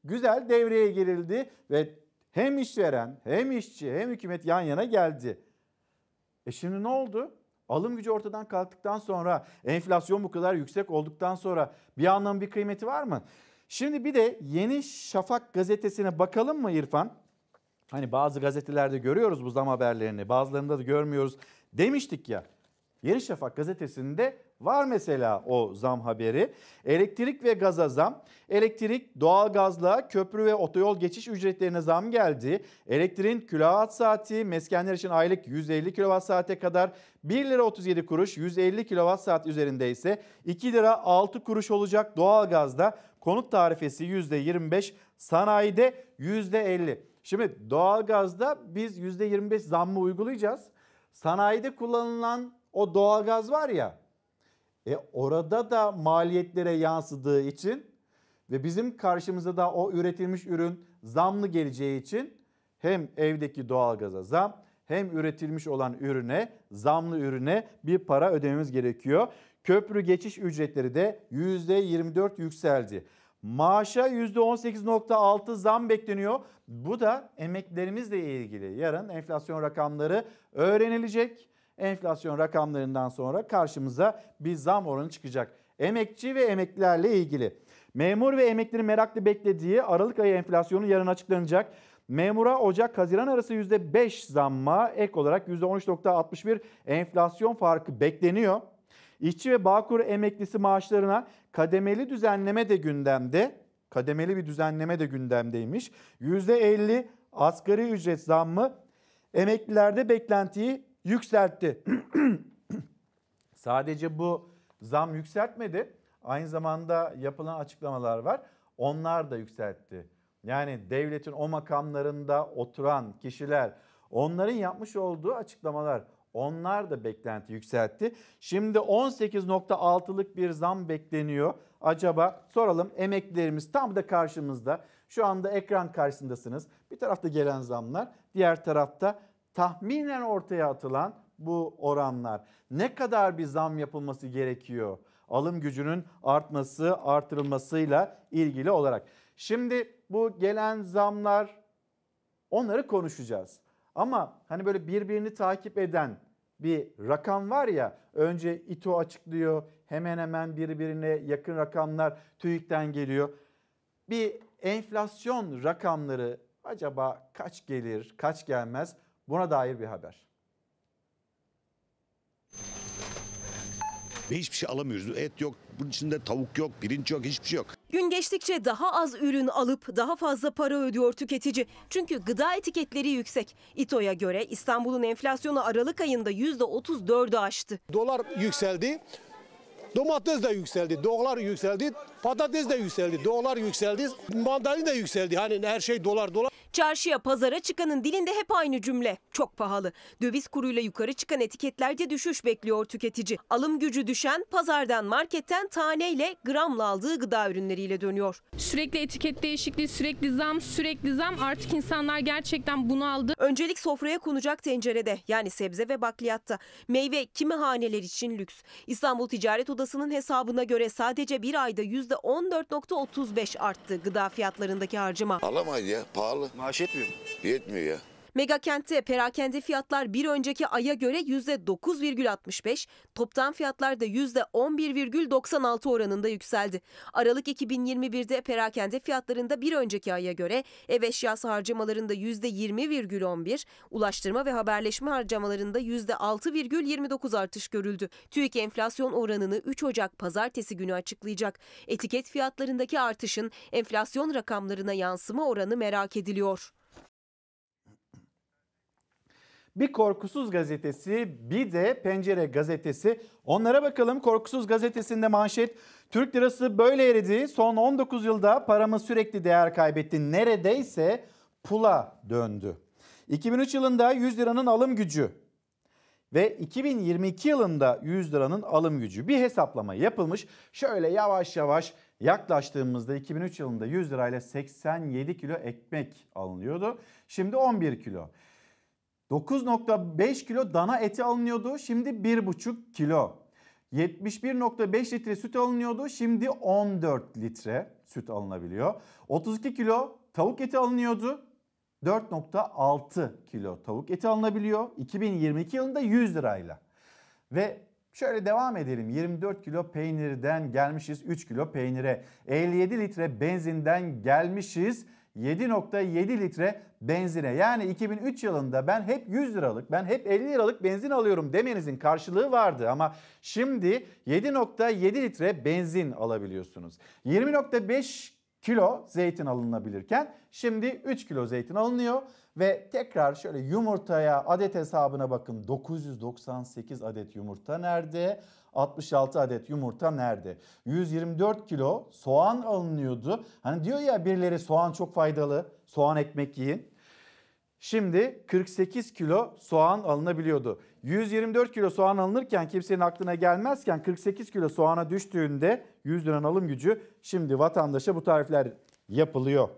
güzel devreye girildi ve hem işveren hem işçi hem hükümet yan yana geldi. E şimdi ne oldu? Alım gücü ortadan kalktıktan sonra enflasyon bu kadar yüksek olduktan sonra bir anlam bir kıymeti var mı? Şimdi bir de Yeni Şafak gazetesine bakalım mı İrfan? Hani bazı gazetelerde görüyoruz bu zam haberlerini bazılarında da görmüyoruz demiştik ya. Yeni Şafak gazetesinde Var mesela o zam haberi. Elektrik ve gaza zam. Elektrik, doğalgazla köprü ve otoyol geçiş ücretlerine zam geldi. Elektriğin kilowatt saati meskenler için aylık 150 kilowatt saate kadar 1 lira 37 kuruş, 150 kilowatt saat üzerinde ise 2 lira 6 kuruş olacak. Doğalgazda konut tarifesi %25, sanayide %50. Şimdi doğalgazda biz %25 zammı uygulayacağız. Sanayide kullanılan o doğalgaz var ya e orada da maliyetlere yansıdığı için ve bizim karşımıza da o üretilmiş ürün zamlı geleceği için hem evdeki doğalgaza zam hem üretilmiş olan ürüne, zamlı ürüne bir para ödememiz gerekiyor. Köprü geçiş ücretleri de %24 yükseldi. Maaşa %18.6 zam bekleniyor. Bu da emeklerimizle ilgili. Yarın enflasyon rakamları öğrenilecek enflasyon rakamlarından sonra karşımıza bir zam oranı çıkacak. Emekçi ve emeklilerle ilgili. Memur ve emeklinin meraklı beklediği Aralık ayı enflasyonu yarın açıklanacak. Memura Ocak-Haziran arası %5 zamma ek olarak %13.61 enflasyon farkı bekleniyor. İşçi ve Bağkur emeklisi maaşlarına kademeli düzenleme de gündemde. Kademeli bir düzenleme de gündemdeymiş. %50 asgari ücret zammı emeklilerde beklentiyi yükseltti. Sadece bu zam yükseltmedi. Aynı zamanda yapılan açıklamalar var. Onlar da yükseltti. Yani devletin o makamlarında oturan kişiler, onların yapmış olduğu açıklamalar, onlar da beklenti yükseltti. Şimdi 18.6'lık bir zam bekleniyor. Acaba soralım emeklilerimiz tam da karşımızda. Şu anda ekran karşısındasınız. Bir tarafta gelen zamlar, diğer tarafta tahminen ortaya atılan bu oranlar. Ne kadar bir zam yapılması gerekiyor? Alım gücünün artması, artırılmasıyla ilgili olarak. Şimdi bu gelen zamlar onları konuşacağız. Ama hani böyle birbirini takip eden bir rakam var ya önce İTO açıklıyor hemen hemen birbirine yakın rakamlar TÜİK'ten geliyor. Bir enflasyon rakamları acaba kaç gelir kaç gelmez Buna dair bir haber. Ve hiçbir şey alamıyoruz. Et yok, bunun içinde tavuk yok, pirinç yok, hiçbir şey yok. Gün geçtikçe daha az ürün alıp daha fazla para ödüyor tüketici. Çünkü gıda etiketleri yüksek. İTO'ya göre İstanbul'un enflasyonu Aralık ayında %34'ü aştı. Dolar yükseldi. Domates de yükseldi, dolar yükseldi, patates de yükseldi, dolar yükseldi, mandalina da yükseldi. Hani her şey dolar dolar. Çarşıya pazara çıkanın dilinde hep aynı cümle. Çok pahalı. Döviz kuruyla yukarı çıkan etiketlerde düşüş bekliyor tüketici. Alım gücü düşen pazardan marketten taneyle gramla aldığı gıda ürünleriyle dönüyor. Sürekli etiket değişikliği, sürekli zam, sürekli zam artık insanlar gerçekten bunu aldı. Öncelik sofraya konacak tencerede yani sebze ve bakliyatta. Meyve kimi haneler için lüks. İstanbul Ticaret Odası odasının hesabına göre sadece bir ayda %14.35 arttı gıda fiyatlarındaki harcama. Alamayız ya pahalı. Maaş yetmiyor mu? Yetmiyor ya. Megakent'te perakende fiyatlar bir önceki aya göre %9,65, toptan fiyatlar da %11,96 oranında yükseldi. Aralık 2021'de perakende fiyatlarında bir önceki aya göre ev eşyası harcamalarında %20,11, ulaştırma ve haberleşme harcamalarında %6,29 artış görüldü. TÜİK enflasyon oranını 3 Ocak pazartesi günü açıklayacak. Etiket fiyatlarındaki artışın enflasyon rakamlarına yansıma oranı merak ediliyor bir Korkusuz Gazetesi bir de Pencere Gazetesi. Onlara bakalım Korkusuz Gazetesi'nde manşet Türk lirası böyle eridi son 19 yılda paramı sürekli değer kaybetti neredeyse pula döndü. 2003 yılında 100 liranın alım gücü ve 2022 yılında 100 liranın alım gücü bir hesaplama yapılmış. Şöyle yavaş yavaş yaklaştığımızda 2003 yılında 100 lirayla 87 kilo ekmek alınıyordu. Şimdi 11 kilo. 9.5 kilo dana eti alınıyordu. Şimdi 1.5 kilo. 71.5 litre süt alınıyordu. Şimdi 14 litre süt alınabiliyor. 32 kilo tavuk eti alınıyordu. 4.6 kilo tavuk eti alınabiliyor. 2022 yılında 100 lirayla. Ve şöyle devam edelim. 24 kilo peynirden gelmişiz 3 kilo peynire. 57 litre benzinden gelmişiz 7.7 litre benzine yani 2003 yılında ben hep 100 liralık ben hep 50 liralık benzin alıyorum demenizin karşılığı vardı ama şimdi 7.7 litre benzin alabiliyorsunuz. 20.5 kilo zeytin alınabilirken şimdi 3 kilo zeytin alınıyor ve tekrar şöyle yumurtaya adet hesabına bakın 998 adet yumurta nerede? 66 adet yumurta nerede? 124 kilo soğan alınıyordu. Hani diyor ya birileri soğan çok faydalı. Soğan ekmek yiyin. Şimdi 48 kilo soğan alınabiliyordu. 124 kilo soğan alınırken kimsenin aklına gelmezken 48 kilo soğana düştüğünde 100 liranın alım gücü şimdi vatandaşa bu tarifler yapılıyor.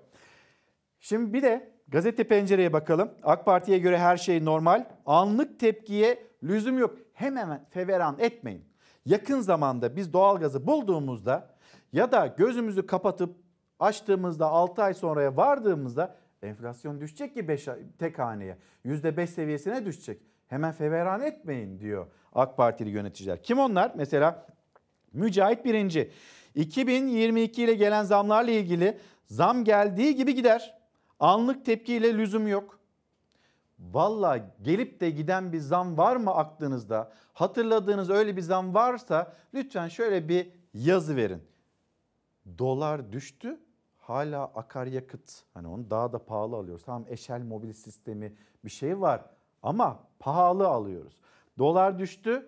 Şimdi bir de gazete pencereye bakalım. AK Parti'ye göre her şey normal. Anlık tepkiye lüzum yok. Hemen feveran etmeyin yakın zamanda biz doğalgazı bulduğumuzda ya da gözümüzü kapatıp açtığımızda 6 ay sonraya vardığımızda enflasyon düşecek ki 5 tek haneye. %5 seviyesine düşecek. Hemen feveran etmeyin diyor AK Partili yöneticiler. Kim onlar? Mesela Mücahit Birinci. 2022 ile gelen zamlarla ilgili zam geldiği gibi gider. Anlık tepkiyle lüzum yok. Valla gelip de giden bir zam var mı aklınızda? Hatırladığınız öyle bir zam varsa lütfen şöyle bir yazı verin. Dolar düştü hala akaryakıt hani onu daha da pahalı alıyoruz. Tamam eşel mobil sistemi bir şey var ama pahalı alıyoruz. Dolar düştü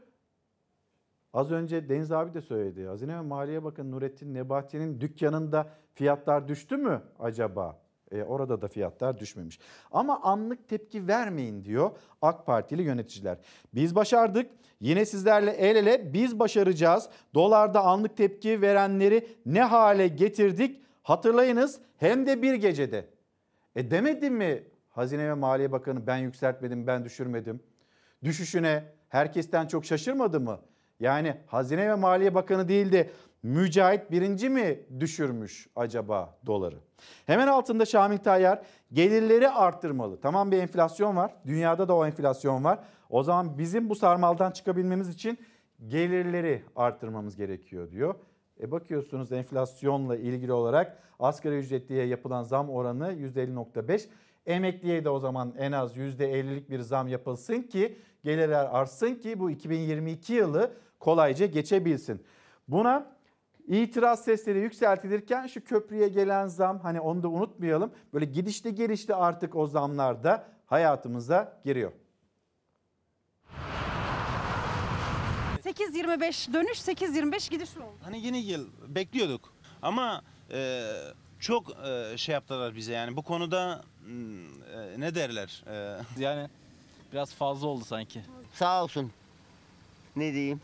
Az önce Deniz abi de söyledi. Hazine ve Maliye Bakanı Nurettin Nebati'nin dükkanında fiyatlar düştü mü acaba? E, orada da fiyatlar düşmemiş. Ama anlık tepki vermeyin diyor AK Partili yöneticiler. Biz başardık. Yine sizlerle el ele biz başaracağız. Dolarda anlık tepki verenleri ne hale getirdik? Hatırlayınız hem de bir gecede. E demedim mi Hazine ve Maliye Bakanı ben yükseltmedim ben düşürmedim. Düşüşüne herkesten çok şaşırmadı mı? Yani Hazine ve Maliye Bakanı değildi. Mücahit birinci mi düşürmüş acaba doları? Hemen altında Şamil Tayyar gelirleri arttırmalı. Tamam bir enflasyon var. Dünyada da o enflasyon var. O zaman bizim bu sarmaldan çıkabilmemiz için gelirleri arttırmamız gerekiyor diyor. E bakıyorsunuz enflasyonla ilgili olarak asgari ücretliye yapılan zam oranı %50.5. Emekliye de o zaman en az %50'lik bir zam yapılsın ki gelirler artsın ki bu 2022 yılı kolayca geçebilsin. Buna İtiraz sesleri yükseltilirken şu köprüye gelen zam hani onu da unutmayalım. Böyle gidişte gelişte artık o zamlar da hayatımıza giriyor. 8.25 dönüş 8.25 gidiş mi oldu? Hani yeni yıl bekliyorduk ama e, çok e, şey yaptılar bize yani bu konuda e, ne derler? E, yani biraz fazla oldu sanki. Sağ olsun. Ne diyeyim?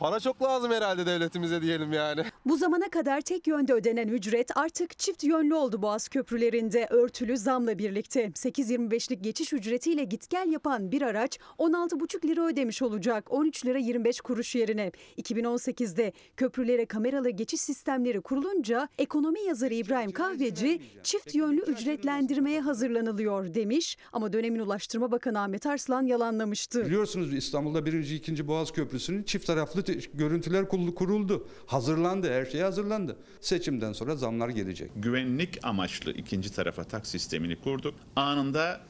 Para çok lazım herhalde devletimize diyelim yani. Bu zamana kadar tek yönde ödenen ücret artık çift yönlü oldu Boğaz köprülerinde örtülü zamla birlikte. 8.25'lik geçiş ücretiyle git gel yapan bir araç 16,5 lira ödemiş olacak 13 lira 25 kuruş yerine. 2018'de köprülere kameralı geçiş sistemleri kurulunca ekonomi yazarı İbrahim Kahveci çift yönlü ücretlendirmeye hazırlanılıyor demiş ama dönemin Ulaştırma Bakanı Ahmet Arslan yalanlamıştı. Biliyorsunuz İstanbul'da birinci ikinci Boğaz Köprüsü'nün çift taraflı görüntüler kuruldu. Hazırlandı, her şey hazırlandı. Seçimden sonra zamlar gelecek. Güvenlik amaçlı ikinci tarafa tak sistemini kurduk. Anında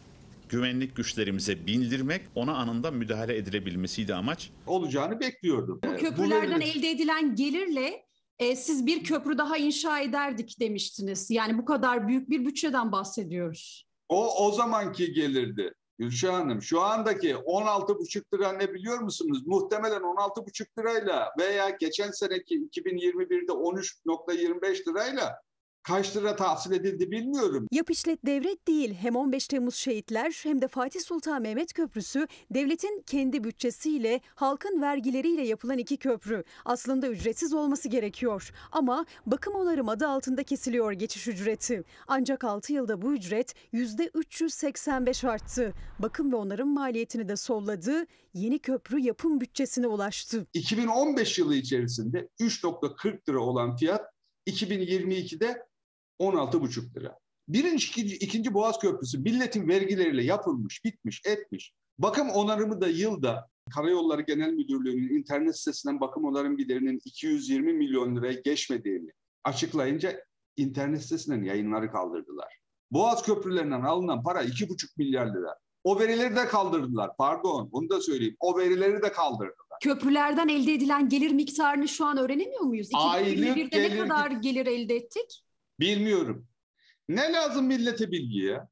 güvenlik güçlerimize bildirmek, ona anında müdahale edilebilmesiydi amaç. Olacağını bekliyordum. Bu ee, köprülerden Bu elde edilen gelirle e, siz bir köprü daha inşa ederdik demiştiniz. Yani bu kadar büyük bir bütçeden bahsediyoruz. O o zamanki gelirdi. Gülşah Hanım şu andaki 16,5 lira ne biliyor musunuz? Muhtemelen 16,5 lirayla veya geçen seneki 2021'de 13,25 lirayla kaç lira tahsil edildi bilmiyorum. Yap işlet devlet değil hem 15 Temmuz şehitler hem de Fatih Sultan Mehmet Köprüsü devletin kendi bütçesiyle halkın vergileriyle yapılan iki köprü. Aslında ücretsiz olması gerekiyor ama bakım onarım adı altında kesiliyor geçiş ücreti. Ancak 6 yılda bu ücret %385 arttı. Bakım ve onarım maliyetini de solladı. Yeni köprü yapım bütçesine ulaştı. 2015 yılı içerisinde 3.40 lira olan fiyat 2022'de 16,5 lira. Birinci, ikinci, ikinci Boğaz Köprüsü milletin vergileriyle yapılmış, bitmiş, etmiş. Bakım onarımı da yılda Karayolları Genel Müdürlüğü'nün internet sitesinden bakım onarım giderinin 220 milyon liraya geçmediğini açıklayınca internet sitesinden yayınları kaldırdılar. Boğaz köprülerinden alınan para 2,5 milyar lira. O verileri de kaldırdılar. Pardon bunu da söyleyeyim. O verileri de kaldırdılar. Köprülerden elde edilen gelir miktarını şu an öğrenemiyor muyuz? 2021'de Aylık ne gelir... kadar gelir elde ettik? Bilmiyorum. Ne lazım millete bilgi ya?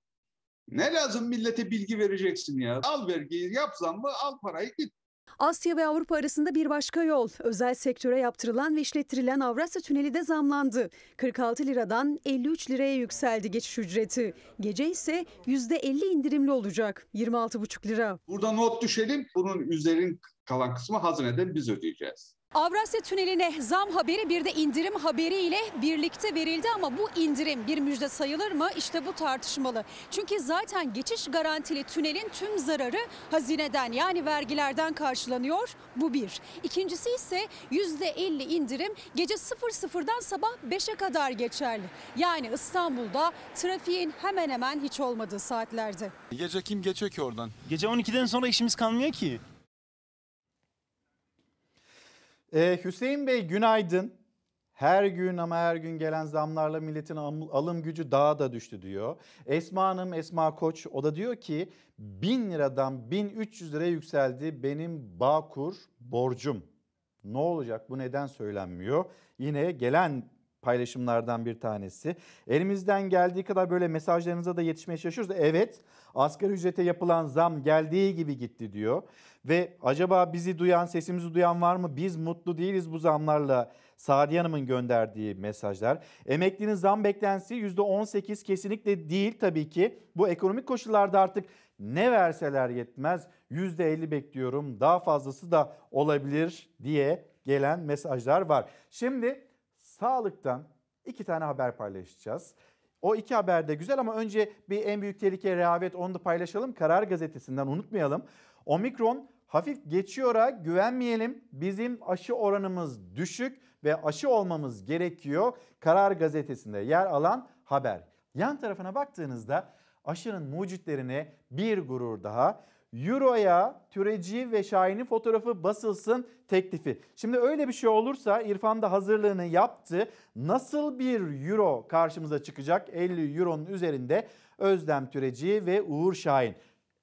Ne lazım millete bilgi vereceksin ya? Al vergiyi yap zammı al parayı git. Asya ve Avrupa arasında bir başka yol. Özel sektöre yaptırılan ve işlettirilen Avrasya Tüneli de zamlandı. 46 liradan 53 liraya yükseldi geçiş ücreti. Gece ise %50 indirimli olacak. 26,5 lira. Burada not düşelim. Bunun üzerin kalan kısmı hazineden biz ödeyeceğiz. Avrasya Tüneli'ne zam haberi bir de indirim haberi ile birlikte verildi ama bu indirim bir müjde sayılır mı? İşte bu tartışmalı. Çünkü zaten geçiş garantili tünelin tüm zararı hazineden yani vergilerden karşılanıyor. Bu bir. İkincisi ise yüzde %50 indirim gece 00'dan sabah 5'e kadar geçerli. Yani İstanbul'da trafiğin hemen hemen hiç olmadığı saatlerde. Gece kim geçiyor ki oradan? Gece 12'den sonra işimiz kalmıyor ki. Ee, Hüseyin Bey günaydın. Her gün ama her gün gelen zamlarla milletin alım gücü daha da düştü diyor. Esma Hanım, Esma Koç o da diyor ki 1000 liradan 1300 liraya yükseldi benim Bağkur borcum. Ne olacak bu neden söylenmiyor? Yine gelen paylaşımlardan bir tanesi. Elimizden geldiği kadar böyle mesajlarınıza da yetişmeye çalışıyoruz. Evet asgari ücrete yapılan zam geldiği gibi gitti diyor. Ve acaba bizi duyan, sesimizi duyan var mı? Biz mutlu değiliz bu zamlarla. Sadiye Hanım'ın gönderdiği mesajlar. Emeklinin zam beklentisi %18 kesinlikle değil tabii ki. Bu ekonomik koşullarda artık ne verseler yetmez. %50 bekliyorum. Daha fazlası da olabilir diye gelen mesajlar var. Şimdi sağlıktan iki tane haber paylaşacağız. O iki haber de güzel ama önce bir en büyük tehlike rehavet onu da paylaşalım. Karar gazetesinden unutmayalım. Omikron Hafif geçiyora güvenmeyelim. Bizim aşı oranımız düşük ve aşı olmamız gerekiyor. Karar gazetesinde yer alan haber. Yan tarafına baktığınızda aşının mucitlerine bir gurur daha. Euro'ya türeci ve şahinin fotoğrafı basılsın teklifi. Şimdi öyle bir şey olursa İrfan da hazırlığını yaptı. Nasıl bir euro karşımıza çıkacak? 50 euronun üzerinde Özlem Türeci ve Uğur Şahin.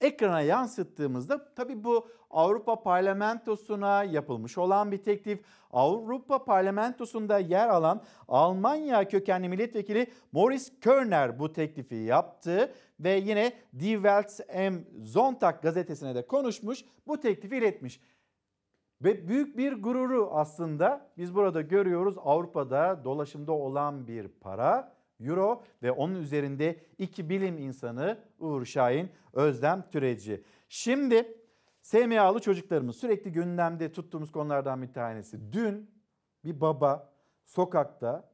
Ekrana yansıttığımızda tabii bu Avrupa Parlamentosu'na yapılmış olan bir teklif. Avrupa Parlamentosu'nda yer alan Almanya kökenli milletvekili Morris Körner bu teklifi yaptı ve yine Die Welt am Sonntag gazetesine de konuşmuş, bu teklifi iletmiş. Ve büyük bir gururu aslında biz burada görüyoruz Avrupa'da dolaşımda olan bir para euro ve onun üzerinde iki bilim insanı Uğur Şahin, Özlem Türeci. Şimdi SMA'lı çocuklarımız sürekli gündemde tuttuğumuz konulardan bir tanesi. Dün bir baba sokakta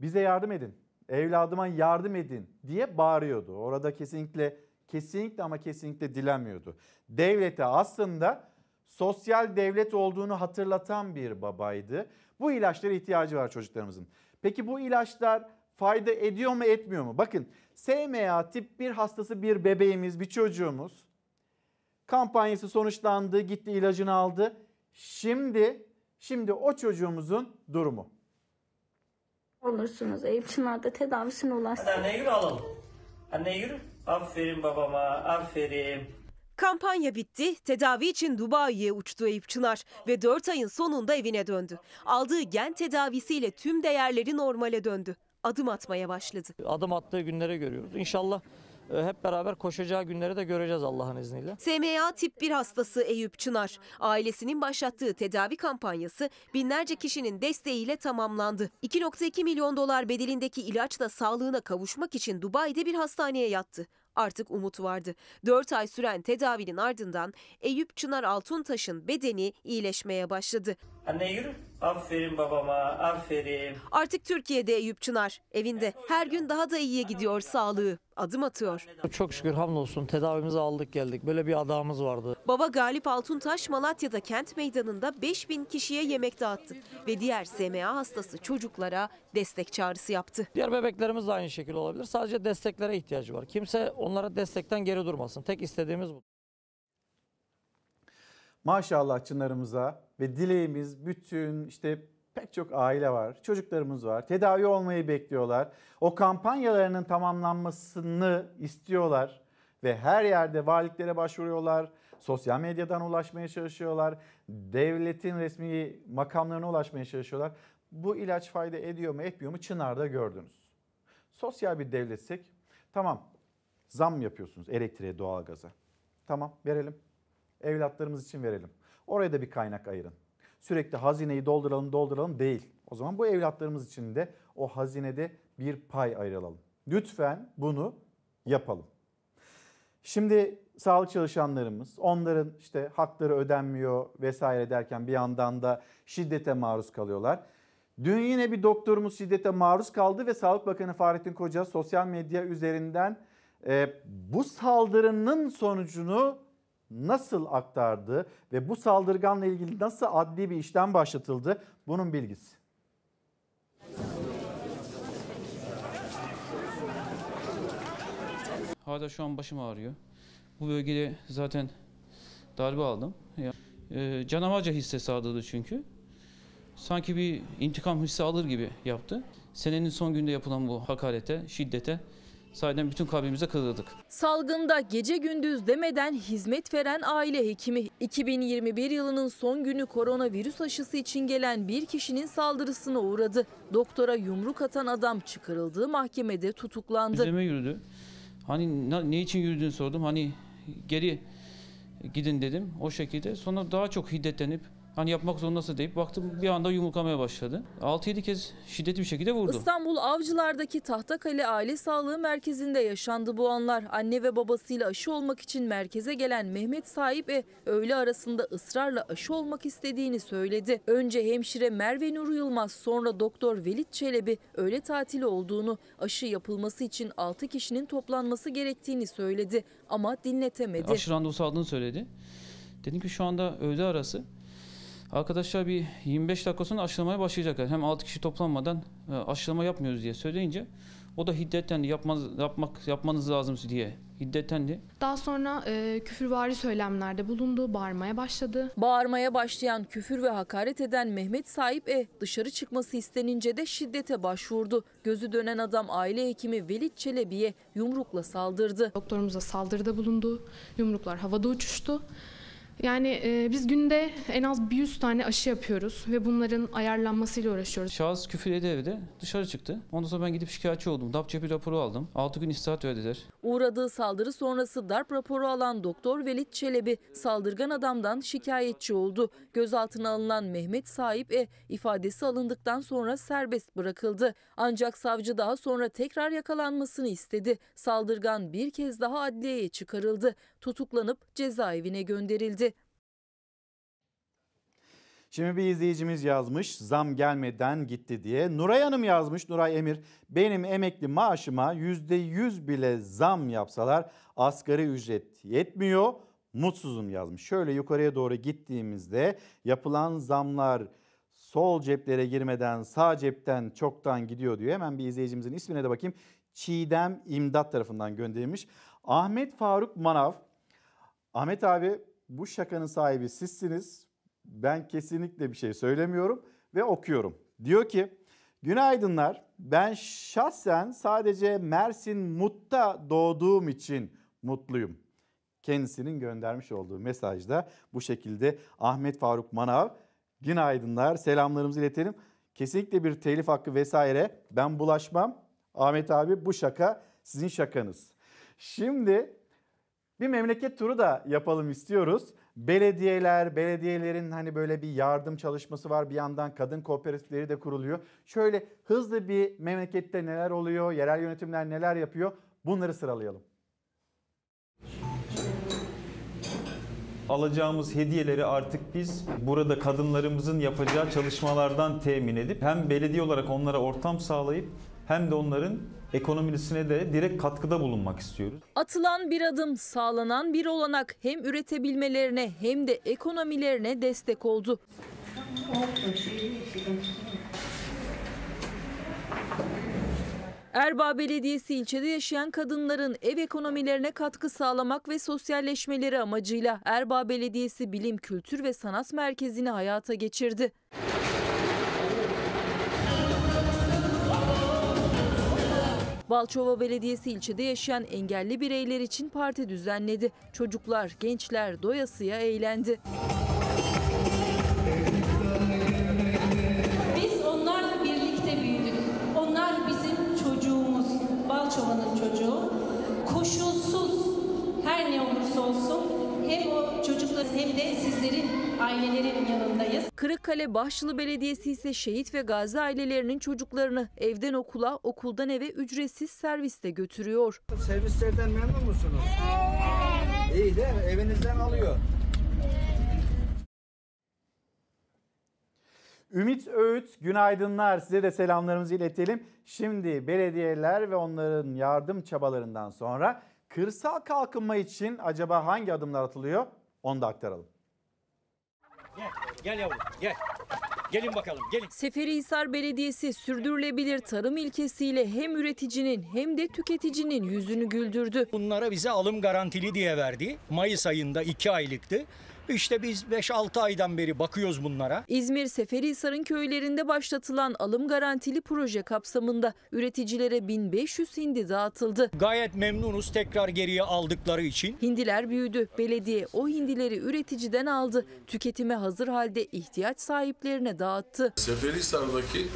bize yardım edin, evladıma yardım edin diye bağırıyordu. Orada kesinlikle kesinlikle ama kesinlikle dilenmiyordu. Devlete aslında sosyal devlet olduğunu hatırlatan bir babaydı. Bu ilaçlara ihtiyacı var çocuklarımızın. Peki bu ilaçlar fayda ediyor mu etmiyor mu? Bakın SMA tip bir hastası bir bebeğimiz, bir çocuğumuz kampanyası sonuçlandı, gitti ilacını aldı. Şimdi şimdi o çocuğumuzun durumu. Olursunuz Eyüp Çınar'da tedavisine ulaşsın. Hadi anne yürü alalım. Anne yürü. Aferin babama, aferin. Kampanya bitti, tedavi için Dubai'ye uçtu Eyüp Çınar ve 4 ayın sonunda evine döndü. Aldığı gen tedavisiyle tüm değerleri normale döndü. Adım atmaya başladı. Adım attığı günlere görüyoruz. İnşallah ee, hep beraber koşacağı günleri de göreceğiz Allah'ın izniyle. SMA tip 1 hastası Eyüp Çınar. Ailesinin başlattığı tedavi kampanyası binlerce kişinin desteğiyle tamamlandı. 2.2 milyon dolar bedelindeki ilaçla sağlığına kavuşmak için Dubai'de bir hastaneye yattı artık umut vardı. 4 ay süren tedavinin ardından Eyüp Çınar Altuntaş'ın bedeni iyileşmeye başladı. Anne yürü. Aferin babama, aferin. Artık Türkiye'de Eyüp Çınar. Evinde her gün daha da iyiye gidiyor sağlığı. Adım atıyor. Çok şükür hamdolsun tedavimizi aldık geldik. Böyle bir adamız vardı. Baba Galip Altuntaş Malatya'da kent meydanında 5000 kişiye yemek dağıttı. Ve diğer SMA hastası çocuklara destek çağrısı yaptı. Diğer bebeklerimiz de aynı şekilde olabilir. Sadece desteklere ihtiyacı var. Kimse onlara destekten geri durmasın. Tek istediğimiz bu maşallah çınarımıza ve dileğimiz bütün işte pek çok aile var, çocuklarımız var, tedavi olmayı bekliyorlar. O kampanyalarının tamamlanmasını istiyorlar ve her yerde valiliklere başvuruyorlar, sosyal medyadan ulaşmaya çalışıyorlar, devletin resmi makamlarına ulaşmaya çalışıyorlar. Bu ilaç fayda ediyor mu etmiyor mu Çınar'da gördünüz. Sosyal bir devletsek tamam zam yapıyorsunuz elektriğe doğalgaza. Tamam verelim evlatlarımız için verelim. Oraya da bir kaynak ayırın. Sürekli hazineyi dolduralım dolduralım değil. O zaman bu evlatlarımız için de o hazinede bir pay ayıralım. Lütfen bunu yapalım. Şimdi sağlık çalışanlarımız onların işte hakları ödenmiyor vesaire derken bir yandan da şiddete maruz kalıyorlar. Dün yine bir doktorumuz şiddete maruz kaldı ve Sağlık Bakanı Fahrettin Koca sosyal medya üzerinden e, bu saldırının sonucunu nasıl aktardı ve bu saldırganla ilgili nasıl adli bir işlem başlatıldı bunun bilgisi. Hala şu an başım ağrıyor. Bu bölgede zaten darbe aldım. Ee, canavarca hisse sağladı çünkü. Sanki bir intikam hissi alır gibi yaptı. Senenin son günde yapılan bu hakarete, şiddete Sahiden bütün kalbimize kırıldık. Salgında gece gündüz demeden hizmet veren aile hekimi 2021 yılının son günü koronavirüs aşısı için gelen bir kişinin saldırısına uğradı. Doktora yumruk atan adam çıkarıldığı mahkemede tutuklandı. Üzerime yürüdü. Hani ne için yürüdüğünü sordum. Hani geri gidin dedim o şekilde. Sonra daha çok hiddetlenip Hani yapmak zorundasın deyip baktım bir anda yumurkamaya başladı. 6-7 kez şiddetli bir şekilde vurdu. İstanbul Avcılar'daki Tahtakale Aile Sağlığı Merkezi'nde yaşandı bu anlar. Anne ve babasıyla aşı olmak için merkeze gelen Mehmet Sahip E öğle arasında ısrarla aşı olmak istediğini söyledi. Önce hemşire Merve Nur Yılmaz sonra doktor Velit Çelebi öğle tatili olduğunu, aşı yapılması için 6 kişinin toplanması gerektiğini söyledi ama dinletemedi. Aşı randevusu aldığını söyledi. Dedim ki şu anda öğle arası Arkadaşlar bir 25 dakika sonra aşılamaya başlayacaklar. Hem 6 kişi toplanmadan e, aşılama yapmıyoruz diye söyleyince o da hiddetten yapmanız, yapmak, yapmanız lazım diye hiddettendi. Daha sonra e, küfürvari söylemlerde bulundu, bağırmaya başladı. Bağırmaya başlayan küfür ve hakaret eden Mehmet Sahip E dışarı çıkması istenince de şiddete başvurdu. Gözü dönen adam aile hekimi Velit Çelebi'ye yumrukla saldırdı. Doktorumuza saldırıda bulundu, yumruklar havada uçuştu. Yani e, biz günde en az 100 tane aşı yapıyoruz ve bunların ayarlanmasıyla uğraşıyoruz. Şahıs küfür ede evde dışarı çıktı. Ondan sonra ben gidip şikayetçi oldum. DAP cepi raporu aldım. 6 gün istirahat ödediler. Uğradığı saldırı sonrası darp raporu alan doktor Velit Çelebi saldırgan adamdan şikayetçi oldu. Gözaltına alınan Mehmet Sahip E ifadesi alındıktan sonra serbest bırakıldı. Ancak savcı daha sonra tekrar yakalanmasını istedi. Saldırgan bir kez daha adliyeye çıkarıldı. Tutuklanıp cezaevine gönderildi. Şimdi bir izleyicimiz yazmış zam gelmeden gitti diye. Nuray Hanım yazmış Nuray Emir benim emekli maaşıma %100 bile zam yapsalar asgari ücret yetmiyor mutsuzum yazmış. Şöyle yukarıya doğru gittiğimizde yapılan zamlar sol ceplere girmeden sağ cepten çoktan gidiyor diyor. Hemen bir izleyicimizin ismine de bakayım. Çiğdem İmdat tarafından gönderilmiş. Ahmet Faruk Manav. Ahmet abi bu şakanın sahibi sizsiniz. Ben kesinlikle bir şey söylemiyorum ve okuyorum. Diyor ki günaydınlar ben şahsen sadece Mersin Mut'ta doğduğum için mutluyum. Kendisinin göndermiş olduğu mesajda bu şekilde Ahmet Faruk Manav günaydınlar selamlarımızı iletelim. Kesinlikle bir telif hakkı vesaire ben bulaşmam. Ahmet abi bu şaka sizin şakanız. Şimdi bir memleket turu da yapalım istiyoruz. Belediyeler, belediyelerin hani böyle bir yardım çalışması var. Bir yandan kadın kooperatifleri de kuruluyor. Şöyle hızlı bir memlekette neler oluyor, yerel yönetimler neler yapıyor bunları sıralayalım. alacağımız hediyeleri artık biz burada kadınlarımızın yapacağı çalışmalardan temin edip hem belediye olarak onlara ortam sağlayıp hem de onların ekonomisine de direkt katkıda bulunmak istiyoruz. Atılan bir adım sağlanan bir olanak hem üretebilmelerine hem de ekonomilerine destek oldu. Erbaa Belediyesi ilçede yaşayan kadınların ev ekonomilerine katkı sağlamak ve sosyalleşmeleri amacıyla Erbaa Belediyesi Bilim, Kültür ve Sanat Merkezi'ni hayata geçirdi. Balçova Belediyesi ilçede yaşayan engelli bireyler için parti düzenledi. Çocuklar, gençler doyasıya eğlendi. Biz onlarla birlikte büyüdük. Onlar bizim çocuğumuz, Balçova'nın çocuğu. Koşulsuz her ne olursa olsun hem o çocukların hem de sizlerin ailelerin yanındayız. Kırıkkale Bahçılı Belediyesi ise şehit ve gazi ailelerinin çocuklarını evden okula, okuldan eve ücretsiz serviste götürüyor. Servislerden memnun musunuz? Evet. İyi de evinizden alıyor. Ümit Öğüt günaydınlar size de selamlarımızı iletelim. Şimdi belediyeler ve onların yardım çabalarından sonra kırsal kalkınma için acaba hangi adımlar atılıyor? Onu da aktaralım. Gel, gel yavrum, gel. Gelin bakalım gelin. Seferihisar Belediyesi sürdürülebilir tarım ilkesiyle hem üreticinin hem de tüketicinin yüzünü güldürdü. Bunlara bize alım garantili diye verdi. Mayıs ayında iki aylıktı. İşte biz 5-6 aydan beri bakıyoruz bunlara. İzmir Seferihisar'ın köylerinde başlatılan alım garantili proje kapsamında üreticilere 1500 hindi dağıtıldı. Gayet memnunuz tekrar geriye aldıkları için. Hindiler büyüdü. Belediye o hindileri üreticiden aldı. Tüketime hazır halde ihtiyaç sahiplerine dağıttı. Seferihisar'daki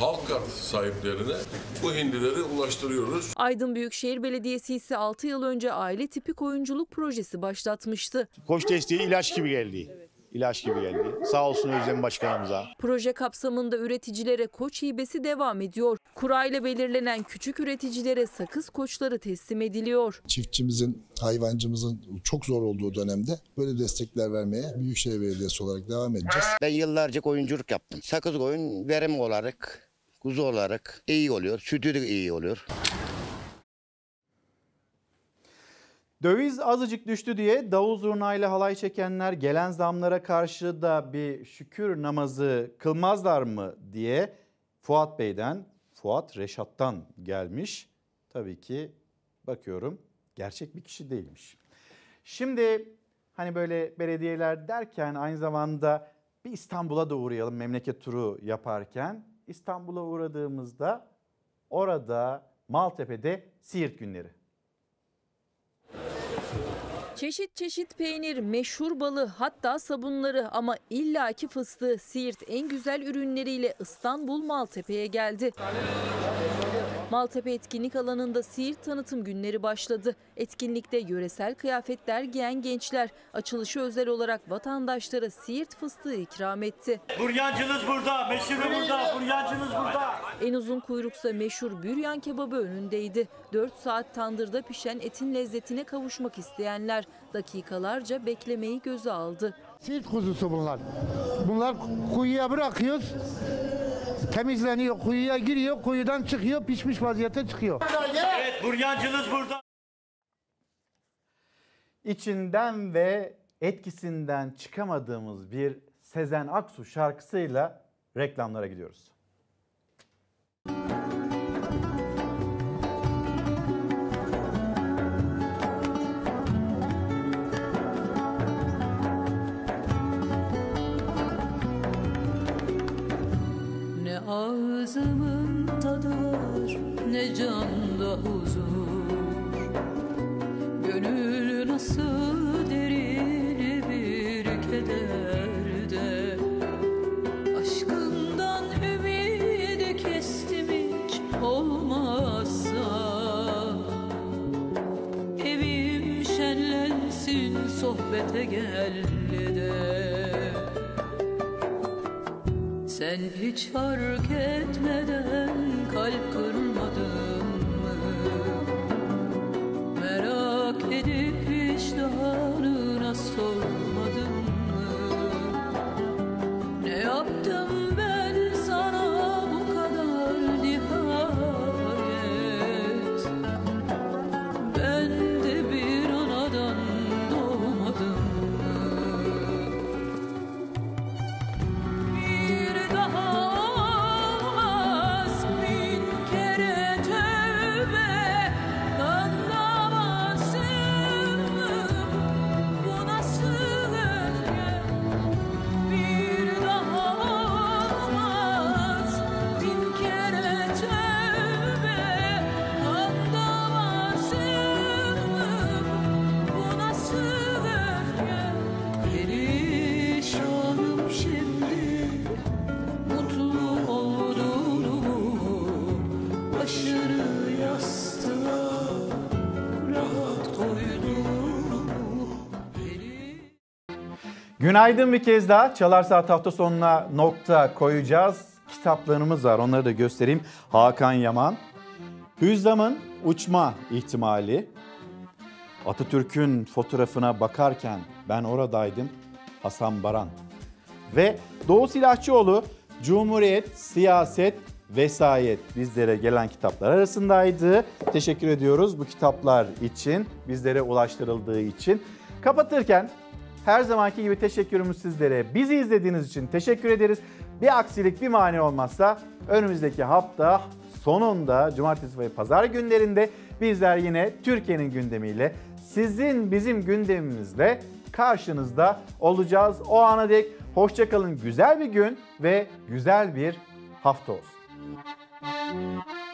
halk sahiplerine bu hindileri ulaştırıyoruz. Aydın Büyükşehir Belediyesi ise 6 yıl önce aile tipik oyunculuk projesi başlatmıştı. Koç desteği ilaç gibi geldi. İlaç gibi geldi. Sağ olsun Özlem Başkanımıza. Proje kapsamında üreticilere koç hibesi devam ediyor. Kurayla belirlenen küçük üreticilere sakız koçları teslim ediliyor. Çiftçimizin, hayvancımızın çok zor olduğu dönemde böyle destekler vermeye Büyükşehir Belediyesi olarak devam edeceğiz. Ben yıllarca koyunculuk yaptım. Sakız koyun verim olarak, kuzu olarak iyi oluyor. Sütü de iyi oluyor. Döviz azıcık düştü diye davul zurnayla halay çekenler gelen zamlara karşı da bir şükür namazı kılmazlar mı diye Fuat Bey'den, Fuat Reşat'tan gelmiş. Tabii ki bakıyorum gerçek bir kişi değilmiş. Şimdi hani böyle belediyeler derken aynı zamanda bir İstanbul'a da uğrayalım memleket turu yaparken. İstanbul'a uğradığımızda orada Maltepe'de Siirt günleri. Çeşit çeşit peynir, meşhur balı hatta sabunları ama illaki fıstığı Siirt en güzel ürünleriyle İstanbul Maltepe'ye geldi. Maltepe etkinlik alanında siirt tanıtım günleri başladı. Etkinlikte yöresel kıyafetler giyen gençler açılışı özel olarak vatandaşlara siirt fıstığı ikram etti. Buryancınız burada, meşhur burada, buryancınız burada. En uzun kuyruksa meşhur büryan kebabı önündeydi. 4 saat tandırda pişen etin lezzetine kavuşmak isteyenler dakikalarca beklemeyi göze aldı. Siirt kuzusu bunlar. Bunlar kuyuya bırakıyoruz temizleniyor, kuyuya giriyor, kuyudan çıkıyor, pişmiş vaziyete çıkıyor. Evet, buryancınız burada. İçinden ve etkisinden çıkamadığımız bir Sezen Aksu şarkısıyla reklamlara gidiyoruz. Ağzımın tadı var ne canda huzur Gönül nasıl derin bir kederde Aşkından ümidi kestim hiç olmazsa Evim şenlensin sohbete gel Sen hiç fark etmeden kalp kırmızı Günaydın bir kez daha. Çalar Saat hafta sonuna nokta koyacağız. Kitaplarımız var onları da göstereyim. Hakan Yaman, Hüzdam'ın uçma ihtimali, Atatürk'ün fotoğrafına bakarken ben oradaydım Hasan Baran ve Doğu Silahçıoğlu Cumhuriyet, Siyaset, Vesayet bizlere gelen kitaplar arasındaydı. Teşekkür ediyoruz bu kitaplar için, bizlere ulaştırıldığı için. Kapatırken her zamanki gibi teşekkürümüz sizlere. Bizi izlediğiniz için teşekkür ederiz. Bir aksilik bir mani olmazsa önümüzdeki hafta sonunda cumartesi ve pazar günlerinde bizler yine Türkiye'nin gündemiyle sizin bizim gündemimizle karşınızda olacağız. O ana dek hoşçakalın güzel bir gün ve güzel bir hafta olsun.